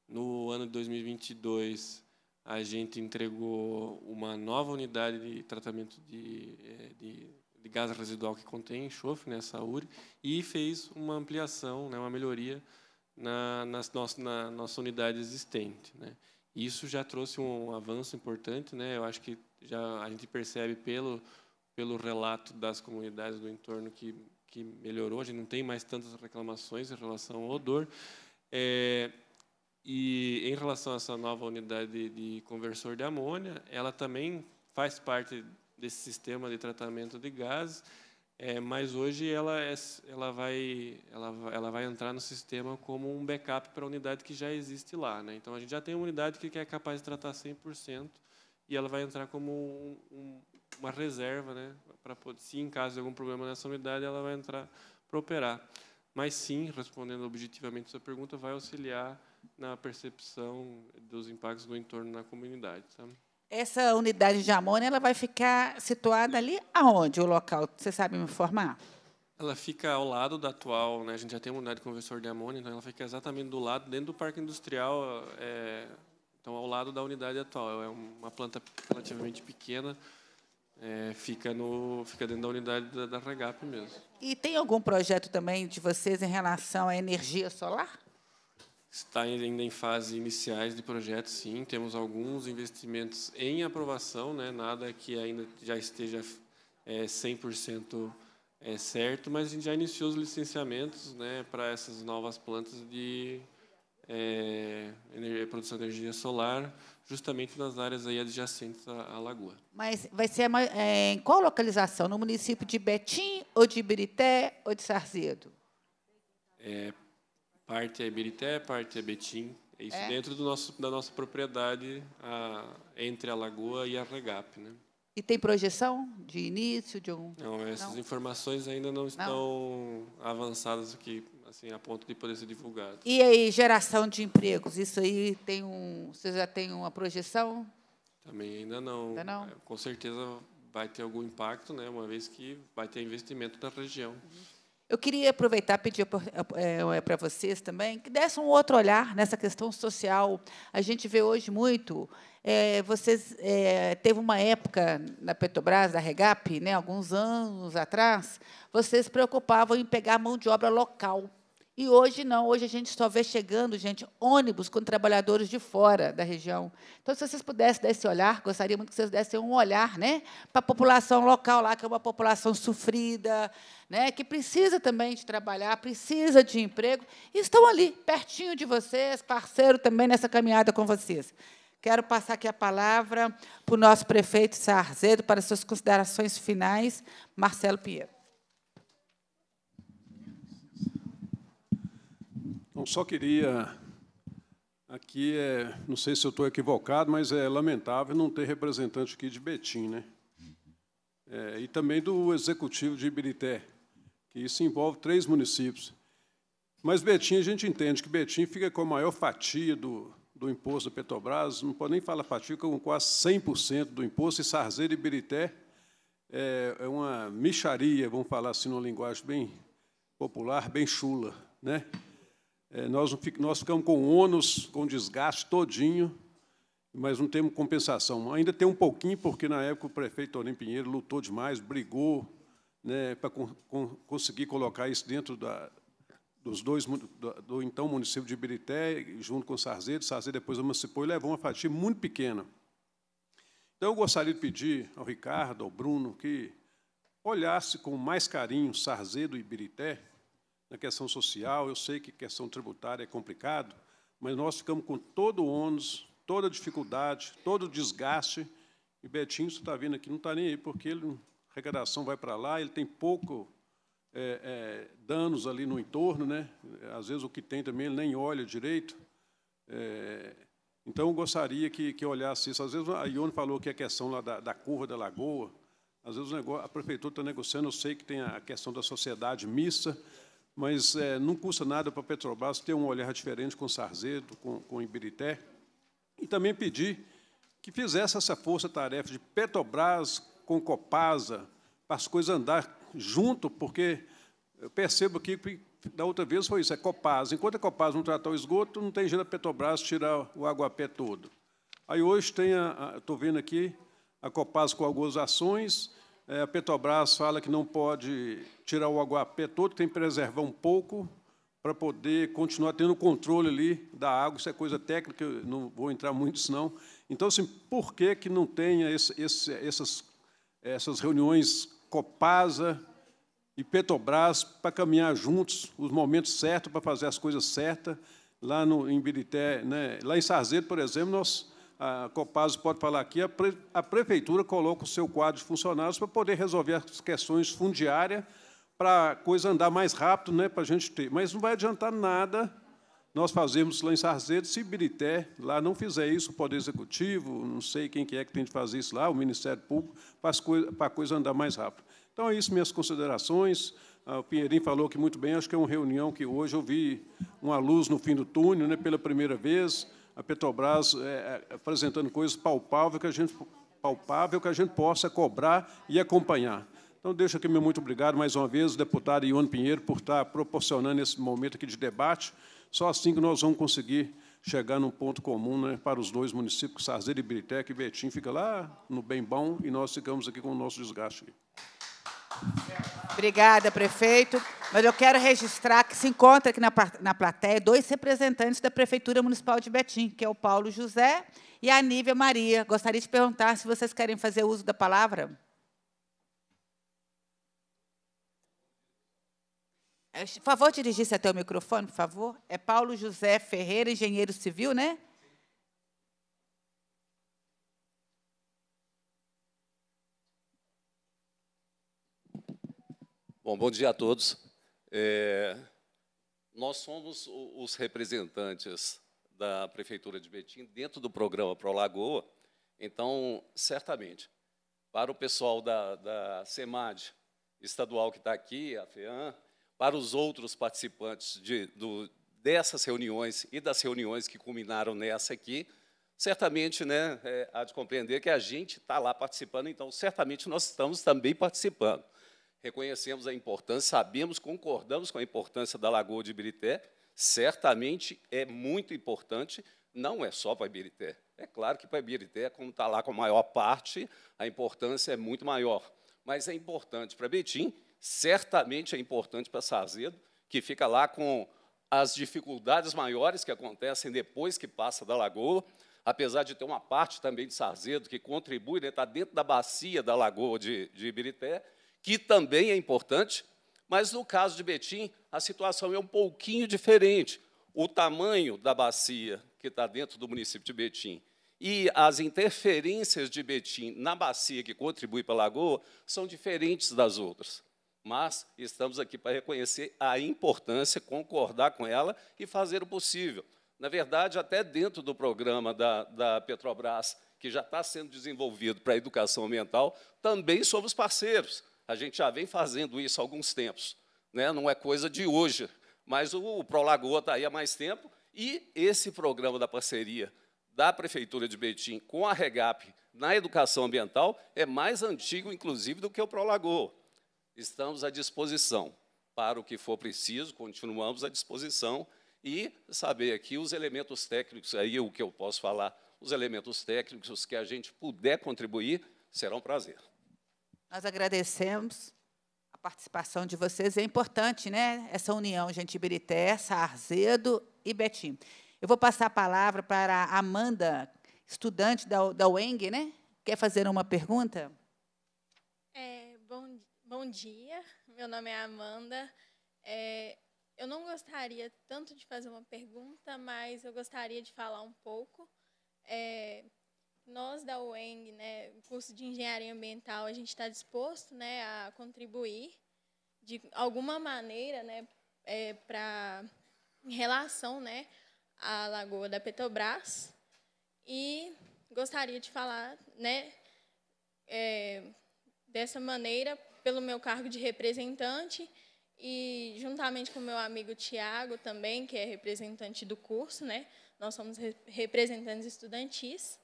no ano de 2022, a gente entregou uma nova unidade de tratamento de, é, de, de gás residual que contém enxofre, nessa né, e fez uma ampliação, né, uma melhoria na, nas, nossa, na nossa unidade existente. Né. Isso já trouxe um avanço importante, né? Eu acho que já a gente percebe pelo pelo relato das comunidades do entorno que que melhorou, a gente não tem mais tantas reclamações em relação ao odor. É, e em relação a essa nova unidade de, de conversor de amônia, ela também faz parte desse sistema de tratamento de gases é, mas hoje ela, é, ela, vai, ela, ela, vai, entrar no sistema como um backup para a unidade que já existe lá. Né? Então, a gente já tem uma unidade que é capaz de tratar 100% e ela vai entrar como um, um, uma reserva, né? para se em caso de algum problema nessa unidade, ela vai entrar para operar. Mas sim, respondendo objetivamente sua pergunta, vai auxiliar na percepção dos impactos do entorno na comunidade. Essa unidade de amônia ela vai ficar situada ali aonde o local? Você sabe me informar? Ela fica ao lado da atual, né? a gente já tem uma unidade de conversor de amônia, então ela fica exatamente do lado, dentro do parque industrial, é, então ao lado da unidade atual. É uma planta relativamente pequena, é, fica, no, fica dentro da unidade da, da REGAP mesmo. E tem algum projeto também de vocês em relação à energia solar? está ainda em fase iniciais de projeto, sim. Temos alguns investimentos em aprovação, né? nada que ainda já esteja é, 100% é, certo, mas a gente já iniciou os licenciamentos né, para essas novas plantas de é, energia, produção de energia solar, justamente nas áreas aí adjacentes à, à lagoa. Mas vai ser é, em qual localização? No município de Betim, ou de Ibirité, ou de Sarzedo? É, Parte é Ibirité, parte é Betim. É isso é? dentro do nosso, da nossa propriedade a, entre a Lagoa e a Regap. Né? E tem projeção de início de um? Não, essas não. informações ainda não estão não. avançadas aqui, assim, a ponto de poder ser divulgadas. E aí, geração de empregos, isso aí tem um, você já tem uma projeção? Também ainda não. Ainda não. É, com certeza vai ter algum impacto, né? Uma vez que vai ter investimento na região. Uhum. Eu queria aproveitar e pedir para eh, eh, vocês também que dessem um outro olhar nessa questão social. A gente vê hoje muito. É, vocês é, teve uma época na Petrobras, da Regap, né, alguns anos atrás, vocês se preocupavam em pegar mão de obra local e hoje não, hoje a gente só vê chegando, gente, ônibus com trabalhadores de fora da região. Então, se vocês pudessem dar esse olhar, gostaria muito que vocês dessem um olhar né, para a população local lá, que é uma população sofrida, né, que precisa também de trabalhar, precisa de emprego, e estão ali, pertinho de vocês, parceiro também nessa caminhada com vocês. Quero passar aqui a palavra para o nosso prefeito Sarzedo para suas considerações finais, Marcelo Pinheiro. Eu só queria aqui é, não sei se eu estou equivocado, mas é lamentável não ter representante aqui de Betim, né? É, e também do executivo de Ibirité, que isso envolve três municípios. Mas Betim, a gente entende que Betim fica com a maior fatia do, do imposto da Petrobras, não pode nem falar fatia, fica com quase 100% do imposto, e Sarzeiro e Ibirité é, é uma micharia, vamos falar assim, numa linguagem bem popular, bem chula, né? É, nós, nós ficamos com ônus, com desgaste todinho, mas não temos compensação. Ainda tem um pouquinho, porque na época o prefeito Torim Pinheiro lutou demais, brigou né, para con, con, conseguir colocar isso dentro da, dos dois do, do, então município de Ibirité, junto com Sarzedo. Sarzedo depois emancipou e levou uma fatia muito pequena. Então, eu gostaria de pedir ao Ricardo, ao Bruno, que olhasse com mais carinho Sarzedo e Ibirité, na questão social, eu sei que questão tributária é complicado, mas nós ficamos com todo o ônus, toda a dificuldade, todo o desgaste, e Betinho, você está vindo aqui, não está nem aí, porque ele, a arrecadação vai para lá, ele tem pouco é, é, danos ali no entorno, né? às vezes o que tem também ele nem olha direito. É, então, eu gostaria que, que olhasse isso. Às vezes, a Ione falou que a é questão lá da, da curva da lagoa, às vezes o negócio, a prefeitura está negociando, eu sei que tem a questão da sociedade mista, mas é, não custa nada para a Petrobras ter um olhar diferente com Sarzedo, com, com Ibirité, e também pedir que fizesse essa força-tarefa de Petrobras com Copasa, para as coisas andar junto, porque eu percebo aqui que da outra vez foi isso, é Copasa. Enquanto a é Copasa não tratar o esgoto, não tem jeito a Petrobras tirar o aguapé todo. Aí hoje tem, estou vendo aqui, a Copasa com algumas ações, é, a Petrobras fala que não pode tirar o aguapé todo, tem que preservar um pouco para poder continuar tendo controle ali da água. Isso é coisa técnica, não vou entrar muito nisso, não. Então, assim, por que, que não tem esse, esse, essas, essas reuniões Copasa e Petrobras para caminhar juntos os momentos certos, para fazer as coisas certas? Lá no, em Birité, né? lá em Sarzedo, por exemplo, nós a Copaso pode falar aqui, a, pre, a prefeitura coloca o seu quadro de funcionários para poder resolver as questões fundiárias, para a coisa andar mais rápido, né, para a gente ter. Mas não vai adiantar nada nós fazemos lá em Sarzedo, se Birité lá não fizer isso, o Poder Executivo, não sei quem que é que tem de fazer isso lá, o Ministério Público, para, coisa, para a coisa andar mais rápido. Então, é isso, minhas considerações. Ah, o Pinheirinho falou que muito bem, acho que é uma reunião que hoje eu vi uma luz no fim do túnel, né, pela primeira vez a Petrobras é, é apresentando coisas palpáveis que a gente palpável que a gente possa cobrar e acompanhar. Então, deixo aqui meu muito obrigado mais uma vez, deputado Ione Pinheiro, por estar proporcionando esse momento aqui de debate. Só assim que nós vamos conseguir chegar num ponto comum né, para os dois municípios, Sarzeiro e Biritec, e Betim fica lá no bem bom, e nós ficamos aqui com o nosso desgaste. Obrigada, prefeito. Mas eu quero registrar que se encontra aqui na, na plateia dois representantes da Prefeitura Municipal de Betim, que é o Paulo José e a Nívia Maria. Gostaria de perguntar se vocês querem fazer uso da palavra. É, por favor, dirigir-se até o microfone, por favor. É Paulo José Ferreira, engenheiro civil, né? Bom, bom dia a todos. É, nós somos os representantes da Prefeitura de Betim dentro do programa Prolagoa. Então, certamente, para o pessoal da, da CEMAD estadual que está aqui, a FEAM, para os outros participantes de, do, dessas reuniões e das reuniões que culminaram nessa aqui, certamente né, é, há de compreender que a gente está lá participando, então certamente nós estamos também participando reconhecemos a importância, sabemos, concordamos com a importância da Lagoa de Ibirité, certamente é muito importante, não é só para Ibirité. É claro que para Ibirité, como está lá com a maior parte, a importância é muito maior. Mas é importante para Betim, certamente é importante para Sarzedo, que fica lá com as dificuldades maiores que acontecem depois que passa da lagoa, apesar de ter uma parte também de Sarzedo que contribui, está né, tá dentro da bacia da lagoa de, de Ibirité, que também é importante, mas no caso de Betim, a situação é um pouquinho diferente. O tamanho da bacia que está dentro do município de Betim e as interferências de Betim na bacia que contribui para a lagoa são diferentes das outras. Mas estamos aqui para reconhecer a importância, concordar com ela e fazer o possível. Na verdade, até dentro do programa da, da Petrobras, que já está sendo desenvolvido para a educação ambiental, também somos parceiros. A gente já vem fazendo isso há alguns tempos, né? não é coisa de hoje, mas o, Prolagoa está aí há mais tempo e esse programa da parceria da Prefeitura de Betim com a REGAP na educação ambiental é mais antigo, inclusive, do que o Prolagoa. Estamos à disposição para o que for preciso, continuamos à disposição e saber aqui os elementos técnicos, aí o que eu posso falar, os elementos técnicos que a gente puder contribuir, será um prazer. Nós agradecemos a participação de vocês. É importante, né? Essa união, gente, Ibirité, Sarzedo e Betim. Eu vou passar a palavra para a Amanda, estudante da, da UENG, né? Quer fazer uma pergunta? É, bom, bom dia. Meu nome é Amanda. É, eu não gostaria tanto de fazer uma pergunta, mas eu gostaria de falar um pouco. É, nós da UENG, né, curso de engenharia ambiental, a gente está disposto, né, a contribuir de alguma maneira, né, é, para em relação, né, à lagoa da Petrobras e gostaria de falar, né, é, dessa maneira pelo meu cargo de representante e juntamente com meu amigo Tiago também, que é representante do curso, né, nós somos representantes estudantis.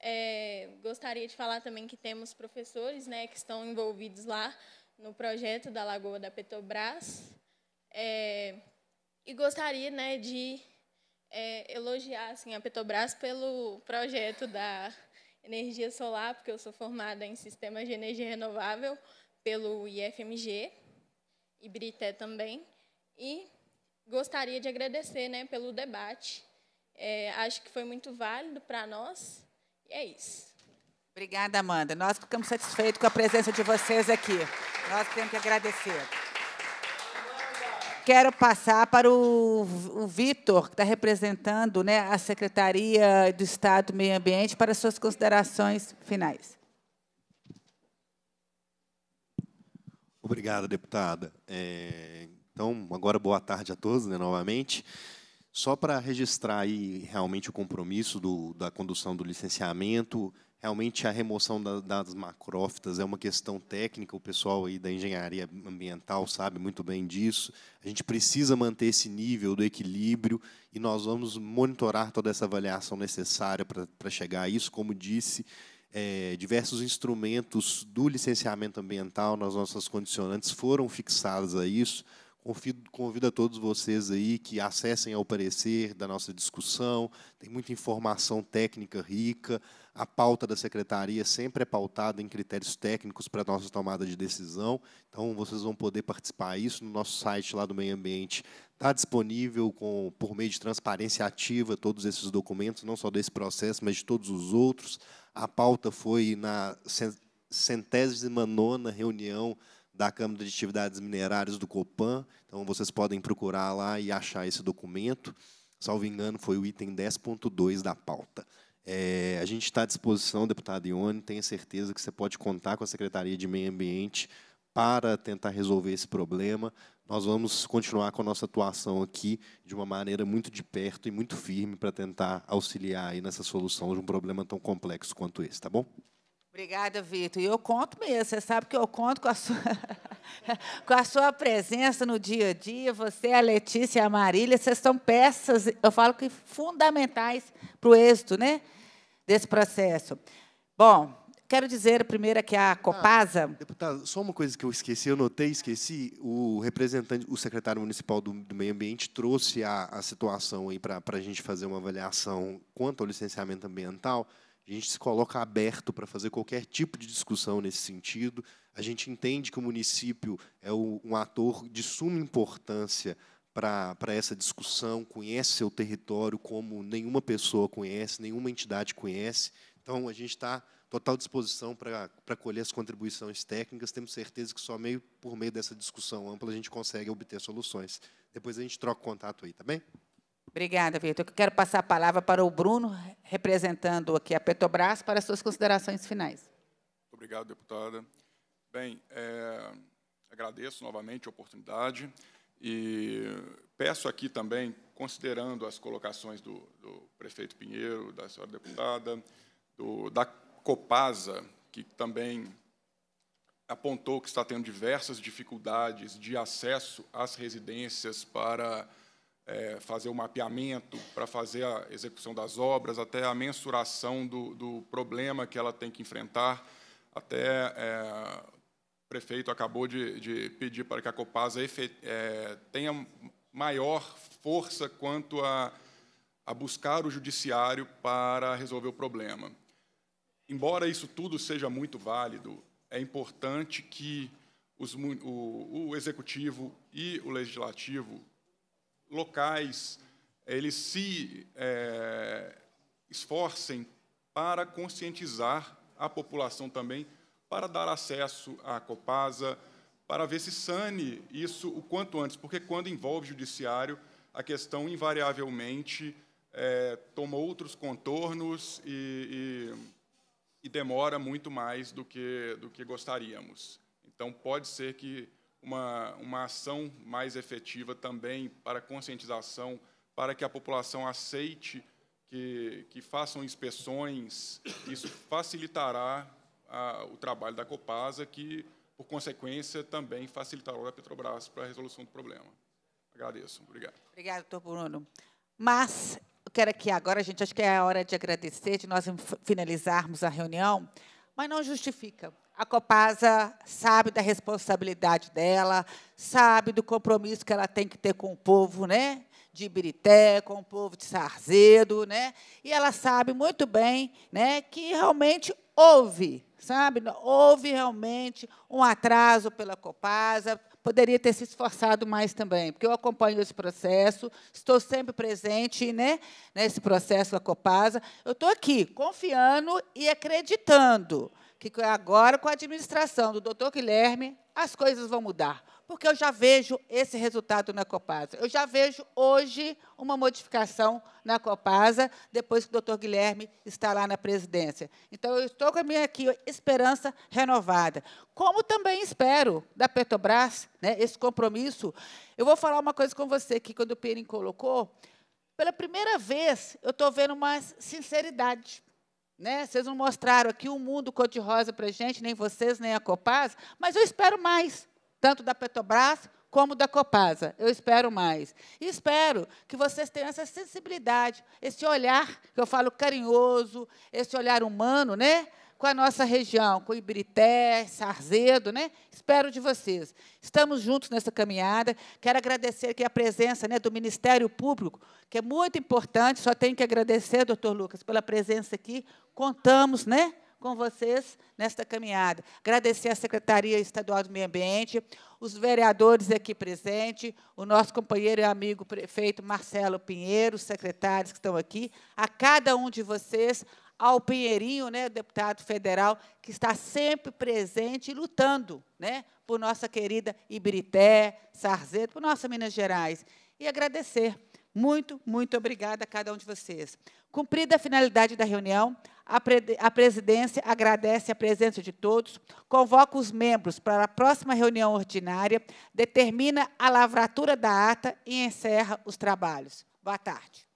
É, gostaria de falar também que temos professores né, que estão envolvidos lá no projeto da Lagoa da Petrobras. É, e gostaria né, de é, elogiar assim, a Petrobras pelo projeto da energia solar, porque eu sou formada em sistemas de energia renovável pelo IFMG e Brité também. E gostaria de agradecer né, pelo debate. É, acho que foi muito válido para nós. E é isso. Obrigada, Amanda. Nós ficamos satisfeitos com a presença de vocês aqui. Nós temos que agradecer. Quero passar para o, o Vitor, que está representando né, a Secretaria do Estado do Meio Ambiente, para suas considerações finais. Obrigado, deputada. É, então, agora boa tarde a todos né, novamente. Só para registrar aí realmente o compromisso do, da condução do licenciamento, realmente a remoção da, das macrófitas é uma questão técnica, o pessoal aí da engenharia ambiental sabe muito bem disso. A gente precisa manter esse nível do equilíbrio e nós vamos monitorar toda essa avaliação necessária para, chegar a isso. Como disse, é, diversos instrumentos do licenciamento ambiental nas nossas condicionantes foram fixados a isso. Convido, convido a todos vocês aí que acessem ao parecer da nossa discussão, tem muita informação técnica rica. A pauta da secretaria sempre é pautada em critérios técnicos para a nossa tomada de decisão. Então, vocês vão poder participar disso no nosso site lá do Meio Ambiente. Está disponível com, por meio de transparência ativa todos esses documentos, não só desse processo, mas de todos os outros. A pauta foi na centésima nona reunião da Câmara de Atividades Minerárias do Copan. Então, vocês podem procurar lá e achar esse documento. Salvo engano, foi o item 10.2 da pauta. É, a gente está à disposição, deputado Ione, tenha certeza que você pode contar com a Secretaria de Meio Ambiente para tentar resolver esse problema. Nós vamos continuar com a nossa atuação aqui de uma maneira muito de perto e muito firme para tentar auxiliar aí nessa solução de um problema tão complexo quanto esse, tá bom? Obrigada, Vitor. E eu conto mesmo, você sabe que eu conto com a sua, [laughs] com a sua presença no dia a dia. Você, a Letícia e a Marília, vocês são peças, eu falo que fundamentais para o êxito né, desse processo. Bom, quero dizer primeiro que a Copasa. Ah, deputado, só uma coisa que eu esqueci, eu notei, esqueci. O representante, o secretário municipal do, do meio ambiente trouxe a, a situação aí para a gente fazer uma avaliação quanto ao licenciamento ambiental. A gente se coloca aberto para fazer qualquer tipo de discussão nesse sentido. A gente entende que o município é um ator de suma importância para essa discussão, conhece seu território como nenhuma pessoa conhece, nenhuma entidade conhece. Então, a gente está total disposição para colher as contribuições técnicas. Temos certeza que só meio, por meio dessa discussão ampla a gente consegue obter soluções. Depois a gente troca o contato aí, tá bem? Obrigada, Vitor. Eu quero passar a palavra para o Bruno, representando aqui a Petrobras, para suas considerações finais. Muito obrigado, deputada. Bem, é, agradeço novamente a oportunidade e peço aqui também, considerando as colocações do, do prefeito Pinheiro, da senhora deputada, do, da Copasa, que também apontou que está tendo diversas dificuldades de acesso às residências para é, fazer o mapeamento, para fazer a execução das obras, até a mensuração do, do problema que ela tem que enfrentar, até é, o prefeito acabou de, de, pedir para que a Copasa é, tenha maior força quanto a, a buscar o judiciário para resolver o problema. Embora isso tudo seja muito válido, é importante que os, o, o executivo e o legislativo locais eles se é, esforcem para conscientizar a população também, para dar acesso à Copasa, para ver se sane isso o quanto antes, porque quando envolve judiciário, a questão invariavelmente é, toma outros contornos e, e, e demora muito mais do que, do que gostaríamos. Então, pode ser que uma, uma ação mais efetiva também para conscientização, para que a população aceite que, que façam inspeções. Isso facilitará a, o trabalho da Copasa, que, por consequência, também facilitará o da Petrobras para a resolução do problema. Agradeço. Obrigado. Obrigado, doutor Bruno. Mas eu quero aqui agora, gente, acho que é a hora de agradecer, de nós finalizarmos a reunião, mas não justifica a Copasa sabe da responsabilidade dela, sabe do compromisso que ela tem que ter com o povo, né? De Ibirité, com o povo de Sarzedo, né? E ela sabe muito bem, né, que realmente houve, sabe? Houve realmente um atraso pela Copasa, poderia ter se esforçado mais também, porque eu acompanho esse processo, estou sempre presente né, nesse processo da Copasa. Eu estou aqui confiando e acreditando que é agora com a administração do doutor Guilherme, as coisas vão mudar. Porque eu já vejo esse resultado na Copasa. Eu já vejo hoje uma modificação na Copasa, depois que o doutor Guilherme está lá na presidência. Então, eu estou com a minha aqui, esperança renovada. Como também espero da Petrobras né, esse compromisso. Eu vou falar uma coisa com você que quando o Perim colocou, pela primeira vez eu estou vendo uma sinceridade. Né? Vocês não mostraram aqui o um mundo cor-de-rosa para a gente, nem vocês, nem a Copasa, mas eu espero mais, tanto da Petrobras como da Copasa. Eu espero mais. E espero que vocês tenham essa sensibilidade, esse olhar, que eu falo carinhoso, esse olhar humano, né? com a nossa região, com Ibirité, Sarzedo, né? Espero de vocês. Estamos juntos nessa caminhada. Quero agradecer aqui a presença né, do Ministério Público, que é muito importante. Só tenho que agradecer, doutor Lucas, pela presença aqui. Contamos, né? com vocês nesta caminhada. Agradecer à Secretaria Estadual do Meio Ambiente, os vereadores aqui presentes, o nosso companheiro e amigo prefeito Marcelo Pinheiro, os secretários que estão aqui, a cada um de vocês, ao Pinheirinho, né, deputado federal, que está sempre presente e lutando né, por nossa querida Ibirité, Sarzedo, por nossa Minas Gerais. E agradecer. Muito, muito obrigada a cada um de vocês. Cumprida a finalidade da reunião, a, pre a presidência agradece a presença de todos, convoca os membros para a próxima reunião ordinária, determina a lavratura da ata e encerra os trabalhos. Boa tarde.